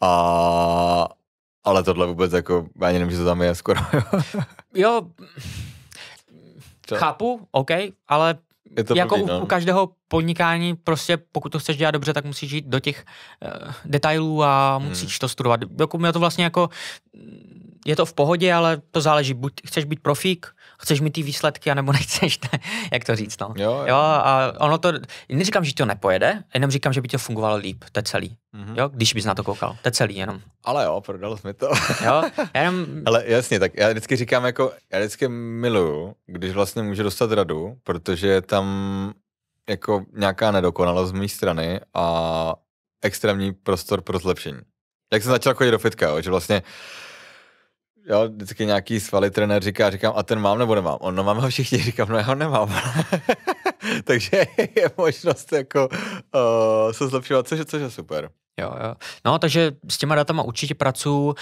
A, ale tohle vůbec, jako, já ani nevím, že to tam je skoro. jo, Co? chápu, OK, ale je to jako blbý, no. u, u každého podnikání, prostě pokud to chceš dělat dobře, tak musíš jít do těch uh, detailů a musíš hmm. to studovat. Jako mě to vlastně jako je to v pohodě, ale to záleží, buď chceš být profík, chceš mít ty výsledky, anebo <laughs> nechceš, ne, jak to říct, no. Jo, jo. jo, a ono to, neříkám, že to nepojede, jenom říkám, že by to fungovalo líp, to je celý, mm-hmm. jo, když bys na to koukal, to je celý jenom. Ale jo, prodalo jsme to. jo, <laughs> jenom... Ale jasně, tak já vždycky říkám jako, já vždycky miluju, když vlastně může dostat radu, protože tam jako nějaká nedokonalost z mé strany a extrémní prostor pro zlepšení. Jak jsem začal chodit do fitka, jo, že vlastně jo, vždycky nějaký svaly trenér říká, říkám, a ten mám nebo nemám? On, no máme ho všichni, <laughs> říkám, no já ho nemám. <laughs> Takže je možnost jako uh, se zlepšovat, což, což je super. Jo, jo. No, takže s těma datama určitě pracuju.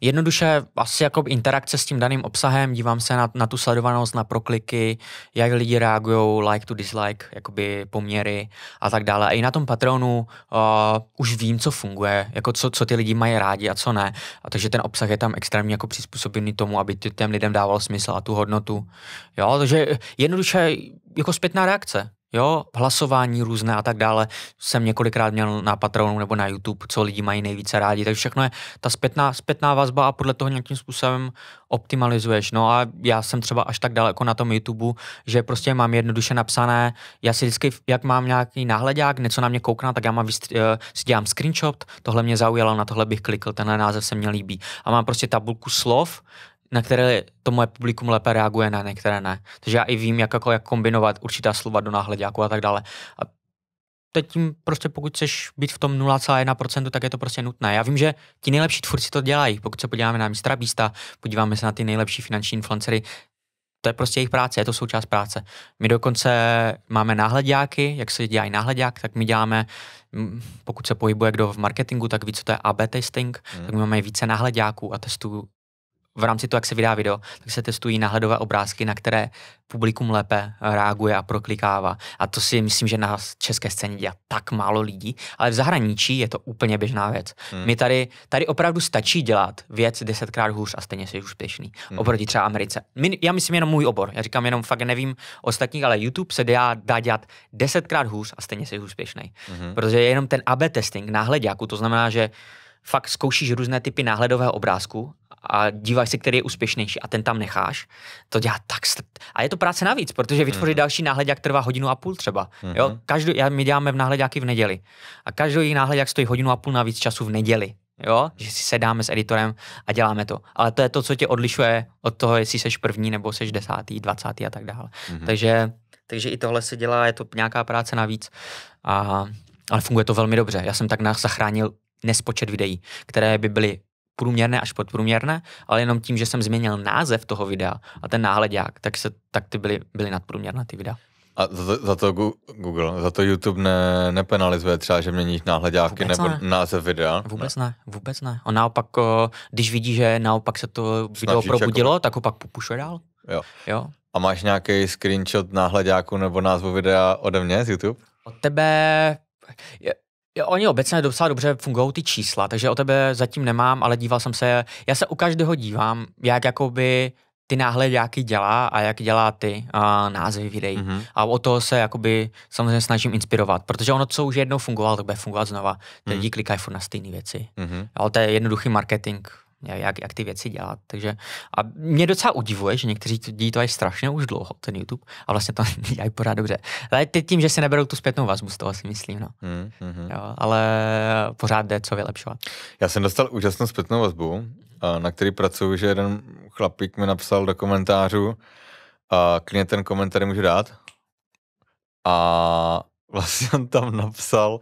Jednoduše asi jako interakce s tím daným obsahem, dívám se na, na tu sledovanost, na prokliky, jak lidi reagují, like to dislike, jakoby poměry a tak dále. A i na tom Patronu uh, už vím, co funguje, jako co, co ty lidi mají rádi a co ne. A takže ten obsah je tam extrémně jako přizpůsobený tomu, aby těm lidem dával smysl a tu hodnotu. Jo, takže jednoduše jako zpětná reakce. Jo, hlasování různé a tak dále. Jsem několikrát měl na Patreonu nebo na YouTube, co lidi mají nejvíce rádi. Takže všechno je ta zpětná, zpětná vazba a podle toho nějakým způsobem optimalizuješ. No a já jsem třeba až tak daleko na tom YouTube, že prostě mám jednoduše napsané, já si vždycky, jak mám nějaký náhledák, něco na mě koukne, tak já mám, vystři- eh, si dělám screenshot, tohle mě zaujalo, na tohle bych klikl, tenhle název se mě líbí. A mám prostě tabulku slov, na které to moje publikum lépe reaguje, na některé ne. Takže já i vím, jak, jako, jak kombinovat určitá slova do náhledáku a tak dále. A teď tím prostě pokud chceš být v tom 0,1%, tak je to prostě nutné. Já vím, že ti nejlepší tvůrci to dělají. Pokud se podíváme na mistra Bísta, podíváme se na ty nejlepší finanční influencery, to je prostě jejich práce, je to součást práce. My dokonce máme náhledňáky, jak se dělají náhledňák, tak my děláme, pokud se pohybuje kdo v marketingu, tak ví, co to je AB testing, hmm. tak my máme více náhledňáků a testů, v rámci toho, jak se vydá video, tak se testují náhledové obrázky, na které publikum lépe reaguje a proklikává. A to si myslím, že na české scéně dělá tak málo lidí, ale v zahraničí je to úplně běžná věc. Hmm. My tady, tady opravdu stačí dělat věc desetkrát hůř a stejně jsi úspěšný. Hmm. Oproti třeba Americe. My, já myslím jenom můj obor, já říkám jenom fakt nevím ostatních, ale YouTube se dá, dá dělat desetkrát hůř a stejně jsi úspěšný. Hmm. Protože jenom ten AB testing náhledňáku, to znamená, že fakt zkoušíš různé typy náhledového obrázku a díváš se, který je úspěšnější a ten tam necháš, to dělá tak sl... A je to práce navíc, protože vytvořit mm-hmm. další jak trvá hodinu a půl třeba. Mm-hmm. Jo? Mhm. Každou, já, my děláme v náhledáky v neděli a každý náhled jak stojí hodinu a půl navíc času v neděli. Jo? Že si sedáme s editorem a děláme to. Ale to je to, co tě odlišuje od toho, jestli seš první nebo seš desátý, dvacátý a tak dále. Mm-hmm. Takže, takže i tohle se dělá, je to nějaká práce navíc. A, ale funguje to velmi dobře. Já jsem tak zachránil nespočet videí, které by byly průměrné až podprůměrné, ale jenom tím, že jsem změnil název toho videa a ten náhledák, tak, se, tak ty byly, byly nadprůměrné ty videa. A za to, za to Google, za to YouTube ne, nepenalizuje třeba, že měníš náhledávky ne. nebo název videa? Vůbec ne. ne, vůbec ne. A naopak, eh, když vidí, že naopak se to video Snažíš jako- probudilo, jako... tak ho pak popušuje dál. Jo. jo. A máš nějaký screenshot náhledáku nebo názvu videa ode mě z YouTube? Od tebe... Oni obecně docela dobře fungují ty čísla, takže o tebe zatím nemám, ale díval jsem se, já se u každého dívám, jak jakoby ty náhled jaký dělá a jak dělá ty uh, názvy videí. Mm-hmm. A o toho se jakoby samozřejmě snažím inspirovat, protože ono, co už jednou fungovalo, tak bude fungovat znova. mm-hmm. lidi klikají furt na stejné věci. Mm-hmm. Ale to je jednoduchý marketing jak, jak ty věci dělat. Takže a mě docela udivuje, že někteří dí to až strašně už dlouho, ten YouTube, a vlastně to <laughs> dělají pořád dobře. Ale teď tím, že si neberou tu zpětnou vazbu z toho, si myslím, no. Mm, mm-hmm. jo, ale pořád jde co vylepšovat. Já jsem dostal úžasnou zpětnou vazbu, na který pracuji, že jeden chlapík mi napsal do komentářů, a klidně ten komentář můžu dát. A <laughs> vlastně on tam napsal,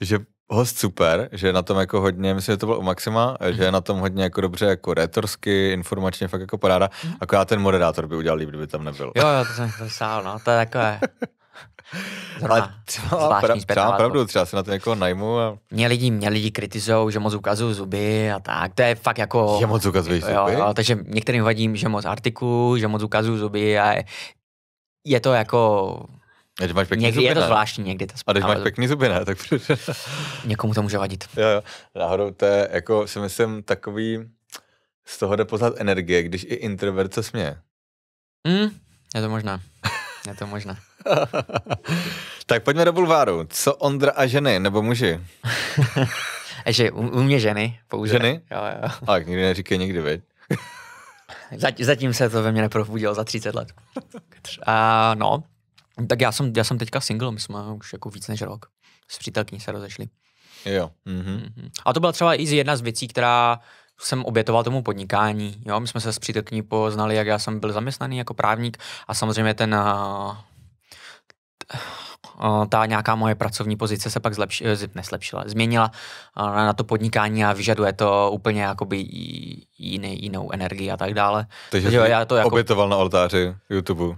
že host super, že na tom jako hodně, myslím, že to bylo u Maxima, mm. že na tom hodně jako dobře jako retorsky, informačně fakt jako paráda, mm. já ten moderátor by udělal líp, kdyby tam nebyl. Jo, jo, to jsem sál, no, to je takové... <laughs> Ale třeba, pra, třeba pravdu, třeba se na to někoho jako najmu. A... Mě lidi, mě lidi kritizují, že moc ukazují zuby a tak. To je fakt jako... Že moc ukazují zuby? Jo, jo, takže některým vadím, že moc artiku, že moc ukazují zuby a je to jako když máš pěkný někdy zuby, je to zvláštní, někdy to spáva. A když máš pěkný zuby, ne? Tak... <laughs> Někomu to může vadit. Jo, jo. Náhodou to je, jako si myslím, takový, z toho jde poznat energie, když i introvert se směje. Mm, je to možná. Je to možná. <laughs> tak pojďme do bulváru. Co Ondra a ženy, nebo muži? <laughs> že u, u mě ženy pouze. Ženy? Jo, jo. jak nikdy neříkej nikdy, veď? Zatím se to ve mně neprobudilo za 30 let. A no, tak já jsem, já jsem teďka single, my jsme už jako víc než rok. S přítelkyní se rozešli. Jo. Mm-hmm. A to byla třeba i jedna z věcí, která jsem obětoval tomu podnikání. Jo, my jsme se s přítelkyní poznali, jak já jsem byl zaměstnaný jako právník a samozřejmě ten uh, ta nějaká moje pracovní pozice se pak zlepši, eh, neslepšila, změnila na to podnikání a vyžaduje to úplně jakoby jiný, jinou energii a tak dále. Takže, Takže já to jako... obětoval na oltáři YouTube.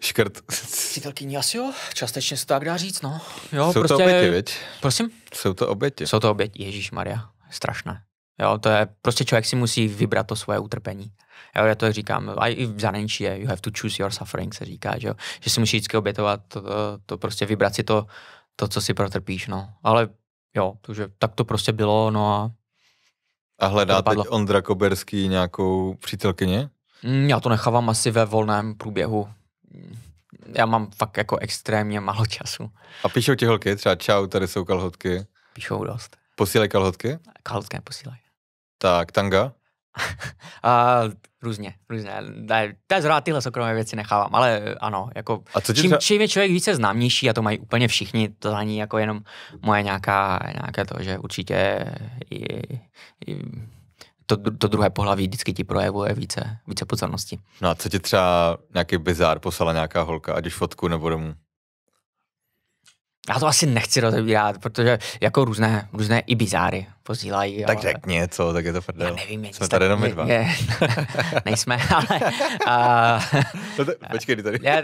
Škrt. Přítelkyní asi jo, částečně se tak dá říct, no. Jo, Jsou prostě... to oběti, viď? Prosím? Jsou to oběti. Jsou to oběti, Ježíš Maria, strašné. Jo, to je, prostě člověk si musí vybrat to svoje utrpení. Jo, já to říkám, a i v zanenčí je, you have to choose your suffering, se říká, že, jo? že si musí vždycky obětovat, to, to, to, prostě vybrat si to, to, co si protrpíš, no. Ale jo, že, tak to prostě bylo, no a... A hledá teď Ondra Koberský nějakou přítelkyně? Mm, já to nechávám asi ve volném průběhu já mám fakt jako extrémně málo času. A píšou ti holky třeba čau, tady jsou kalhotky? Píšou dost. Posílej kalhotky? Kalhotky neposílej. Tak, tanga? <laughs> a různě, různě. je zrovna tyhle soukromé věci nechávám, ale ano, jako a čím, třeba... čím, je člověk více známější a to mají úplně všichni, to není jako jenom moje nějaká, nějaké to, že určitě i, i, to, to druhé pohlaví vždycky ti projevuje více, více pozornosti. No a co ti třeba nějaký bizár poslala nějaká holka, ať už fotku nebo domů? Já to asi nechci rozebírat, protože jako různé, různé i bizáry posílají. Tak ale... řekni něco, tak je to prdel. Já nevím, je Jsme tady jenom dva. Je, <laughs> nejsme, ale... Uh, počkej, ty tady. já,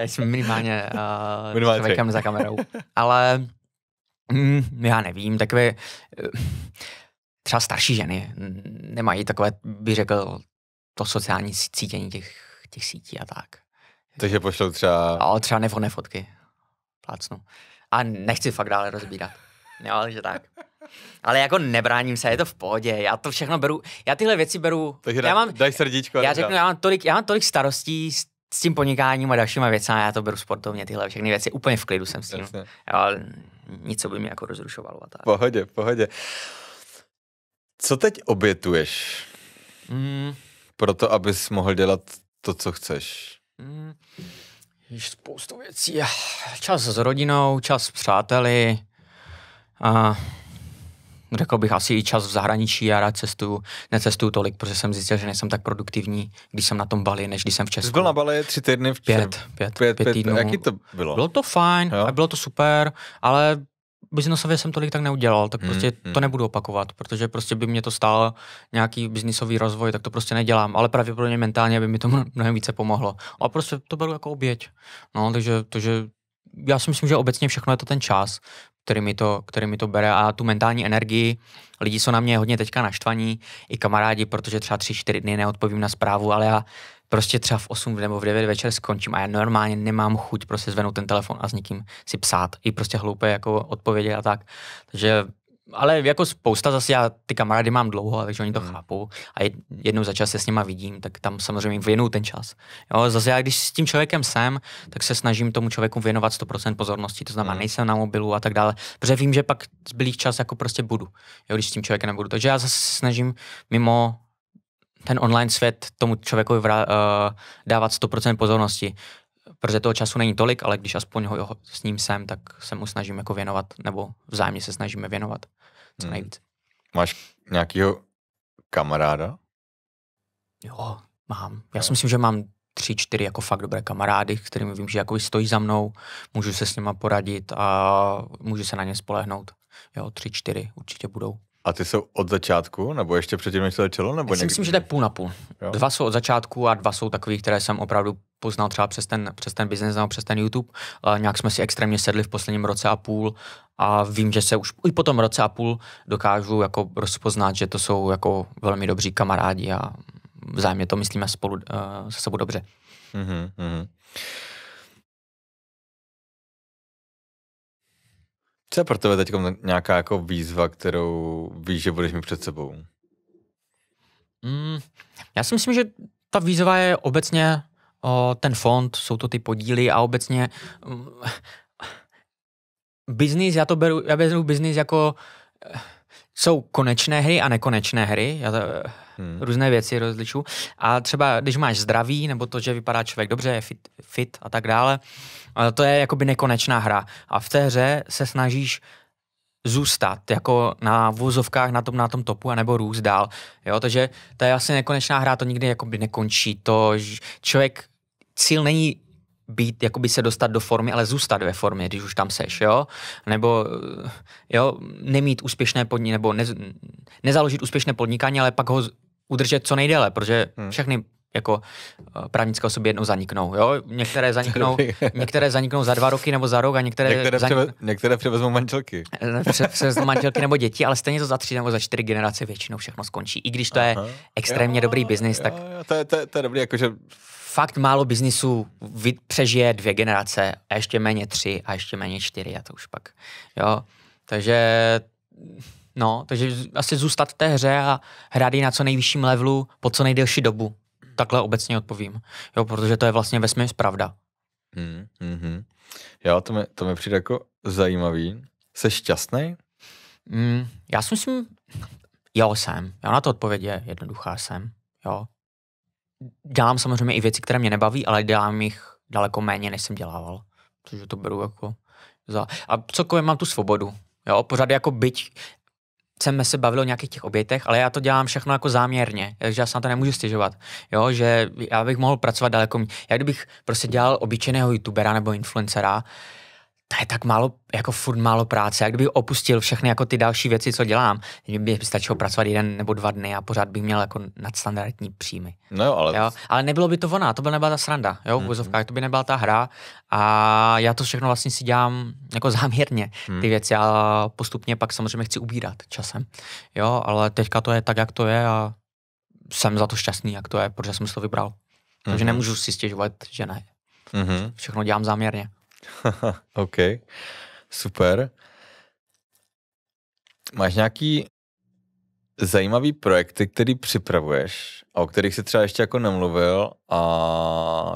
jsem minimálně, uh, minimálně člověkem tři. za kamerou. Ale mm, já nevím, takové... Uh, třeba starší ženy nemají takové, by řekl, to sociální cítění těch, těch sítí a tak. Takže pošlou třeba... A třeba nevhodné fotky. Plácnu. A nechci fakt dále rozbírat. Jo, že tak. Ale jako nebráním se, je to v pohodě. Já to všechno beru, já tyhle věci beru. Takže já mám, daj srdíčko. Já řeknu, já mám tolik, já mám tolik starostí s, s tím podnikáním a dalšíma věcmi, já to beru sportovně, tyhle všechny věci, úplně v klidu jsem s tím. Jasně. Jo, nic, co by mě jako rozrušovalo. A tak. Pohodě, pohodě. Co teď obětuješ mm. pro to, abys mohl dělat to, co chceš? Mm. Již spoustu věcí. Čas s rodinou, čas s přáteli. A řekl bych asi i čas v zahraničí, já rád cestuju, necestuju tolik, protože jsem zjistil, že nejsem tak produktivní, když jsem na tom Bali, než když jsem v Česku. Jsi byl na Bali tři týdny v Česku. Pět, pět, pět, pět, pět týdnů. Jaký to bylo? Bylo to fajn, jo? bylo to super, ale biznesově jsem tolik tak neudělal, tak mm, prostě hmm, to nebudu opakovat, protože prostě by mě to stálo nějaký biznisový rozvoj, tak to prostě nedělám, ale pravděpodobně mentálně by mi to <laughs> mnohem více pomohlo. A prostě to bylo jako oběť. No, takže, takže já si myslím, že obecně všechno je to ten čas, který mi to, který mi to bere a tu mentální energii. Lidi jsou na mě hodně teďka naštvaní, i kamarádi, protože třeba tři, čtyři dny neodpovím na zprávu, ale já prostě třeba v 8 nebo v 9 večer skončím a já normálně nemám chuť prostě zvenout ten telefon a s někým si psát. I prostě hloupé jako odpovědi a tak. Takže ale jako spousta zase já ty kamarády mám dlouho, takže oni to hmm. chápou a jednou za čas se s nima vidím, tak tam samozřejmě věnuju ten čas. Jo, zase já, když s tím člověkem jsem, tak se snažím tomu člověku věnovat 100% pozornosti, to znamená hmm. nejsem na mobilu a tak dále, protože vím, že pak zbylý čas jako prostě budu, jo, když s tím člověkem nebudu. Takže já zase snažím mimo ten online svět tomu člověku vrá, uh, dávat 100% pozornosti, protože toho času není tolik, ale když aspoň ho, ho s ním jsem, tak se mu snažím jako věnovat, nebo vzájemně se snažíme věnovat co hmm. nejvíc. Hmm. Máš nějakýho kamaráda? Jo, mám. Já si myslím, že mám tři, čtyři jako fakt dobré kamarády, kterými vím, že jako stojí za mnou, můžu se s nima poradit a můžu se na ně spolehnout. Jo, tři, čtyři určitě budou. A ty jsou od začátku, nebo ještě předtím, než se začalo? Nebo Já si někdy? myslím, že to je půl na půl. Jo? Dva jsou od začátku a dva jsou takový, které jsem opravdu poznal třeba přes ten, přes ten biznes, nebo přes ten YouTube. Uh, nějak jsme si extrémně sedli v posledním roce a půl a vím, že se už i po tom roce a půl dokážu jako rozpoznat, že to jsou jako velmi dobří kamarádi a vzájemně to myslíme spolu uh, se sebou dobře. Mm-hmm. Co je pro tebe teď nějaká jako výzva, kterou víš, že budeš mít před sebou? Mm, já si myslím, že ta výzva je obecně o, ten fond, jsou to ty podíly a obecně mm, biznis, já to beru, já beru biznis jako eh, jsou konečné hry a nekonečné hry. Já to, eh, hmm. různé věci rozliču. A třeba, když máš zdraví, nebo to, že vypadá člověk dobře, je fit, fit a tak dále, to je jakoby nekonečná hra. A v té hře se snažíš zůstat jako na vozovkách na tom, na tom topu anebo růst dál. Jo, takže to je asi nekonečná hra, to nikdy jakoby nekončí. To člověk, cíl není být, jakoby se dostat do formy, ale zůstat ve formě, když už tam seš, jo? Nebo, jo, nemít úspěšné podnikání, nebo ne, nezaložit úspěšné podnikání, ale pak ho udržet co nejdéle, protože hmm. všechny jako eh, právnické osoby jednou zaniknou. Jo? Některé, <laughs> zaniknou <laughs> některé zaniknou za dva roky nebo za rok a některé... Některé, zanik... převez, některé převezmou manželky. Eh, převezmou manželky nebo děti, ale stejně to za tři nebo za čtyři generace většinou všechno skončí. I když to Aha. je extrémně jo, dobrý biznis, tak... Jo, to, je, to, je, to je dobrý, jakože... Fakt málo biznisů přežije dvě generace a ještě méně tři a ještě méně čtyři a to už pak... Jo? Takže No, takže asi zůstat té hře a hrát ji na co nejvyšším levelu po co nejdelší dobu. Takhle obecně odpovím. Jo, protože to je vlastně smyslu pravda. Mm, mm Jo, to mi, to mi přijde jako zajímavý. Jsi šťastný? Mm, já si myslím, jo, jsem. Já na to odpověď je jednoduchá, jsem. Jo. Dělám samozřejmě i věci, které mě nebaví, ale dělám jich daleko méně, než jsem dělával. Protože to beru jako za... A celkově mám tu svobodu. Jo, pořád jako byť jsme se bavili o nějakých těch obětech, ale já to dělám všechno jako záměrně, takže já se na to nemůžu stěžovat. Jo, že já bych mohl pracovat daleko. Já kdybych prostě dělal obyčejného youtubera nebo influencera, to je tak málo, jako furt málo práce. A kdyby opustil všechny jako ty další věci, co dělám, mě by stačilo pracovat jeden nebo dva dny a pořád bych měl jako nadstandardní příjmy. No jo, ale... Jo? Ale nebylo by to ona, to by nebyla ta sranda, jo, v mm-hmm. to by nebyla ta hra a já to všechno vlastně si dělám jako <laughs> záměrně, mm. ty mhm. věci a postupně pak samozřejmě chci ubírat časem, jo, ale teďka to je tak, jak to je a jsem za to šťastný, jak to je, protože jsem si to vybral. Mm-hmm. Takže mhm. nemůžu si stěžovat, že ne. Mm-hmm. Všechno dělám záměrně. <laughs> ok, super. Máš nějaký zajímavý projekty, který připravuješ o kterých jsi třeba ještě jako nemluvil a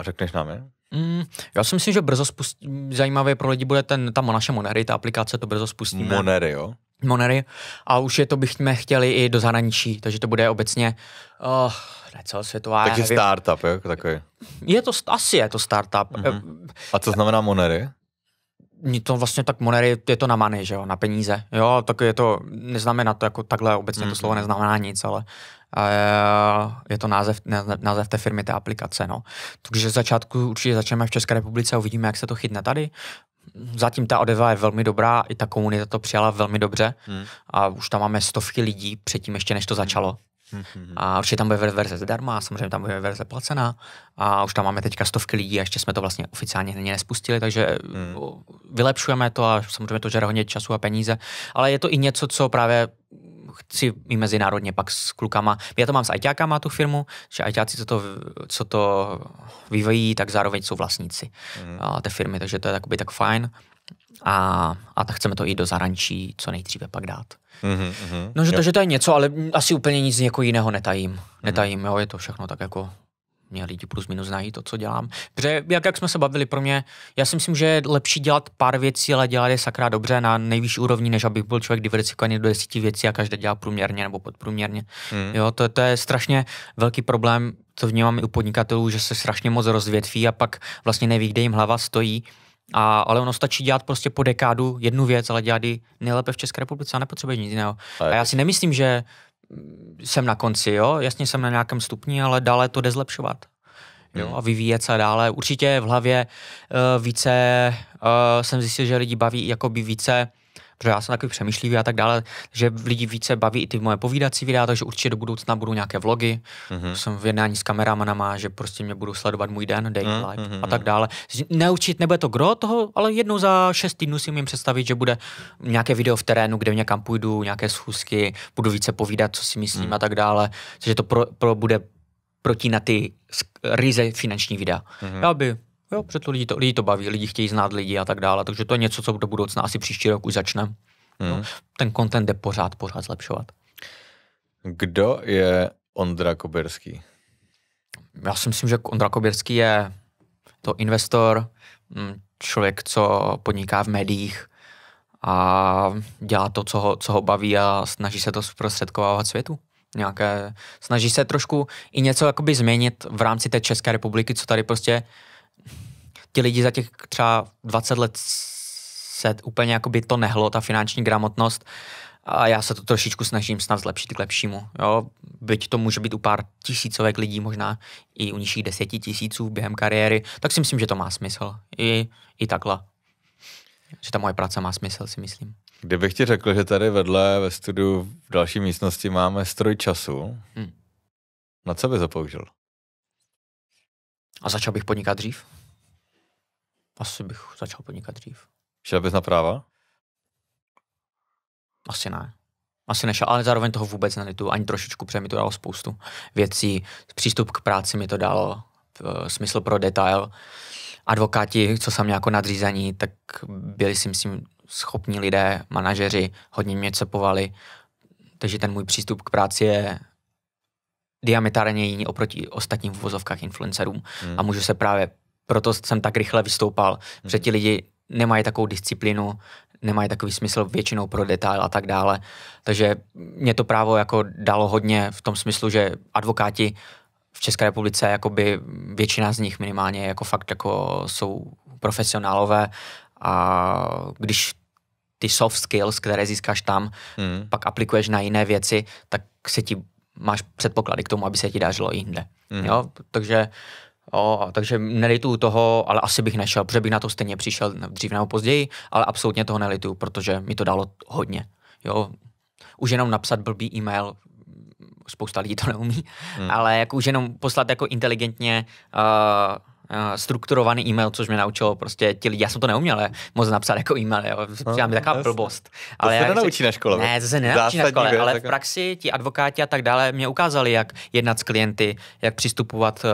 řekneš nám je? Mm, já si myslím, že brzo spustí, zajímavé pro lidi bude ten, ta naše Monery, ta aplikace, to brzo spustíme. Monery, jo? Monery a už je to bychom chtěli i do zahraničí, takže to bude obecně oh, necelosvětová. Takže Takže startup, jo, takový. Je to, asi je to startup. Mm-hmm. A co znamená Monery? to vlastně tak monery, je to na money, že jo, na peníze. Jo, tak je to, neznamená to jako takhle, obecně mm. to mhm. slovo neznamená nic, ale uh, je to název, název té firmy, té aplikace, no. Takže začátku určitě začneme v České republice a uvidíme, jak se to chytne tady zatím ta odezva je velmi dobrá, i ta komunita to přijala velmi dobře hmm. a už tam máme stovky lidí předtím, ještě než to hmm. začalo. Hmm, hmm, hmm. A určitě tam bude verze zdarma, samozřejmě tam bude verze placená a už tam máme teďka stovky lidí a ještě jsme to vlastně oficiálně hned nespustili, takže hmm. vylepšujeme to a samozřejmě to žere hodně času a peníze, ale je to i něco, co právě chci i mezinárodně pak s klukama. Já to mám s ajťákama, tu firmu, že ajťáci, co to, co to vývojí tak zároveň jsou vlastníci mm. té firmy, takže to je takoby tak fajn. A, a tak chceme to i do zahraničí co nejdříve pak dát. Mm-hmm, No, že, to, že to je něco, ale asi úplně nic jako jiného netajím. Mhm. Netajím, mm-hmm. jo, je to všechno tak jako mě lidi plus minus znají to, co dělám. Protože jak, jak jsme se bavili, pro mě, já si myslím, že je lepší dělat pár věcí, ale dělat je sakra dobře na nejvyšší úrovni, než aby byl člověk diversifikovaný do desíti věcí a každý dělá průměrně nebo podprůměrně. Mm. Jo, to, to je strašně velký problém, to vnímám i u podnikatelů, že se strašně moc rozvětví a pak vlastně neví, kde jim hlava stojí. A, ale ono stačí dělat prostě po dekádu jednu věc, ale dělat ji nejlépe v České republice a nepotřebuje nic jiného. A já si nemyslím, že jsem na konci, jo, jasně jsem na nějakém stupni, ale dále to jde zlepšovat. Jo, hmm. a vyvíjet se dále. Určitě v hlavě uh, více uh, jsem zjistil, že lidi baví jakoby více protože já jsem takový přemýšlivý a tak dále, že lidi více baví i ty moje povídací videa, takže určitě do budoucna budou nějaké vlogy. Mm-hmm. Jsem v jednání s kameramanama, že prostě mě budou sledovat můj den, day mm-hmm. life mhm, a tak mhm. dále. Neučit nebude to gro toho, ale jednou za šest týdnů si umím představit, že bude nějaké video v terénu, kde někam půjdu, nějaké schůzky, budu více povídat, co si myslím mm. a tak dále. Takže to pro, pro bude proti na ty ryze finanční videa. Mm-hmm. Já by Jo, proto lidi to, lidi to baví, lidi chtějí znát lidi a tak dále, takže to je něco, co do budoucna asi příští rok už začne. Hmm. No, ten content jde pořád, pořád zlepšovat. Kdo je Ondra Koberský? Já si myslím, že Ondra Koberský je to investor, hm, člověk, co podniká v médiích a dělá to, co ho, co ho baví a snaží se to zprostředkovávat světu. Nějaké, snaží se trošku i něco jakoby změnit v rámci té České republiky, co tady prostě uh, ti lidi za těch třeba 20 let se úplně jako by to nehlo, ta finanční gramotnost. A já se to trošičku snažím snad zlepšit k lepšímu. Jo? Byť to může být u pár tisícovek lidí, možná i u nižších deseti tisíců během kariéry, tak si myslím, že to má smysl. I, i takhle. Že ta moje práce má smysl, si myslím. Kdybych ti řekl, že tady vedle ve studiu v další místnosti máme stroj času, hmm. na co by zapoužil? A začal bych podnikat dřív. Asi bych začal podnikat dřív. Šel bys na práva? Asi ne. Asi nešel, ale zároveň toho vůbec nelitu, ani trošičku, protože mi to dalo spoustu věcí. Přístup k práci mi to dalo, eh, smysl pro detail. Advokáti, co jsem jako nadřízení, tak byli si myslím schopní lidé, manažeři, hodně mě cepovali, takže ten můj přístup k práci je diametrálně jiný oproti ostatním vozovkách influencerům hmm. a můžu se právě proto jsem tak rychle vystoupal, protože mhm. ti lidi nemají takovou disciplínu, nemají takový smysl většinou pro detail a tak dále. Takže mě to právo jako dalo hodně v tom smyslu, že advokáti v České republice, jakoby většina z nich minimálně, jako fakt jako jsou profesionálové a když ty soft skills, které získáš tam, hmm. pak aplikuješ na jiné věci, tak se ti máš předpoklady k tomu, aby se ti dařilo i jinde. Hmm. Jo? Takže Jo, takže nelituju toho, ale asi bych nešel, protože bych na to stejně přišel dřív nebo později, ale absolutně toho nelituju, protože mi to dalo hodně. Jo, už jenom napsat blbý e-mail, spousta lidí to neumí, hmm. ale jako už jenom poslat jako inteligentně uh, Eh, strukturovaný e-mail, což mě naučilo prostě ti lidi. Já jsem to neuměl ale moc napsat jako e-mail, jo. Přijde mi no, taková blbost. Ale to se nenaučí na škole. Ne, to se nenaučí na škole, ale v jako- praxi ti advokáti a tak dále mě ukázali, jak jednat s klienty, jak přistupovat uh,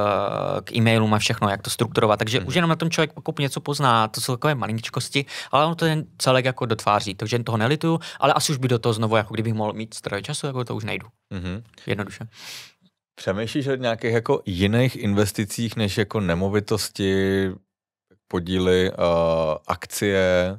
k e-mailům a všechno, jak to strukturovat. Takže hmm. už mhm. jenom na tom člověk pokud něco pozná, to jsou takové malinčkosti, ale ono to jen celek jako dotváří. Takže toho nelituju, ale asi už by do toho znovu, jako kdybych mohl mít stroje času, jako to už nejdu. Hmm. Jednoduše. Přemýšlíš o nějakých jako jiných investicích, než jako nemovitosti, podíly, uh, akcie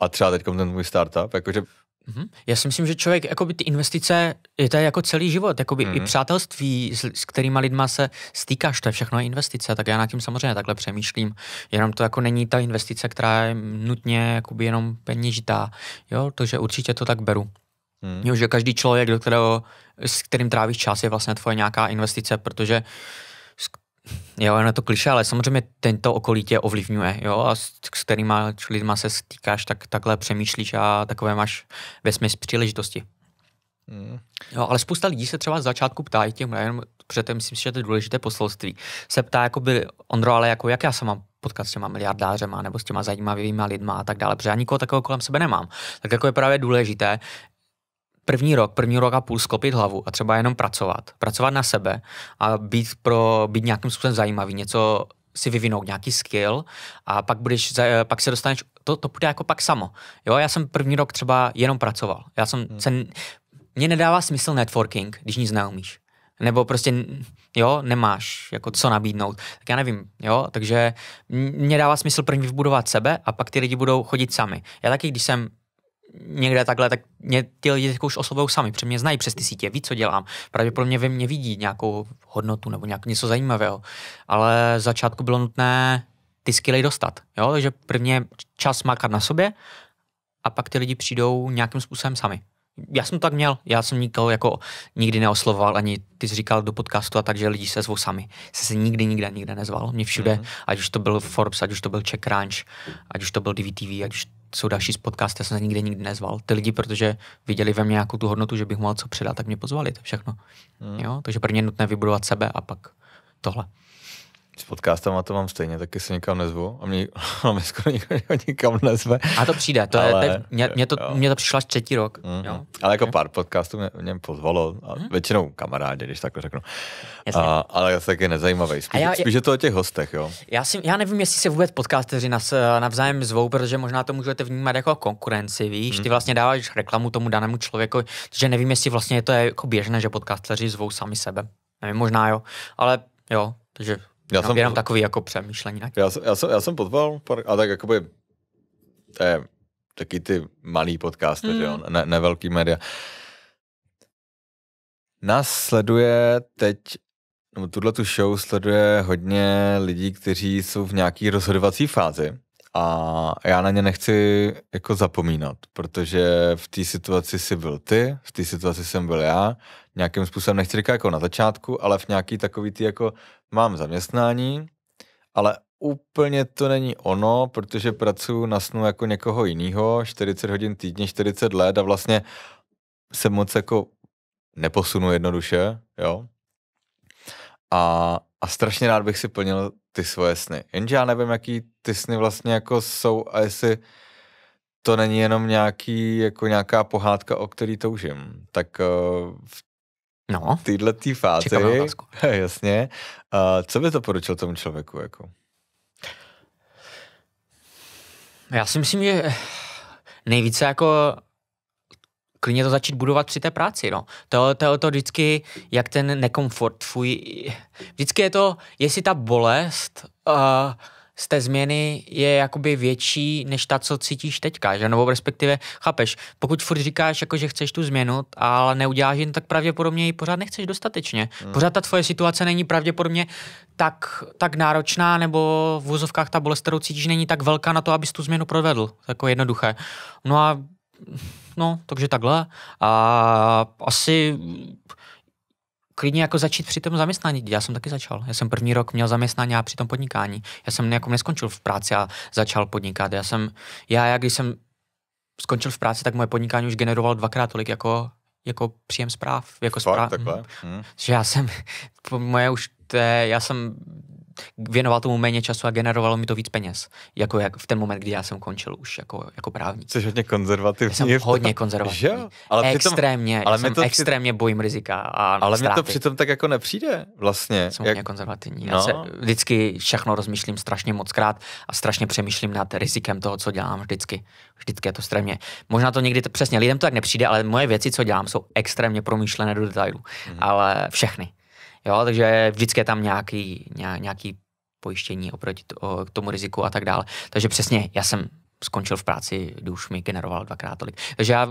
a třeba teď ten můj startup? Jakože mhm. já si myslím, že člověk, jakoby ty investice, je to jako celý život, jakoby mm-hmm. i mhm. přátelství, s, s kterýma lidma se stýkáš, to je všechno investice, tak já na tím samozřejmě takhle přemýšlím, jenom to jako není ta investice, která je nutně jakoby jenom peněžitá, jo, že určitě to tak beru. Mm. Jo, že každý člověk, do kterého s kterým trávíš čas, je vlastně tvoje nějaká investice, protože Jo, je to kliše, ale samozřejmě tento okolí tě ovlivňuje, jo, a s, s kterýma lidma se stýkáš, tak takhle přemýšlíš a takové máš ve smyslu příležitosti. Mm. Jo, ale spousta lidí se třeba z začátku ptá, i těm, jenom to myslím, že to je důležité poselství, se ptá, jako by Ondro, ale jako jak já se mám potkat s těma miliardářema nebo s těma zajímavými lidma a tak dále, protože já nikoho takového kolem sebe nemám. Tak jako je právě důležité první rok, první rok a půl sklopit hlavu a třeba jenom pracovat. Pracovat na sebe a být, pro, být nějakým způsobem zajímavý, něco si vyvinout nějaký skill a pak, budeš, eh, pak se dostaneš, to, to půjde jako pak samo. Jo, já jsem první rok třeba jenom pracoval. Já jsem, hmm. se, mně nedává smysl networking, když nic neumíš. Nebo prostě, jo, nemáš jako co nabídnout. Tak já nevím, jo, takže mě dává smysl první vybudovat sebe a pak ty lidi budou chodit sami. Já taky, když jsem někde takhle, tak mě ty lidi už oslovují sami, protože mě znají přes ty sítě, ví, co dělám. Pravděpodobně ve mně vidí nějakou hodnotu nebo nějak něco zajímavého. Ale v začátku bylo nutné ty skilly dostat. Jo? Takže prvně čas makat na sobě a pak ty lidi přijdou nějakým způsobem sami já jsem tak měl, já jsem nikoho jako nikdy neoslovoval, ani ty jsi říkal do podcastu a tak, že lidi se zvou sami. Se se nikdy, nikde, nikde nezval. Mě všude, mm-hmm. ať už to byl Forbes, ať už to byl Czech Crunch, ať už to byl DVTV, ať už jsou další z podcasty, já jsem se nikdy, nikdy nezval. Ty lidi, protože viděli ve mně nějakou tu hodnotu, že bych mohl co předat, tak mě pozvali, to všechno. Mm. Jo? Takže prvně je nutné vybudovat sebe a pak tohle. S podcastama to mám stejně, taky se nikam nezvu a mě, <laughs> a mě skoro nikdo nikam nezve. A to přijde, to ale, je, teď, mě, mě, to, jo. mě to až třetí rok. Mm-hmm. Jo? Mhm. Ale jako pár podcastů mě, mě pozvalo, a mm-hmm. většinou kamarádi, když takhle řeknu. A, ale já taky nezajímavý, spíš, a já, spíš je to o těch hostech, jo. Já, si, já nevím, jestli se vůbec podcasteři nas, navzájem zvou, protože možná to můžete vnímat jako konkurenci, víš, mm-hmm. ty vlastně dáváš reklamu tomu danému člověku, že nevím, jestli vlastně je to jako běžné, že podcasteři zvou sami sebe. Nevím, možná jo, ale jo, takže já jsem jenom takový jako přemýšlení. Já, já, jsem, já jsem pozval a tak jakoby, je taky ty malý podcasty, mm. že jo, ne, ne velký média. Nás sleduje teď, nebo tuhle tu show sleduje hodně lidí, kteří jsou v nějaký rozhodovací fázi a já na ně nechci jako zapomínat, protože v té situaci si byl ty, v té situaci jsem byl já, nějakým způsobem, nechci říkat jako na začátku, ale v nějaký takový ty jako mám zaměstnání, ale úplně to není ono, protože pracuji na snu jako někoho jiného, 40 hodin týdně, 40 let a vlastně se moc jako neposunu jednoduše, jo. A, a strašně rád bych si plnil ty svoje sny. Jenže já nevím, jaký ty sny vlastně jako jsou a jestli to není jenom nějaký, jako nějaká pohádka, o který toužím. Tak eh, v no. téhle tý fázi, <laughs> jasně, a co by to poručil tomu člověku? Jako? Já si myslím, že nejvíce jako klidně to začít budovat při té práci, no. To, to, to vždycky, jak ten nekomfort tvůj, vždycky je to, jestli ta bolest uh, z té změny je jakoby větší než ta, co cítíš teďka, že? Nebo respektive, chápeš, pokud furt říkáš, jako, že chceš tu změnu, ale neuděláš jen, no, tak pravděpodobně ji pořád nechceš dostatečně. Hmm. Pořád ta tvoje situace není pravděpodobně tak, tak náročná, nebo v úzovkách ta bolest, kterou cítíš, není tak velká na to, abys tu změnu provedl. Jako jednoduché. No a No, takže takhle. A asi klidně jako začít při tom zaměstnání. Já jsem taky začal. Já jsem první rok měl zaměstnání a při tom podnikání. Já jsem jako neskončil v práci a začal podnikat. Já jsem, já, jak když jsem skončil v práci, tak moje podnikání už generoval dvakrát tolik jako, jako příjem zpráv. Jako Fakt, zpráv. Takhle? Hmm. Že já jsem, <laughs> moje už, to je, já jsem věnoval tomu méně času a generovalo mi to víc peněz, jako jak v ten moment, kdy já jsem končil už jako, jako právník. Jsi hodně konzervativní. Já jsem hodně konzervativní. Že? Ale extrémně, přitom, ale jsem to extrémně při... bojím rizika a Ale mi to přitom tak jako nepřijde vlastně. Jsem jak... hodně konzervativní. No. se vždycky všechno rozmýšlím strašně moc krát a strašně přemýšlím nad rizikem toho, co dělám vždycky. Vždycky je to extrémně. Možná to někdy, t... přesně, lidem to tak nepřijde, ale moje věci, co dělám, jsou extrémně promýšlené do detailu. Mm-hmm. Ale všechny Jo, takže vždycky je tam nějaký, nějaký pojištění oproti o, k tomu riziku a tak dále. Takže přesně, já jsem skončil v práci, kdy už mi generoval dvakrát tolik. Takže já,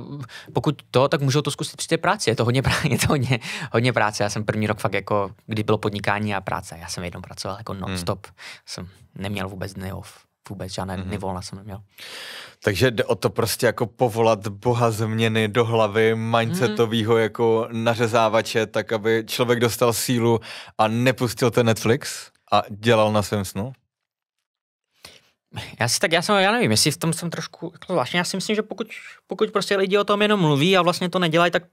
pokud to, tak můžu to zkusit při té práci. Je to hodně, <laughs> je to hodně, hodně práce. Já jsem první rok fakt jako, kdy bylo podnikání a práce. Já jsem jednou pracoval jako hmm. non-stop. Hmm. Jsem neměl vůbec dny off vůbec žádné mm-hmm. nivola jsem neměl. Takže jde o to prostě jako povolat boha změny do hlavy mindsetového mm-hmm. jako nařezávače, tak aby člověk dostal sílu a nepustil ten Netflix a dělal na svém snu? Já si tak, já jsem, já nevím, jestli v tom jsem trošku jako zvláštní, já si myslím, že pokud, pokud prostě lidi o tom jenom mluví a vlastně to nedělají, tak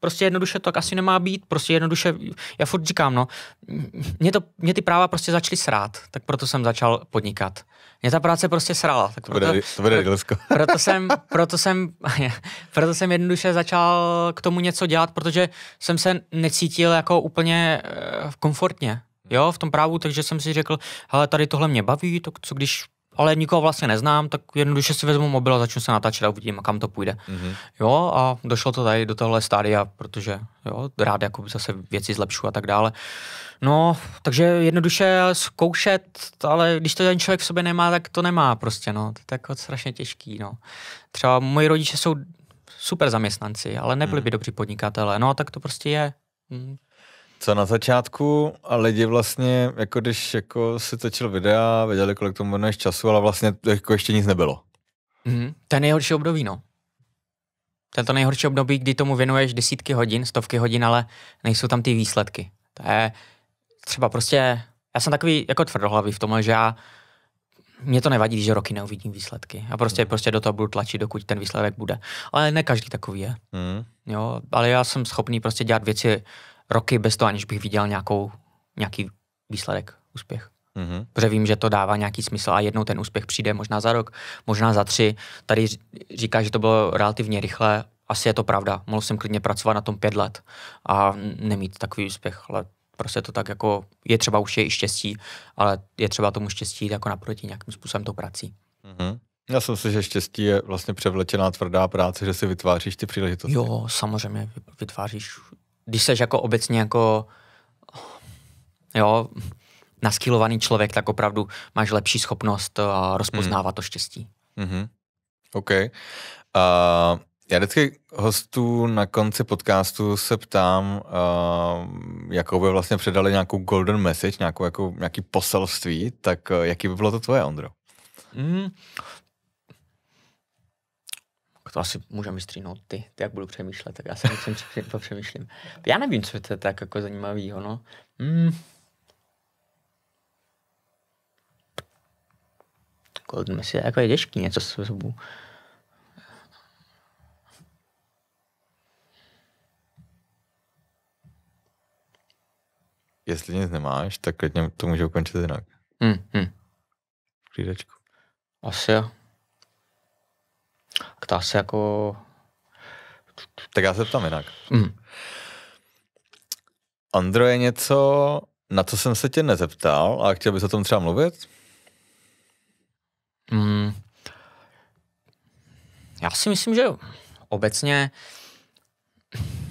prostě jednoduše to tak asi nemá být, prostě jednoduše, já furt říkám, no, mě, to, mě ty práva prostě začaly srát, tak proto jsem začal podnikat. Mě ta práce prostě srala. Tak to bude, to bude proto, <laughs> proto, jsem, proto, jsem, <laughs> proto jsem jednoduše začal k tomu něco dělat, protože jsem se necítil jako úplně eh, komfortně jo, v tom právu, takže jsem si řekl, hele, tady tohle mě baví, to co když ale nikoho vlastně neznám, tak jednoduše si vezmu mobil a začnu se natáčet a uvidím, kam to půjde. Mm-hmm. Jo, a došlo to tady do tohle stádia, protože jo, rád jako zase věci zlepšu a tak dále. Uh, No, takže jednoduše zkoušet, ale když to ten člověk v sobě nemá, tak to nemá prostě, no. To je jako strašně těžký, no. Třeba moji rodiče jsou super zaměstnanci, ale nebyli hmm. by dobří podnikatelé, no, tak to prostě je. Hmm. Co na začátku a lidi vlastně, jako když jako si točil videa, věděli, kolik tomu věnuješ času, ale vlastně jako ještě nic nebylo. Mm, to je nejhorší období, no. To je to nejhorší období, kdy tomu věnuješ desítky hodin, stovky hodin, ale nejsou tam ty výsledky. To je, třeba prostě, já jsem takový jako tvrdohlavý v tom, že já mě to nevadí, že roky neuvidím výsledky. A prostě, mm. prostě do toho budu tlačit, dokud ten výsledek bude. Ale ne každý takový je. Mm. Jo, ale já jsem schopný prostě dělat věci roky bez toho, aniž bych viděl nějakou, nějaký výsledek, úspěch. Mm-hmm. Protože vím, že to dává nějaký smysl a jednou ten úspěch přijde, možná za rok, možná za tři. Tady říká, že to bylo relativně rychle, asi je to pravda. Mohl jsem klidně pracovat na tom pět let a nemít takový úspěch, ale Prostě to tak jako je třeba už je i štěstí, ale je třeba tomu štěstí jako naproti nějakým způsobem tou prací. Mm-hmm. Já jsem si, že štěstí je vlastně převlečená tvrdá práce, že si vytváříš ty příležitosti. Jo, samozřejmě vytváříš. Když seš jako obecně jako jo, naskilovaný člověk, tak opravdu máš lepší schopnost eh, rozpoznávat mm. to štěstí. Mm-hmm. OK. Uh, já vždycky hostů na konci podcastu se ptám, uh, jakou by vlastně předali nějakou golden message, nějakou, jako, nějaký poselství, tak uh, jaký by bylo to tvoje, Ondro? Mm. To asi můžeme střínout ty, ty jak budu přemýšlet, tak já se musím popřemýšlím. Já nevím, co je to tak jako zajímavého, no. Mm. Golden message, jako je těžký něco s sebou. jestli nic nemáš, tak klidně to může ukončit jinak. Hmm, hmm. Klídečku. Asi jo. Tak to asi jako... Tak já se ptám jinak. Hmm. Andro je něco, na co jsem se tě nezeptal a chtěl bys o tom třeba mluvit? Hmm. Já si myslím, že obecně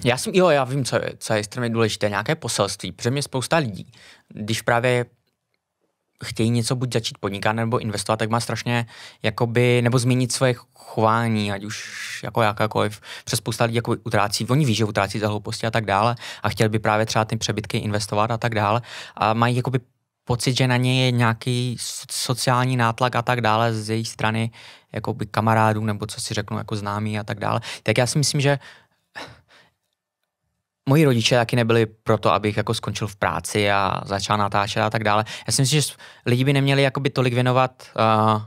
já jsem, jo, já vím, co je, co je strany důležité, nějaké poselství, protože mě spousta lidí, když právě chtějí něco buď začít podnikat nebo investovat, tak má strašně jakoby, nebo změnit svoje chování, ať už jako jakákoliv, přes spousta lidí jako utrácí, oni ví, že utrácí za hlouposti a tak dále a chtěli by právě třeba ty přebytky investovat a tak dále a mají jakoby pocit, že na ně je nějaký sociální nátlak a tak dále z její strany jakoby kamarádů nebo co si řeknu jako známí a tak dále. Tak já si myslím, že moji rodiče taky nebyli proto, abych jako skončil v práci a začal natáčet a tak dále. Já si myslím, že lidi by neměli jakoby tolik věnovat uh,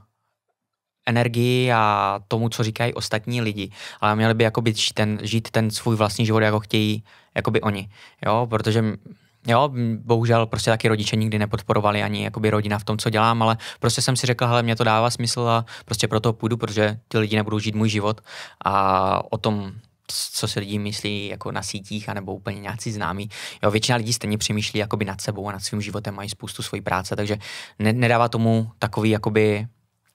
energii a tomu, co říkají ostatní lidi, ale měli by jakoby žít ten, žít ten svůj vlastní život, jako chtějí jakoby oni, jo, protože Jo, bohužel prostě taky rodiče nikdy nepodporovali ani jakoby rodina v tom, co dělám, ale prostě jsem si řekl, hele, mě to dává smysl a prostě proto půjdu, protože ty lidi nebudou žít můj život a o tom co si lidi myslí jako na sítích anebo úplně nějací známí. Jo, většina lidí stejně přemýšlí jakoby nad sebou a nad svým životem, mají spoustu svojí práce, takže ne, nedává tomu takový jakoby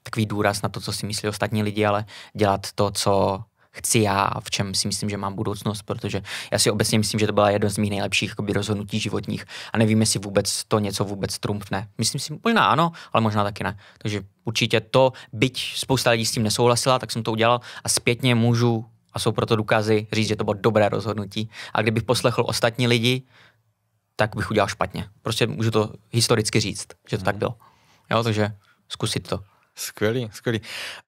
takový důraz na to, co si myslí ostatní lidi, ale dělat to, co chci já a v čem si myslím, že mám budoucnost, protože já si obecně myslím, že to byla jedno z mých nejlepších jakoby, rozhodnutí životních a nevím, jestli vůbec to něco vůbec trumpne. Myslím si, možná ano, ale možná taky ne. Takže určitě to, byť spousta lidí s tím nesouhlasila, tak jsem to udělal a zpětně můžu a jsou proto důkazy říct, že to bylo dobré rozhodnutí. A kdybych poslechl ostatní lidi, tak bych udělal špatně. Prostě můžu to historicky říct, že to hmm. tak mhm. bylo. Jo, takže zkusit to. Skvělý, skvělý.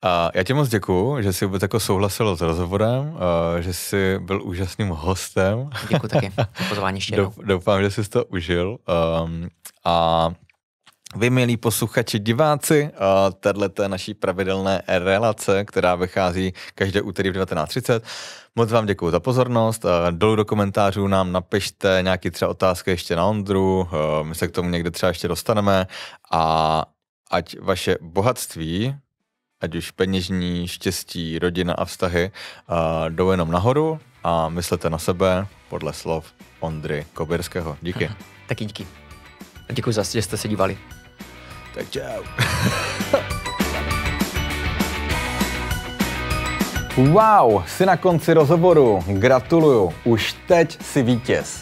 A já ti moc děkuju, že jsi vůbec jako souhlasil s rozhovorem, a že jsi byl úžasným hostem. Děkuji taky za <laughs> pozvání ještě jednou. Doufám, že jsi to užil. Um, a vy, milí posluchači, diváci, téhle naší pravidelné relace, která vychází každé úterý v 19.30. Moc vám děkuji za pozornost. Dolů do komentářů nám napište nějaké třeba otázky ještě na Ondru, my se k tomu někde třeba ještě dostaneme a ať vaše bohatství, ať už peněžní, štěstí, rodina a vztahy, jdou jenom nahoru a myslete na sebe podle slov Ondry Koberského. Díky. <laughs> Taky díky. Děkuji za že jste se dívali. Tak čau. <laughs> Wow, jsi na konci rozhovoru. Gratuluju. Už teď si vítěz.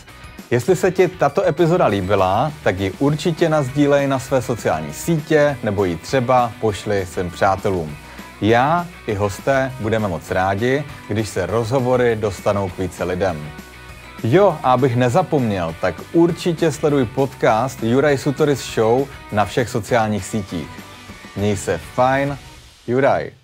Jestli se ti tato epizoda líbila, tak ji určitě nazdílej na své sociální sítě nebo ji třeba pošli svým přátelům. Já i hosté budeme moc rádi, když se rozhovory dostanou k více lidem. Jo, a abych nezapomněl, tak určitě sleduj podcast Juraj Sutoris Show na všech sociálních sítích. Měj se fajn, Juraj.